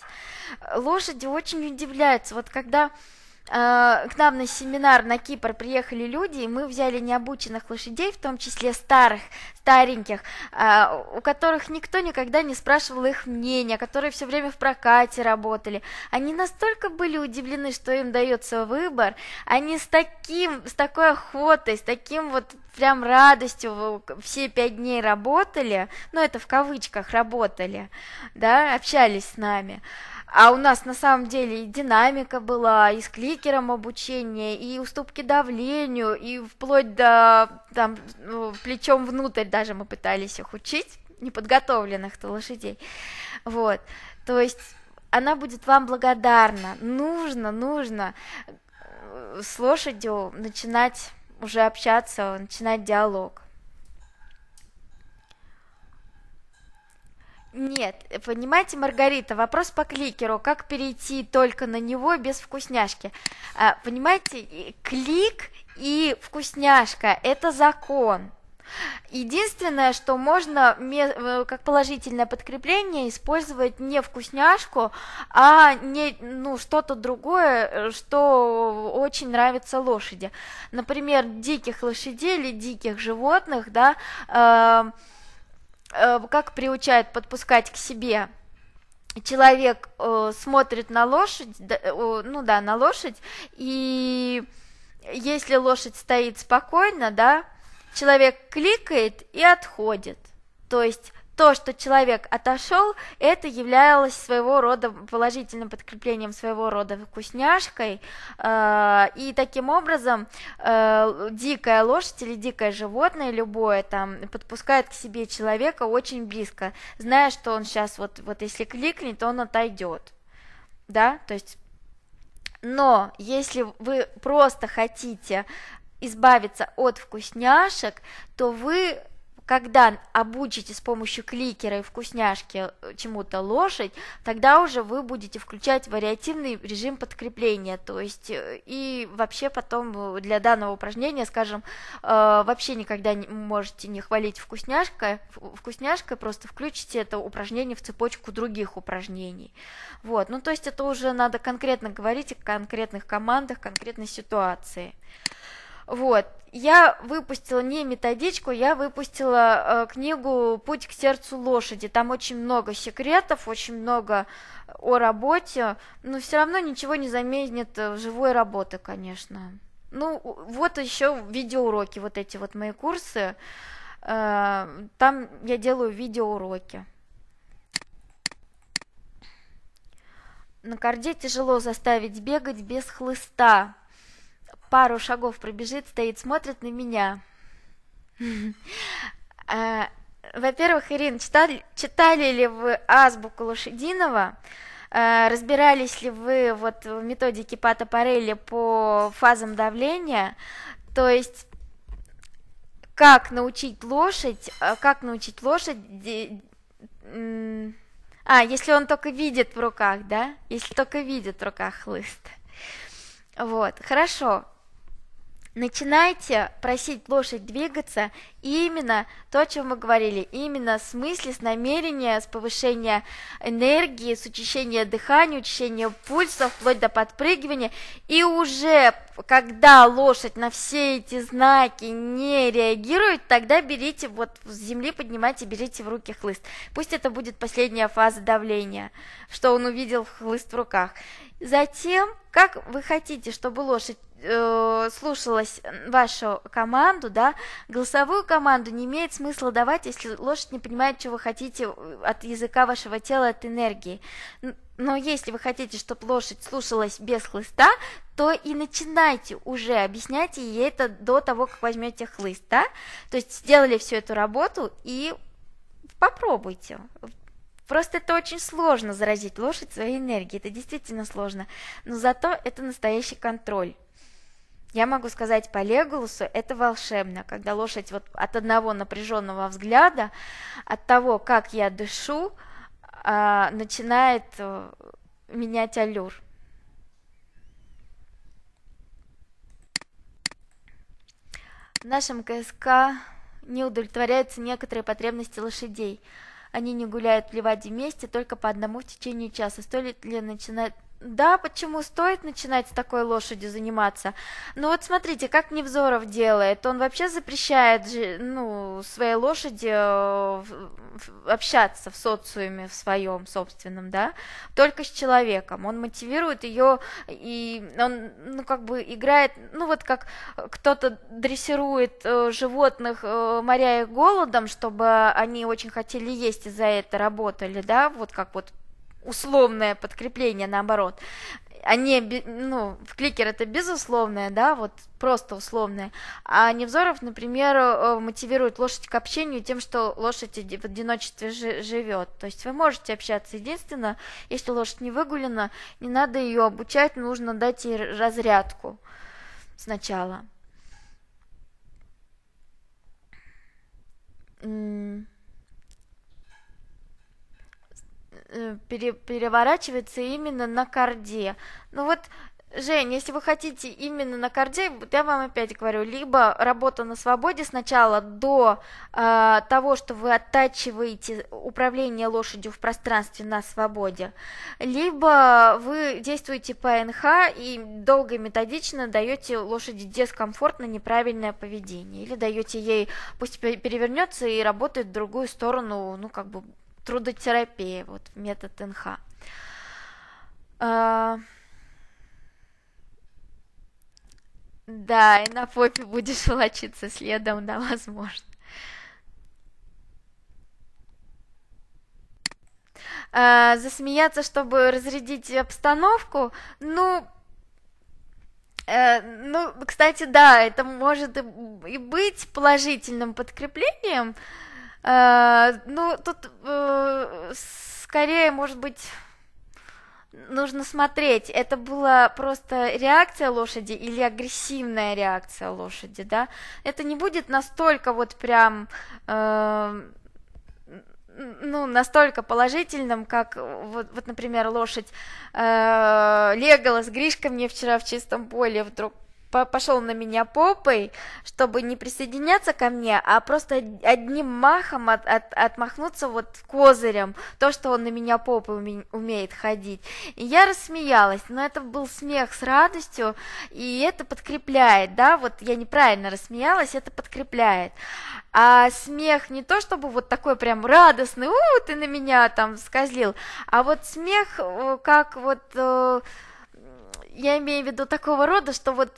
Лошади очень удивляются. Вот когда Э, к нам на семинар на Кипр приехали люди, и мы взяли необученных лошадей, в том числе старых, стареньких, э, у которых никто никогда не спрашивал их мнения, которые все время в прокате работали. Они настолько были удивлены, что им дается выбор, они с таким, с такой охотой, с таким вот прям радостью все пять дней работали, ну это в кавычках работали, да, общались с нами. А у нас на самом деле и динамика была, и с кликером обучение, и уступки давлению, и вплоть до там ну, плечом внутрь даже мы пытались их учить, неподготовленных-то лошадей. Вот. То есть она будет вам благодарна. Нужно, нужно э, с лошадью начинать уже общаться, начинать диалог. Нет, понимаете, Маргарита, вопрос по кликеру, как перейти только на него без вкусняшки. А, понимаете, клик и вкусняшка – это закон. Единственное, что можно э, как положительное подкрепление использовать не вкусняшку, а не ну, что-то другое, что очень нравится лошади. Например, диких лошадей или диких животных, да, э Э, как приучает подпускать к себе человек э, смотрит на лошадь, да, э, ну да, на лошадь, и если лошадь стоит спокойно, да, человек кликает и отходит. То есть то, что человек отошел, это являлось своего рода положительным подкреплением, своего рода вкусняшкой, э, и таким образом э, дикая лошадь или дикое животное любое там подпускает к себе человека очень близко, зная, что он сейчас вот, вот если кликнет, он отойдет, да, то есть... Но если вы просто хотите избавиться от вкусняшек, то вы когда обучите с помощью кликера и вкусняшки э, чему-то лошадь, тогда уже вы будете включать вариативный режим подкрепления, то есть э, и вообще потом э, для данного упражнения, скажем, вообще никогда не можете не хвалить вкусняшкой, вкусняшкой, просто включите это упражнение в цепочку других упражнений. Вот, ну то есть это уже надо конкретно говорить о конкретных командах, конкретной ситуации. Вот. Я выпустила не методичку, я выпустила э, книгу «Путь к сердцу лошади». Там очень много секретов, очень много о работе, но все равно ничего не заменит э, живой работы, конечно. Ну, вот еще видеоуроки, вот эти вот мои курсы. Э, там я делаю видеоуроки. На корде тяжело заставить бегать без хлыста пару шагов пробежит, стоит, смотрит на меня. Э, во-первых, Ирин, читали, читали ли вы азбуку Лошадинова? Э, разбирались ли вы вот в методике Пата Парелли по фазам давления? То есть как научить лошадь, э, как научить лошадь а, если он только видит в руках, да? Если только видит в руках хлыст. Вот, хорошо. Начинайте просить лошадь двигаться именно то, о чем мы говорили, именно с мысли, с намерения, с повышения энергии, с учащения дыхания, учащения пульса, вплоть до подпрыгивания. И уже когда лошадь на все эти знаки не реагирует, тогда берите, вот с земли поднимайте, берите в руки хлыст. Пусть это будет последняя фаза давления, что он увидел хлыст в руках. Затем, как вы хотите, чтобы лошадь э, слушалась вашу команду, да, голосовую команду не имеет смысла давать, если лошадь не понимает, чего вы хотите от языка вашего тела, от энергии. Но если вы хотите, чтобы лошадь слушалась без хлыста, то и начинайте уже объяснять ей это до того, как возьмете хлыст, да? То есть сделали всю эту работу и попробуйте. Просто это очень сложно заразить лошадь своей энергией, это действительно сложно, но зато это настоящий контроль. Я могу сказать по Леголусу, это волшебно, когда лошадь вот от одного напряженного взгляда, от того, как я дышу, а, начинает э, менять аллюр. В нашем КСК не удовлетворяются некоторые потребности лошадей – они не гуляют в Ливаде вместе только по одному в течение часа. Стоит ли начинать да, почему стоит начинать с такой лошадью заниматься? Ну вот смотрите, как Невзоров делает. Он вообще запрещает ну, своей лошади э, общаться в социуме в своем собственном, да, только с человеком. Он мотивирует ее, и он, ну, как бы играет, ну, вот как кто-то дрессирует э, животных, э, моря их голодом, чтобы они очень хотели есть и за это работали, да, вот как вот условное подкрепление, наоборот. Они, ну, в кликер это безусловное, да, вот просто условное. А Невзоров, например, э, мотивирует лошадь к общению тем, что лошадь в одиночестве живет. То есть вы можете общаться. Единственное, если лошадь не выгулена, не надо ее обучать, нужно дать ей разрядку сначала. Э, пере, переворачивается именно на карде. Ну вот, Жень, если вы хотите именно на карде, я вам опять говорю, либо работа на свободе сначала до э, того, что вы оттачиваете управление лошадью в пространстве на свободе, либо вы действуете по НХ и долго и методично даете лошади дискомфорт на неправильное поведение, или даете ей, пусть перевернется и работает в другую сторону, ну как бы трудотерапия, вот метод НХ. А... Да, и на попе будешь волочиться следом, да, возможно. А, засмеяться, чтобы разрядить обстановку, ну, э, ну, кстати, да, это может и быть положительным подкреплением, Э, ну, тут э, скорее, может быть, нужно смотреть, это была просто реакция лошади или агрессивная реакция лошади, да? Это не будет настолько вот прям, э, ну, настолько положительным, как вот, вот например, лошадь э, с Гришкой мне вчера в чистом поле вдруг пошел на меня попой, чтобы не присоединяться ко мне, а просто одним махом от, от, отмахнуться вот козырем, то, что он на меня попой умеет ходить. И я рассмеялась, но это был смех с радостью, и это подкрепляет, да, вот я неправильно рассмеялась, это подкрепляет. А смех не то, чтобы вот такой прям радостный, у, ты на меня там скользил, а вот смех э, как вот... Э, я имею в виду такого рода, что вот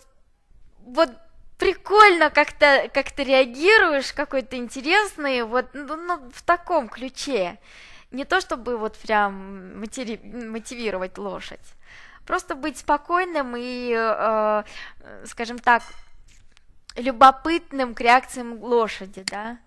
вот прикольно как-то как ты реагируешь, какой-то интересный, вот ну, ну, в таком ключе. Не то чтобы вот прям матери... мотивировать лошадь. Просто быть спокойным и, э, скажем так, любопытным к реакциям лошади, да.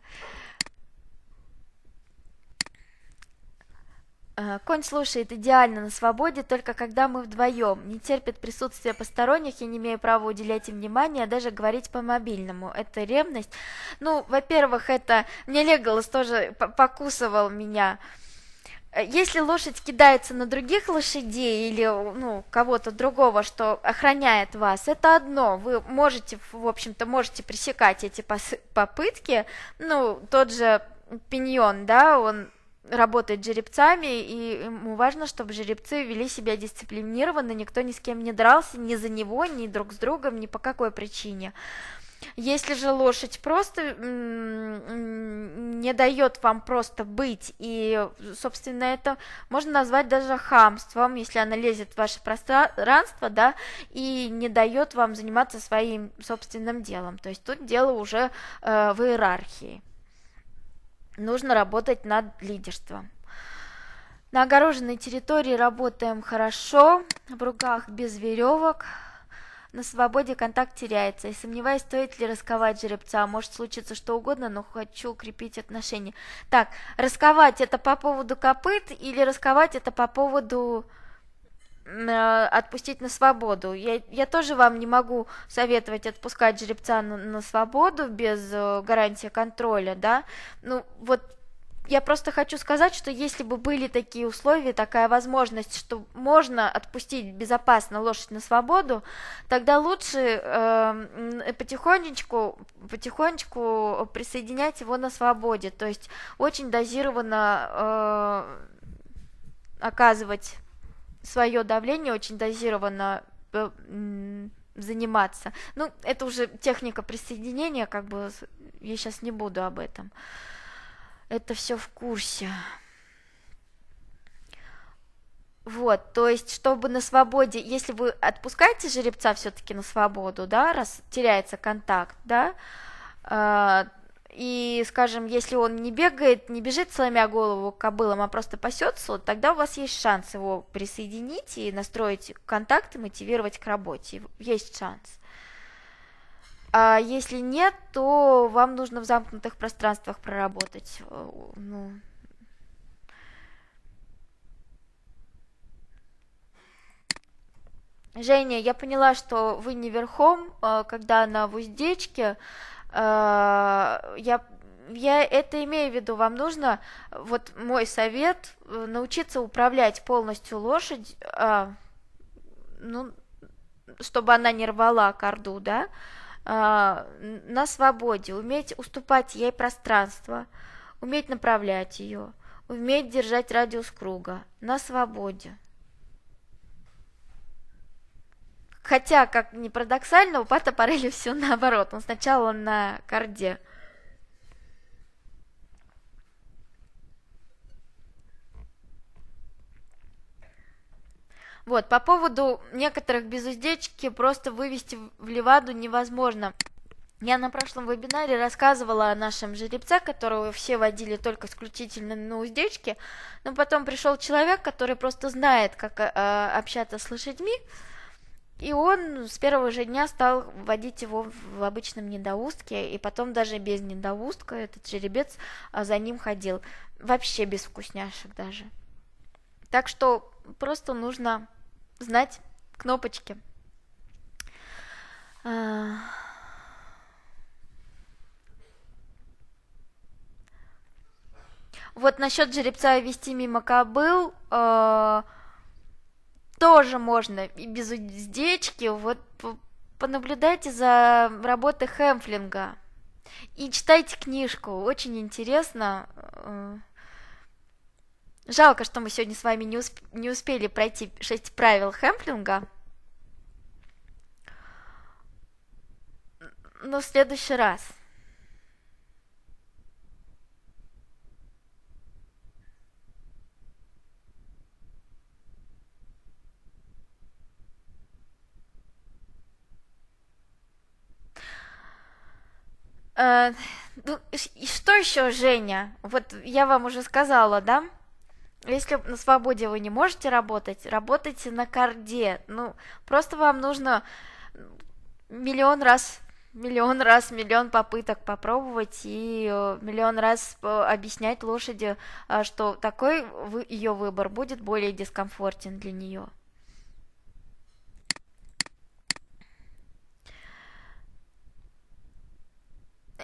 Э, конь слушает идеально на свободе, только когда мы вдвоем. Не терпит присутствия посторонних, я не имею права уделять им внимание, а даже говорить по мобильному. Это ревность. Ну, во-первых, это... Мне Леголас тоже покусывал меня. Э, если лошадь кидается на других лошадей или ну, кого-то другого, что охраняет вас, это одно. Вы можете, в общем-то, можете пресекать эти попытки. Ну, тот же пиньон, да, он работает жеребцами, и ему важно, чтобы жеребцы вели себя дисциплинированно, никто ни с кем не дрался, ни за него, ни друг с другом, ни по какой причине. Если же лошадь просто не дает вам просто быть, и, собственно, это можно назвать даже хамством, если она лезет в ваше пространство, да, и не дает вам заниматься своим собственным делом. То есть тут дело уже э, в иерархии нужно работать над лидерством. На огороженной территории работаем хорошо, в руках без веревок. На свободе контакт теряется, и сомневаюсь, стоит ли расковать жеребца. Может случиться что угодно, но хочу укрепить отношения. Так, расковать это по поводу копыт или расковать это по поводу Э, отпустить на свободу. Я, я тоже вам не могу советовать отпускать жеребца на, на свободу без э, гарантии контроля, да. Ну, вот я просто хочу сказать, что если бы были такие условия, такая возможность, что можно отпустить безопасно лошадь на свободу, тогда лучше эм, э, потихонечку, потихонечку присоединять его на свободе, то есть очень дозированно э, оказывать свое давление очень дозированно э, заниматься. Ну, это уже техника присоединения, как бы я сейчас не буду об этом. Это все в курсе. Вот, то есть, чтобы на свободе, если вы отпускаете жеребца все-таки на свободу, да, раз теряется контакт, да, а, и, скажем, если он не бегает, не бежит сломя голову кобылам, а просто пасется, вот тогда у вас есть шанс его присоединить и настроить контакты, мотивировать к работе. Есть шанс. А если нет, то вам нужно в замкнутых пространствах проработать. Э, ну, Женя, я поняла, что вы не верхом, э, когда она в уздечке, Э, я я это имею в виду, вам нужно, вот мой совет, э, научиться управлять полностью лошадь, а, ну, чтобы она не рвала корду, да, а, на свободе, уметь уступать ей пространство, уметь направлять ее, уметь держать радиус круга на свободе. Хотя, как ни парадоксально, у Пата Парели все наоборот. Он сначала на карде. Вот, по поводу некоторых без уздечки просто вывести в Леваду невозможно. Я на прошлом вебинаре рассказывала о нашем жеребце, которого все водили только исключительно на уздечке, но потом пришел человек, который просто знает, как э, общаться с лошадьми, и он с первого же дня стал водить его в обычном недоустке, и потом даже без недоустка этот жеребец а, за ним ходил. Вообще без вкусняшек даже. Так что просто нужно знать кнопочки. А. Вот насчет жеребца вести мимо кобыл... Э- тоже можно и без уздечки. Вот понаблюдайте за работой Хэмфлинга и читайте книжку, очень интересно. Э, жалко, что мы сегодня с вами не, усп- не успели пройти 6 правил Хэмфлинга. Но в следующий раз – Э, ну, и что еще, Женя? Вот я вам уже сказала, да? Если на свободе вы не можете работать, работайте на карде. Ну, просто вам нужно миллион раз, миллион раз, миллион попыток попробовать и э, миллион раз э, объяснять лошади, что такой ее выбор будет более дискомфортен для нее.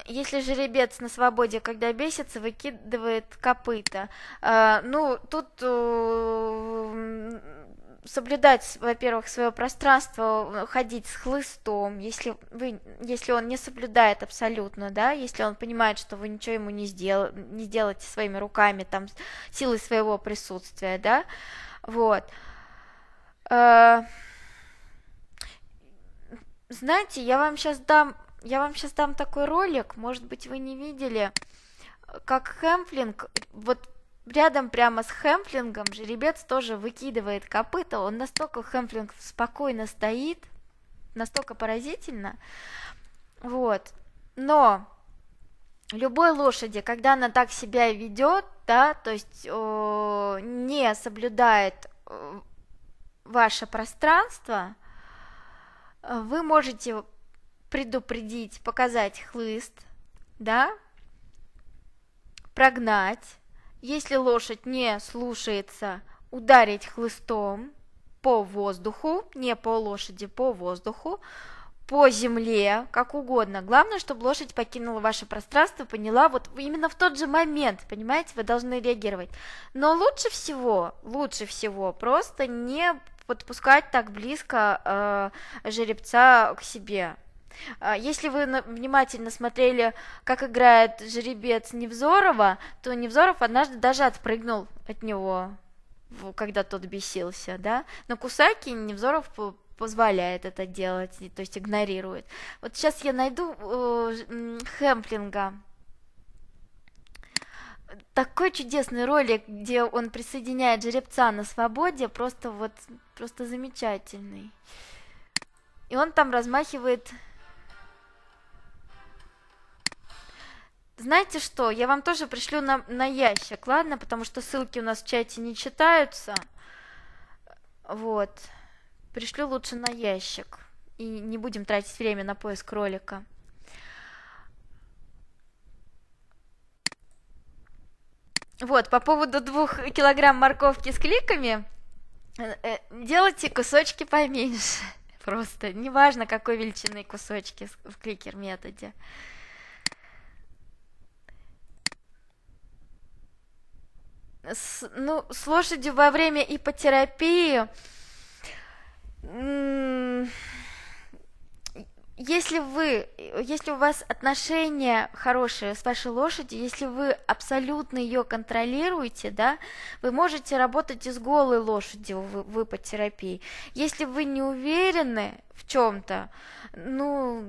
если жеребец на свободе, когда бесится, выкидывает копыта. Э, ну, тут э, соблюдать, во-первых, свое пространство, ходить с хлыстом, если, вы, если он не соблюдает абсолютно, да, если он понимает, что вы ничего ему не, сдел, не сделаете своими руками, там, силой своего присутствия, да, вот. Э, знаете, я вам сейчас дам я вам сейчас дам такой ролик, может быть, вы не видели, как Хэмплинг, вот рядом прямо с Хэмплингом жеребец тоже выкидывает копыта, он настолько Хэмплинг спокойно стоит, настолько поразительно, вот, но любой лошади, когда она так себя ведет, да, то есть о, не соблюдает о, э, ваше пространство, вы можете предупредить, показать хлыст, да, прогнать, если лошадь не слушается, ударить хлыстом по воздуху, не по лошади, по воздуху, по земле, как угодно. Главное, чтобы лошадь покинула ваше пространство, поняла, вот именно в тот же момент, понимаете, вы должны реагировать. Но лучше всего, лучше всего просто не подпускать так близко э, жеребца к себе. А, если вы внимательно смотрели, как играет жеребец Невзорова, то Невзоров однажды даже отпрыгнул от него, когда тот бесился, да. Но Кусаки Невзоров позволяет это делать, то есть игнорирует. Вот сейчас я найду э, Хэмплинга. Такой чудесный ролик, где он присоединяет жеребца на свободе, просто вот, просто замечательный. И он там размахивает Знаете что, я вам тоже пришлю на, на ящик, ладно? Потому что ссылки у нас в чате не читаются. Вот. Пришлю лучше на ящик. И не будем тратить время на поиск ролика. Вот, по поводу двух килограмм морковки с кликами, э, э, делайте кусочки поменьше. Просто неважно, какой величины кусочки в кликер методе. с, ну, с лошадью во время ипотерапии, если вы, если у вас отношения хорошие с вашей лошадью, если вы абсолютно ее контролируете, да, вы можете работать и с голой лошадью в, в ипотерапии. Если вы не уверены в чем-то, ну,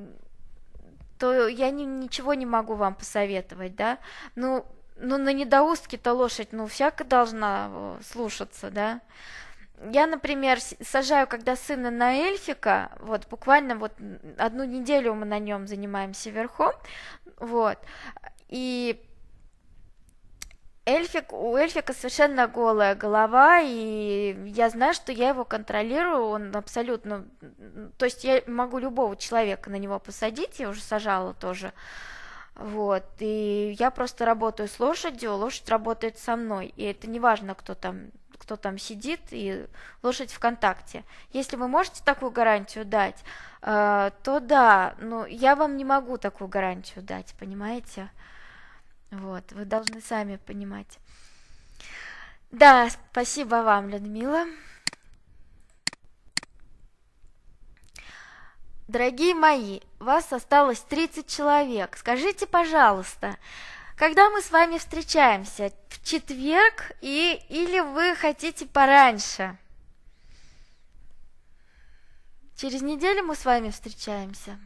то я ни, ничего не могу вам посоветовать, да. Ну, ну, на недоустке-то лошадь, ну, всяко должна э, слушаться, да. Я, например, сажаю, когда сына на эльфика, вот буквально вот одну неделю мы на нем занимаемся верхом, вот, и эльфик, у эльфика совершенно голая голова, и я знаю, что я его контролирую, он абсолютно, то есть я могу любого человека на него посадить, я уже сажала тоже, вот, и я просто работаю с лошадью, лошадь работает со мной, и это не важно, кто там, кто там сидит, и лошадь в контакте. Если вы можете такую гарантию дать, э, то да, но я вам не могу такую гарантию дать, понимаете? Вот, вы должны сами понимать. Да, спасибо вам, Людмила. Дорогие мои, вас осталось 30 человек. Скажите, пожалуйста, когда мы с вами встречаемся? В четверг и или вы хотите пораньше? Через неделю мы с вами встречаемся.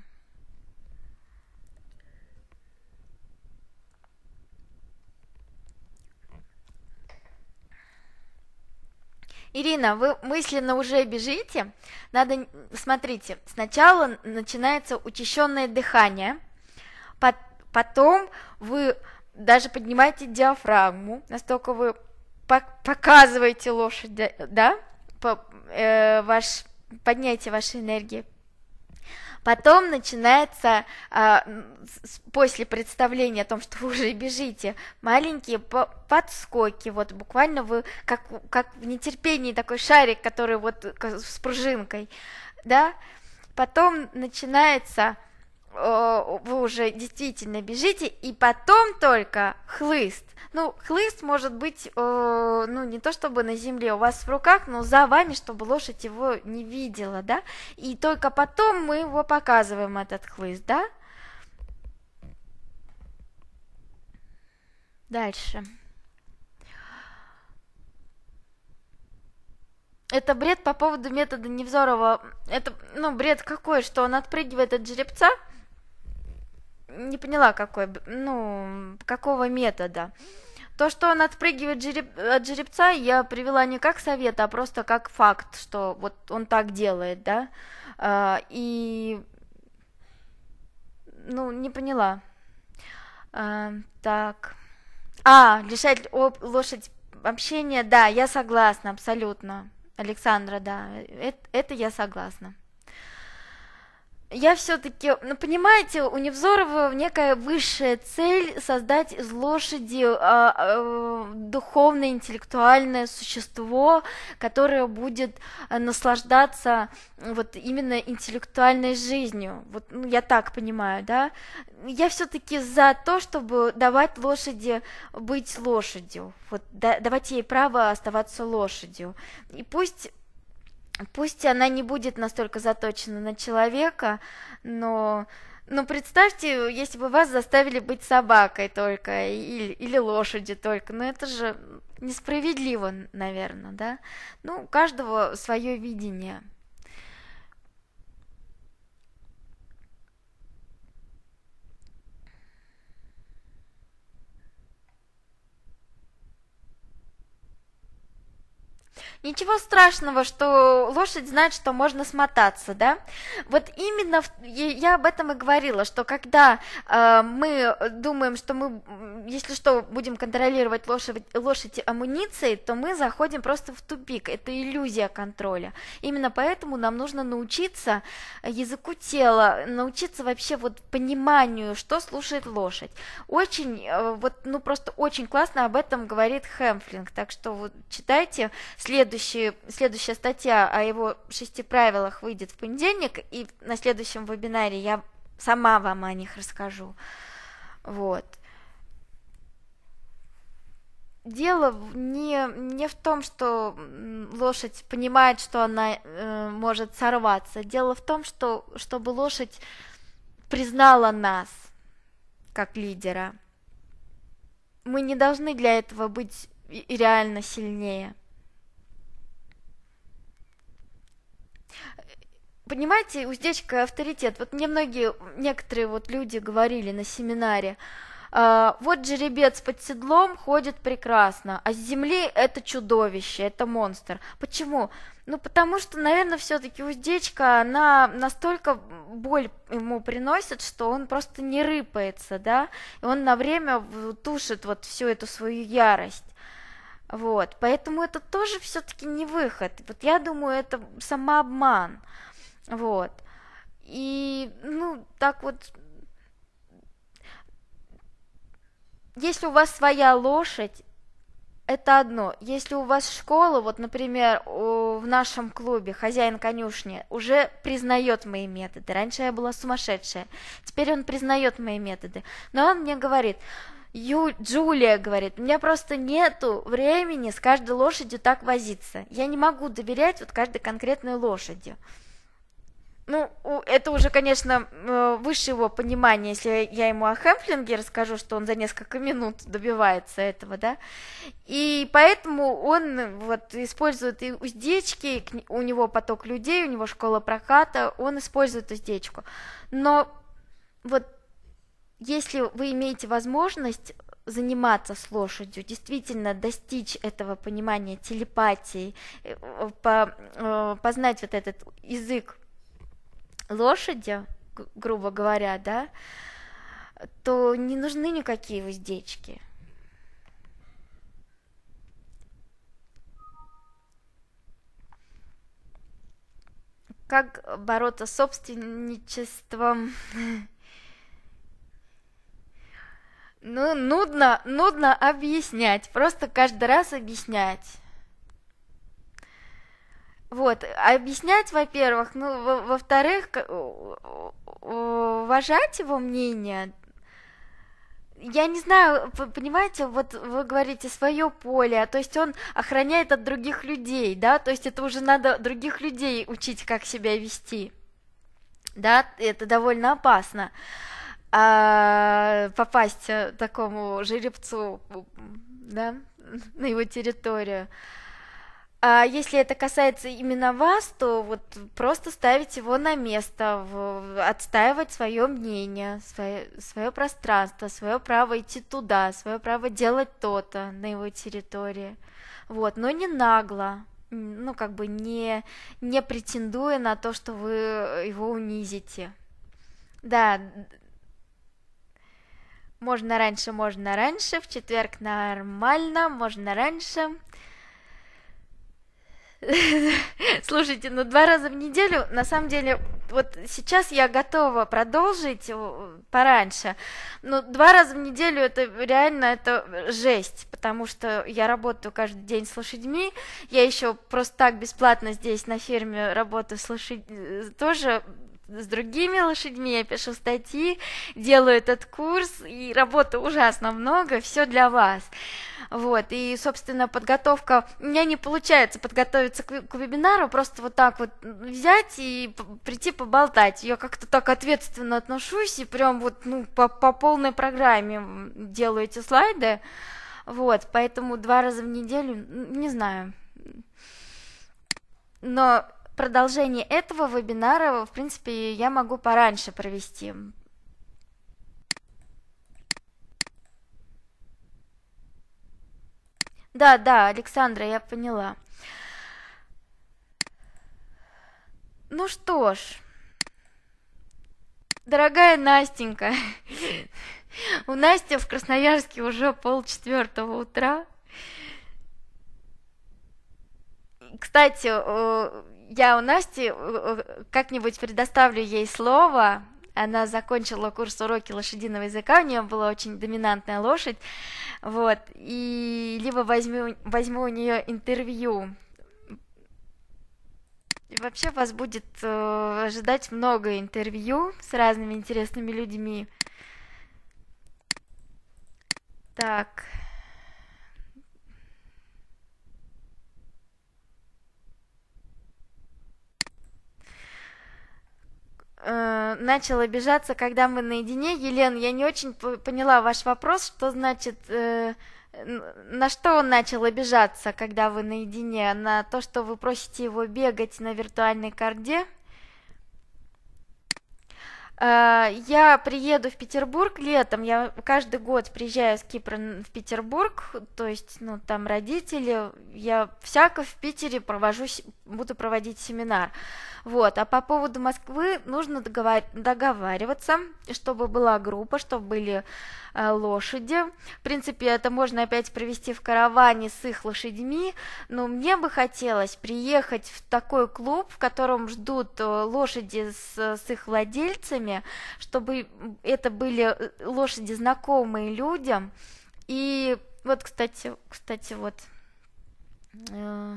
Ирина, вы мысленно уже бежите? Надо, смотрите, сначала начинается учащенное дыхание, потом вы даже поднимаете диафрагму, настолько вы показываете лошадь, да, э, ваш, поднятие вашей энергии. Потом начинается, а, после представления о том, что вы уже бежите, маленькие подскоки, вот буквально вы как, как в нетерпении такой шарик, который вот с пружинкой, да. Потом начинается вы уже действительно бежите, и потом только хлыст. Ну, хлыст может быть, э, ну, не то чтобы на земле, у вас в руках, но за вами, чтобы лошадь его не видела, да? И только потом мы его показываем, этот хлыст, да? Дальше. Это бред по поводу метода Невзорова. Это, ну, бред какой, что он отпрыгивает от жеребца – не поняла, какой, ну, какого метода. То, что он отпрыгивает жереб... от жеребца, я привела не как совет, а просто как факт, что вот он так делает, да. А, и, ну, не поняла. А, так. А, лишать об... лошадь общения, да, я согласна, абсолютно. Александра, да, это, это я согласна я все-таки, ну понимаете, у Невзорова некая высшая цель создать из лошади э, э, духовное, интеллектуальное существо, которое будет э, наслаждаться вот именно интеллектуальной жизнью. Вот ну, я так понимаю, да? Я все-таки за то, чтобы давать лошади быть лошадью, вот да, давать ей право оставаться лошадью. И пусть пусть она не будет настолько заточена на человека, но но представьте, если бы вас заставили быть собакой только или, или лошади только, ну это же несправедливо, наверное, да? Ну, у каждого свое видение. Ничего страшного, что лошадь знает, что можно смотаться, да? Вот именно в... я об этом и говорила, что когда э, мы думаем, что мы, если что, будем контролировать лошадь, лошадь амуницией, то мы заходим просто в тупик. Это иллюзия контроля. Именно поэтому нам нужно научиться языку тела, научиться вообще вот пониманию, что слушает лошадь. Очень, э, вот, ну просто очень классно об этом говорит Хэмфлинг, так что вот читайте, следуйте следующий, следующая статья о его шести правилах выйдет в понедельник, и на следующем вебинаре я сама вам о них расскажу. Вот. Дело не, не в том, что лошадь понимает, что она э, может сорваться. Дело в том, что чтобы лошадь признала нас как лидера. Мы не должны для этого быть реально сильнее. понимаете, уздечка авторитет. Вот мне многие, некоторые вот люди говорили на семинаре, э, вот жеребец под седлом ходит прекрасно, а с земли это чудовище, это монстр. Почему? Ну, потому что, наверное, все-таки уздечка, она настолько боль ему приносит, что он просто не рыпается, да, и он на время тушит вот всю эту свою ярость. Вот, поэтому это тоже все-таки не выход. Вот я думаю, это самообман. Вот. И, ну, так вот, если у вас своя лошадь, это одно. Если у вас школа, вот, например, у, в нашем клубе хозяин конюшни уже признает мои методы. Раньше я была сумасшедшая. Теперь он признает мои методы. Но он мне говорит, Ю, Джулия говорит, у меня просто нету времени с каждой лошадью так возиться. Я не могу доверять вот каждой конкретной лошади. Ну, это уже, конечно, э, выше его понимания, если я ему о Хэмплинге расскажу, что он за несколько минут добивается этого, да. И поэтому он вот использует и уздечки, у него поток людей, у него школа проката, он использует уздечку. Но вот если вы имеете возможность заниматься с лошадью, действительно достичь этого понимания телепатии, э, э, познать вот этот язык лошади, грубо говоря, да, то не нужны никакие уздечки. Как бороться с собственничеством? Ну, нудно, нудно объяснять, просто каждый раз объяснять. Вот, объяснять, во-первых, ну, во-вторых, уважать его мнение. Я не знаю, понимаете, вот вы говорите свое поле, то есть он охраняет от других людей, да, то есть это уже надо других людей учить, как себя вести, да, это довольно опасно а, попасть э, такому жеребцу, да, на его территорию. А если это касается именно вас, то вот просто ставить его на место, отстаивать свое мнение, свое, свое пространство, свое право идти туда, свое право делать то-то на его территории. Вот, но не нагло, ну как бы не, не претендуя на то, что вы его унизите. Да, можно раньше, можно раньше, в четверг нормально, можно раньше. Слушайте, ну два раза в неделю, на самом деле, вот сейчас я готова продолжить э, пораньше, но два раза в неделю это реально это жесть, потому что я работаю каждый день с лошадьми, я еще просто так бесплатно здесь на ферме работаю с лошадьми, э, тоже с другими лошадьми, я пишу статьи, делаю этот курс, и работы ужасно много, все для вас. Вот, и, собственно, подготовка... У меня не получается подготовиться к, к вебинару, просто вот так вот взять и прийти поболтать. Я как-то так ответственно отношусь и прям вот, ну, по, по полной программе делаю эти слайды. Вот, поэтому два раза в неделю, не знаю. Но продолжение этого вебинара, в принципе, я могу пораньше провести, Да, да, Александра, я поняла. Ну что ж, дорогая Настенька, у Насти в Красноярске уже полчетвертого утра. Кстати, я у Насти как-нибудь предоставлю ей слово, она закончила курс уроки лошадиного языка, у нее была очень доминантная лошадь, вот, и либо возьму, возьму у нее интервью. И вообще вас будет э, ожидать много интервью с разными интересными людьми. Так, э, начал обижаться, когда мы наедине. Елена, я не очень поняла ваш вопрос, что значит, э, на что он начал обижаться, когда вы наедине? На то, что вы просите его бегать на виртуальной карде? Э, я приеду в Петербург летом, я каждый год приезжаю с Кипра в Петербург, то есть, ну, там родители, я всяко в Питере провожу, буду проводить семинар. Вот. А по поводу Москвы нужно договар- договариваться, чтобы была группа, чтобы были э, лошади. В принципе, это можно опять провести в караване с их лошадьми, но мне бы хотелось приехать в такой клуб, в котором ждут э, лошади с, с их владельцами, чтобы это были э, лошади знакомые людям. И вот, кстати, кстати, вот... Э-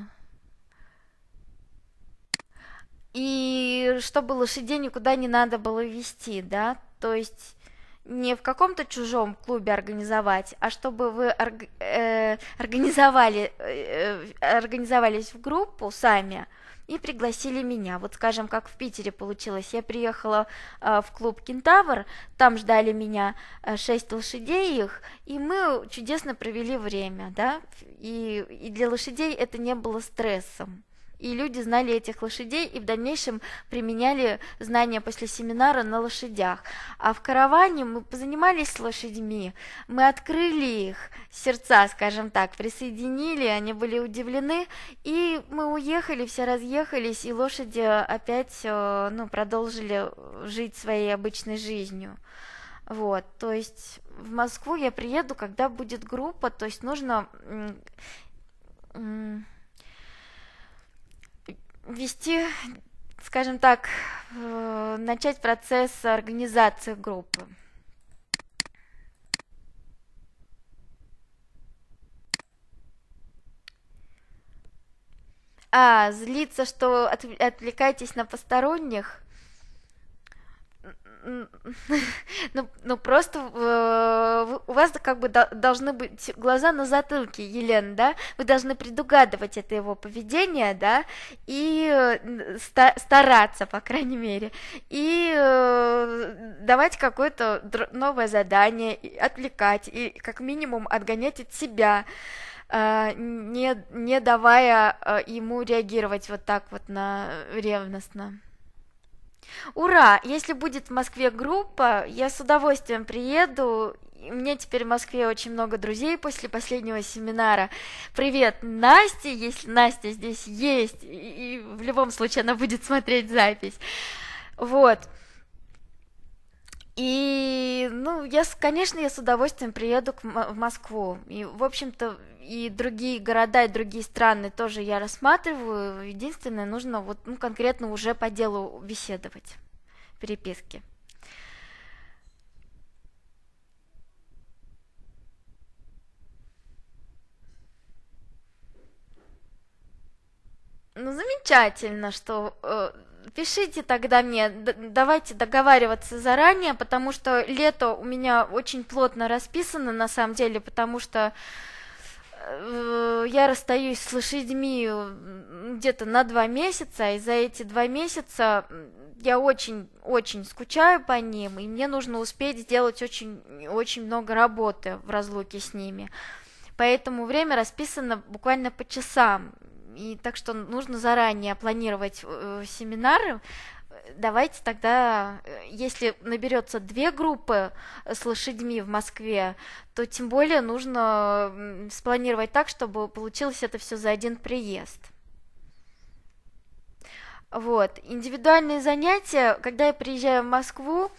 и чтобы лошадей никуда не надо было вести, да, то есть не в каком-то чужом клубе организовать, а чтобы вы орг, э, организовали, э, э, организовались в группу сами и пригласили меня. Вот, скажем, как в Питере получилось, я приехала э, в клуб Кентавр, там ждали меня э, шесть лошадей их, и мы чудесно провели время, да, и, и для лошадей это не было стрессом и люди знали этих лошадей и в дальнейшем применяли знания после семинара на лошадях. А в караване мы позанимались лошадьми, мы открыли их сердца, скажем так, присоединили, они были удивлены, и мы уехали, все разъехались, и лошади опять э, ну, продолжили жить своей обычной жизнью. Вот, то есть в Москву я приеду, когда будет группа, то есть нужно вести, скажем так, э, начать процесс организации группы. А, злиться, что отвлекаетесь на посторонних – ну, ну просто э, у вас как бы должны быть глаза на затылке, Елена, да? Вы должны предугадывать это его поведение, да, и э, стараться, по крайней мере, и э, давать какое-то новое задание, отвлекать, и как минимум отгонять от себя э, не, не давая э, ему реагировать вот так вот на ревностно. Ура! Если будет в Москве группа, я с удовольствием приеду. Мне теперь в Москве очень много друзей после последнего семинара. Привет, Настя, если Настя здесь есть, и в любом случае она будет смотреть запись. Вот. И, ну, я, конечно, я с удовольствием приеду к, в Москву. И, в общем-то, и другие города, и другие страны тоже я рассматриваю. Единственное, нужно вот, ну, конкретно уже по делу беседовать, переписки. Ну, замечательно, что э, пишите тогда мне, давайте договариваться заранее, потому что лето у меня очень плотно расписано на самом деле, потому что э, я расстаюсь с лошадьми где-то на два месяца, и за эти два месяца я очень-очень скучаю по ним, и мне нужно успеть сделать очень-очень много работы в разлуке с ними. Поэтому время расписано буквально по часам. И так что нужно заранее планировать э, семинары, давайте тогда, э, если наберется две группы э, с лошадьми в Москве, то тем более нужно спланировать так, чтобы получилось это все за один приезд. Вот. Индивидуальные занятия, когда я приезжаю в Москву,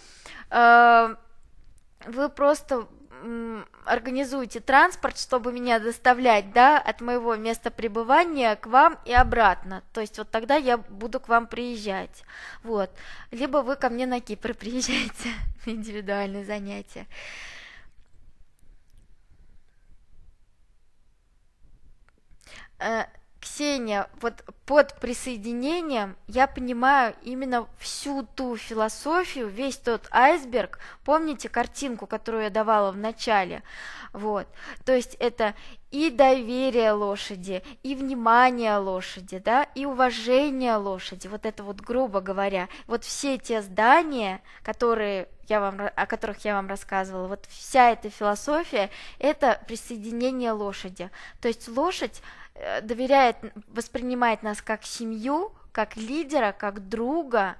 вы просто организуете транспорт, чтобы меня доставлять, да, от моего места пребывания к вам и обратно. То есть вот тогда я буду к вам приезжать. Вот. Либо вы ко мне на Кипр приезжаете на индивидуальные занятия. Э, Ксения, вот под присоединением я понимаю именно всю ту философию, весь тот айсберг. Помните картинку, которую я давала в начале? Вот. То есть это и доверие лошади, и внимание лошади, да, и уважение лошади, вот это вот грубо говоря, вот все те здания, которые я вам, о которых я вам рассказывала, вот вся эта философия, это присоединение лошади. То есть лошадь Э, доверяет, воспринимает нас как семью, как лидера, как друга,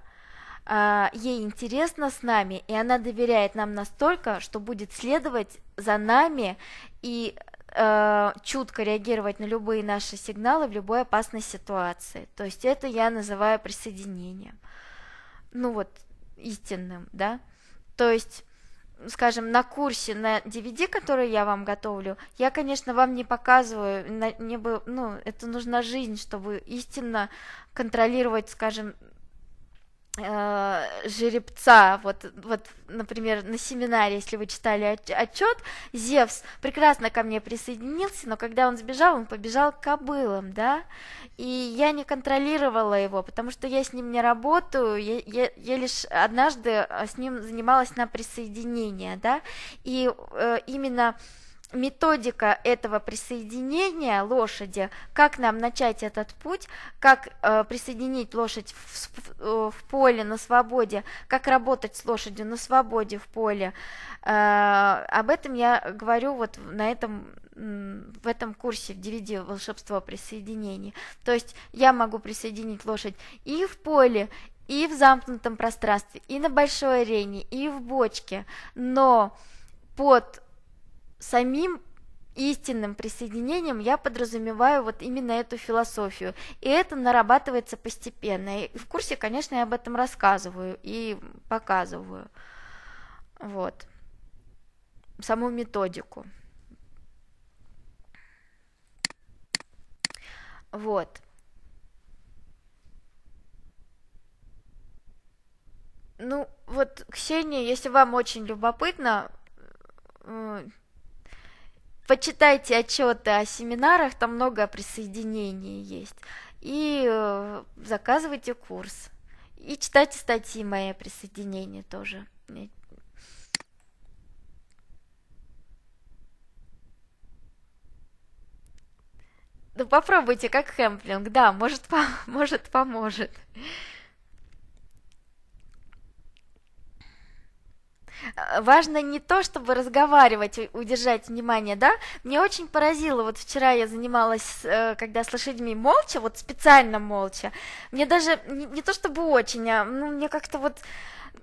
а, ей интересно с нами, и она доверяет нам настолько, что будет следовать за нами и э, чутко реагировать на любые наши сигналы в любой опасной ситуации. То есть это я называю присоединением. Ну вот, истинным, да. То есть скажем, на курсе, на DVD, который я вам готовлю, я, конечно, вам не показываю, мне бы, ну, это нужна жизнь, чтобы истинно контролировать, скажем, Э, жеребца, вот, вот, например, на семинаре, если вы читали отчет, Зевс прекрасно ко мне присоединился, но когда он сбежал, он побежал к кобылам, да, и я не контролировала его, потому что я с ним не работаю, я, я, я лишь однажды а, с ним занималась на присоединение, да, и э, именно... Именно методика этого присоединения лошади, как нам начать этот путь, как э, присоединить лошадь в, в, э, в поле на свободе, как работать с лошадью на свободе в поле. Э, об этом я говорю вот на этом в этом курсе в DVD волшебство присоединений. То есть я могу присоединить лошадь и в поле, и в замкнутом пространстве, и на большой арене, и в бочке, но под самим истинным присоединением я подразумеваю вот именно эту философию. И это нарабатывается постепенно. И в курсе, конечно, я об этом рассказываю и показываю. Вот. Саму методику. Вот. Ну, вот, Ксения, если вам очень любопытно, э, почитайте отчеты о семинарах, там много присоединений есть. И э, заказывайте курс. И читайте статьи мои о присоединении тоже. Ну попробуйте, как хэмплинг, да, может, по может поможет. Э, важно не то, чтобы разговаривать, удержать внимание, да? Мне очень поразило, вот вчера я занималась, э, когда с лошадьми молча, вот специально молча, мне даже, не, то чтобы очень, а ну, мне как-то вот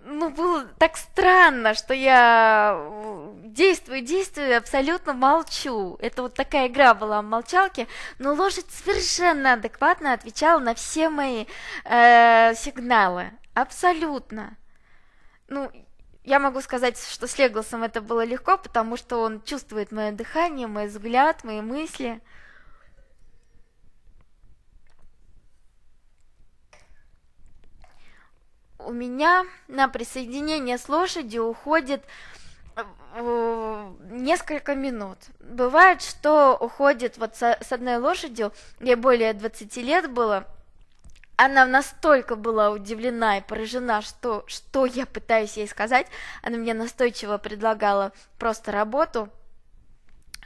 ну, было так странно, что я э, действую, действую, абсолютно молчу. Это вот такая игра была в молчалке, но лошадь совершенно адекватно отвечала на все мои э, сигналы. Абсолютно. Ну, я могу сказать, что с Легласом это было легко, потому что он чувствует мое дыхание, мой взгляд, мои мысли. У меня на присоединение с лошади уходит э, несколько минут. Бывает, что уходит вот с одной лошадью, ей более 20 лет было – она настолько была удивлена и поражена, что, что я пытаюсь ей сказать. Она мне настойчиво предлагала просто работу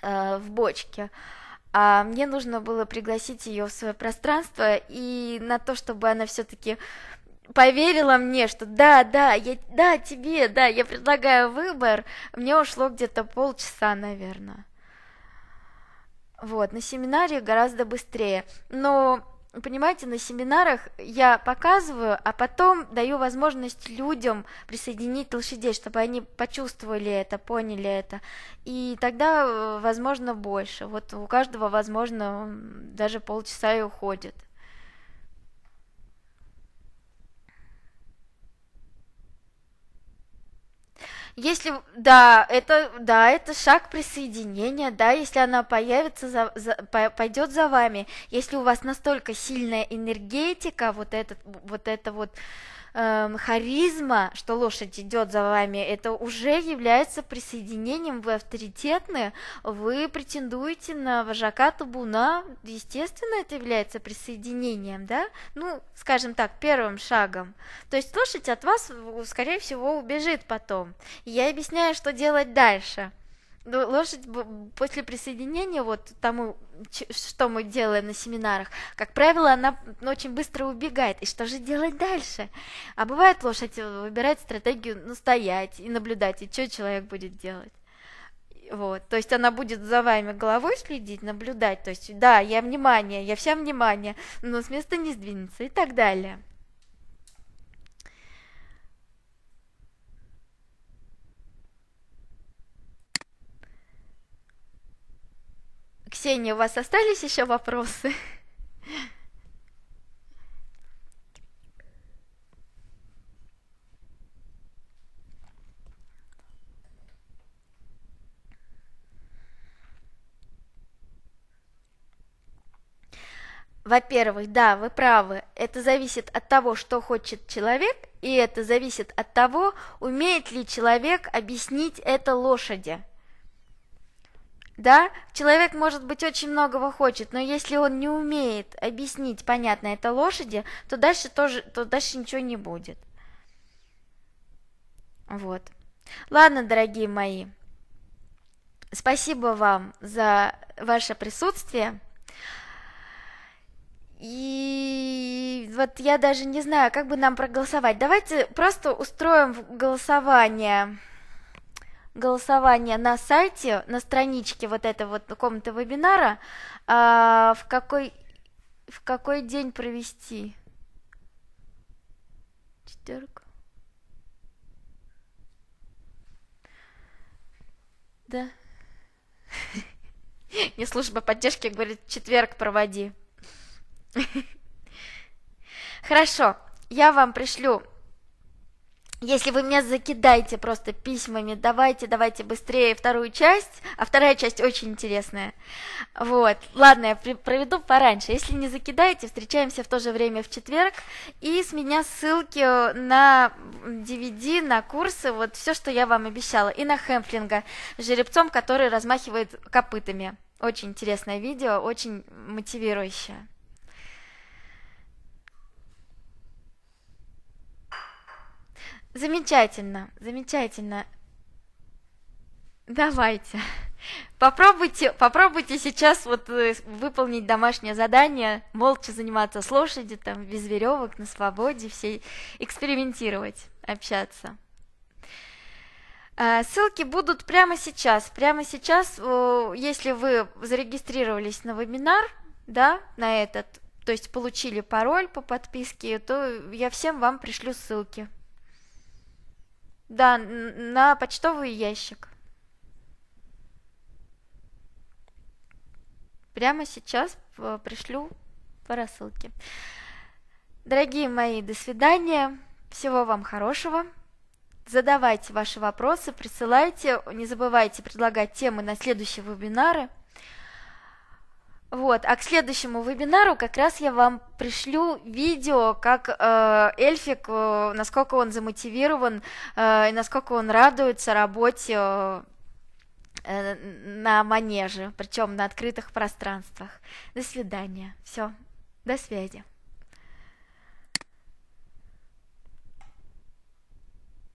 э, в бочке. А мне нужно было пригласить ее в свое пространство и на то, чтобы она все-таки поверила мне, что да, да, я, да, тебе, да, я предлагаю выбор. Мне ушло где-то полчаса, наверное. Вот, на семинаре гораздо быстрее. Но понимаете, на семинарах я показываю, а потом даю возможность людям присоединить лошадей, чтобы они почувствовали это, поняли это. И тогда, э, возможно, больше. Вот у каждого, возможно, даже полчаса и уходит. Если, да, это, да, это шаг присоединения, да, если она появится, за, за, по, пойдет за вами, если у вас настолько сильная энергетика, вот этот, вот это вот, эм, харизма, что лошадь идет за вами, это уже является присоединением, вы авторитетны, вы претендуете на вожака табуна, естественно, это является присоединением, да, ну, скажем так, первым шагом. То есть лошадь от вас, скорее всего, убежит потом. Я объясняю, что делать дальше – ну, лошадь после присоединения, вот тому, что мы делаем на семинарах, как правило, она очень быстро убегает. И что же делать дальше? А бывает, лошадь э, выбирает стратегию, ну, стоять и наблюдать, и что человек будет делать. Вот, то есть она будет за вами головой следить, наблюдать, то есть, да, я внимание, я вся внимание, но с места не сдвинется и так далее. Ксения, у вас остались еще вопросы? Во-первых, да, вы правы, это зависит от того, что хочет человек, и это зависит от того, умеет ли человек объяснить это лошади. Да, человек, может быть, очень многого хочет, но если он не умеет объяснить понятно это лошади, то дальше тоже, то дальше ничего не будет. Вот. Ладно, дорогие мои, спасибо вам за ваше присутствие. И вот я даже не знаю, как бы нам проголосовать. Давайте просто устроим голосование голосование на сайте, на страничке вот этого вот комнаты вебинара, а, в, какой, в какой день провести? Четверг. Да. Мне служба поддержки говорит, четверг проводи. Хорошо, я вам пришлю если вы меня закидаете просто письмами, давайте, давайте быстрее вторую часть, а вторая часть очень интересная. Вот, ладно, я проведу пораньше. Если не закидаете, встречаемся в то же время в четверг, и с меня ссылки э, на DVD, на курсы, вот все, что я вам обещала, и на Хэмплинга с жеребцом, который размахивает копытами. Очень интересное видео, очень мотивирующее. Замечательно, замечательно. Давайте. Попробуйте, попробуйте сейчас вот э, выполнить домашнее задание, молча заниматься с лошади, там, без веревок, на свободе, все экспериментировать, общаться. А, ссылки будут прямо сейчас. Прямо сейчас, если вы зарегистрировались на вебинар, да, на этот, то есть получили пароль по подписке, то я всем вам пришлю ссылки. Да, на почтовый ящик. Прямо сейчас э, пришлю по рассылке. Дорогие мои, до свидания. Всего вам хорошего. Задавайте ваши вопросы, присылайте. Не забывайте предлагать темы на следующие вебинары. Вот, а к следующему вебинару как раз я вам пришлю видео, как э, Эльфик, э, насколько он замотивирован э, и насколько он радуется работе э, э на манеже, причем на открытых пространствах. До свидания. Все, до связи.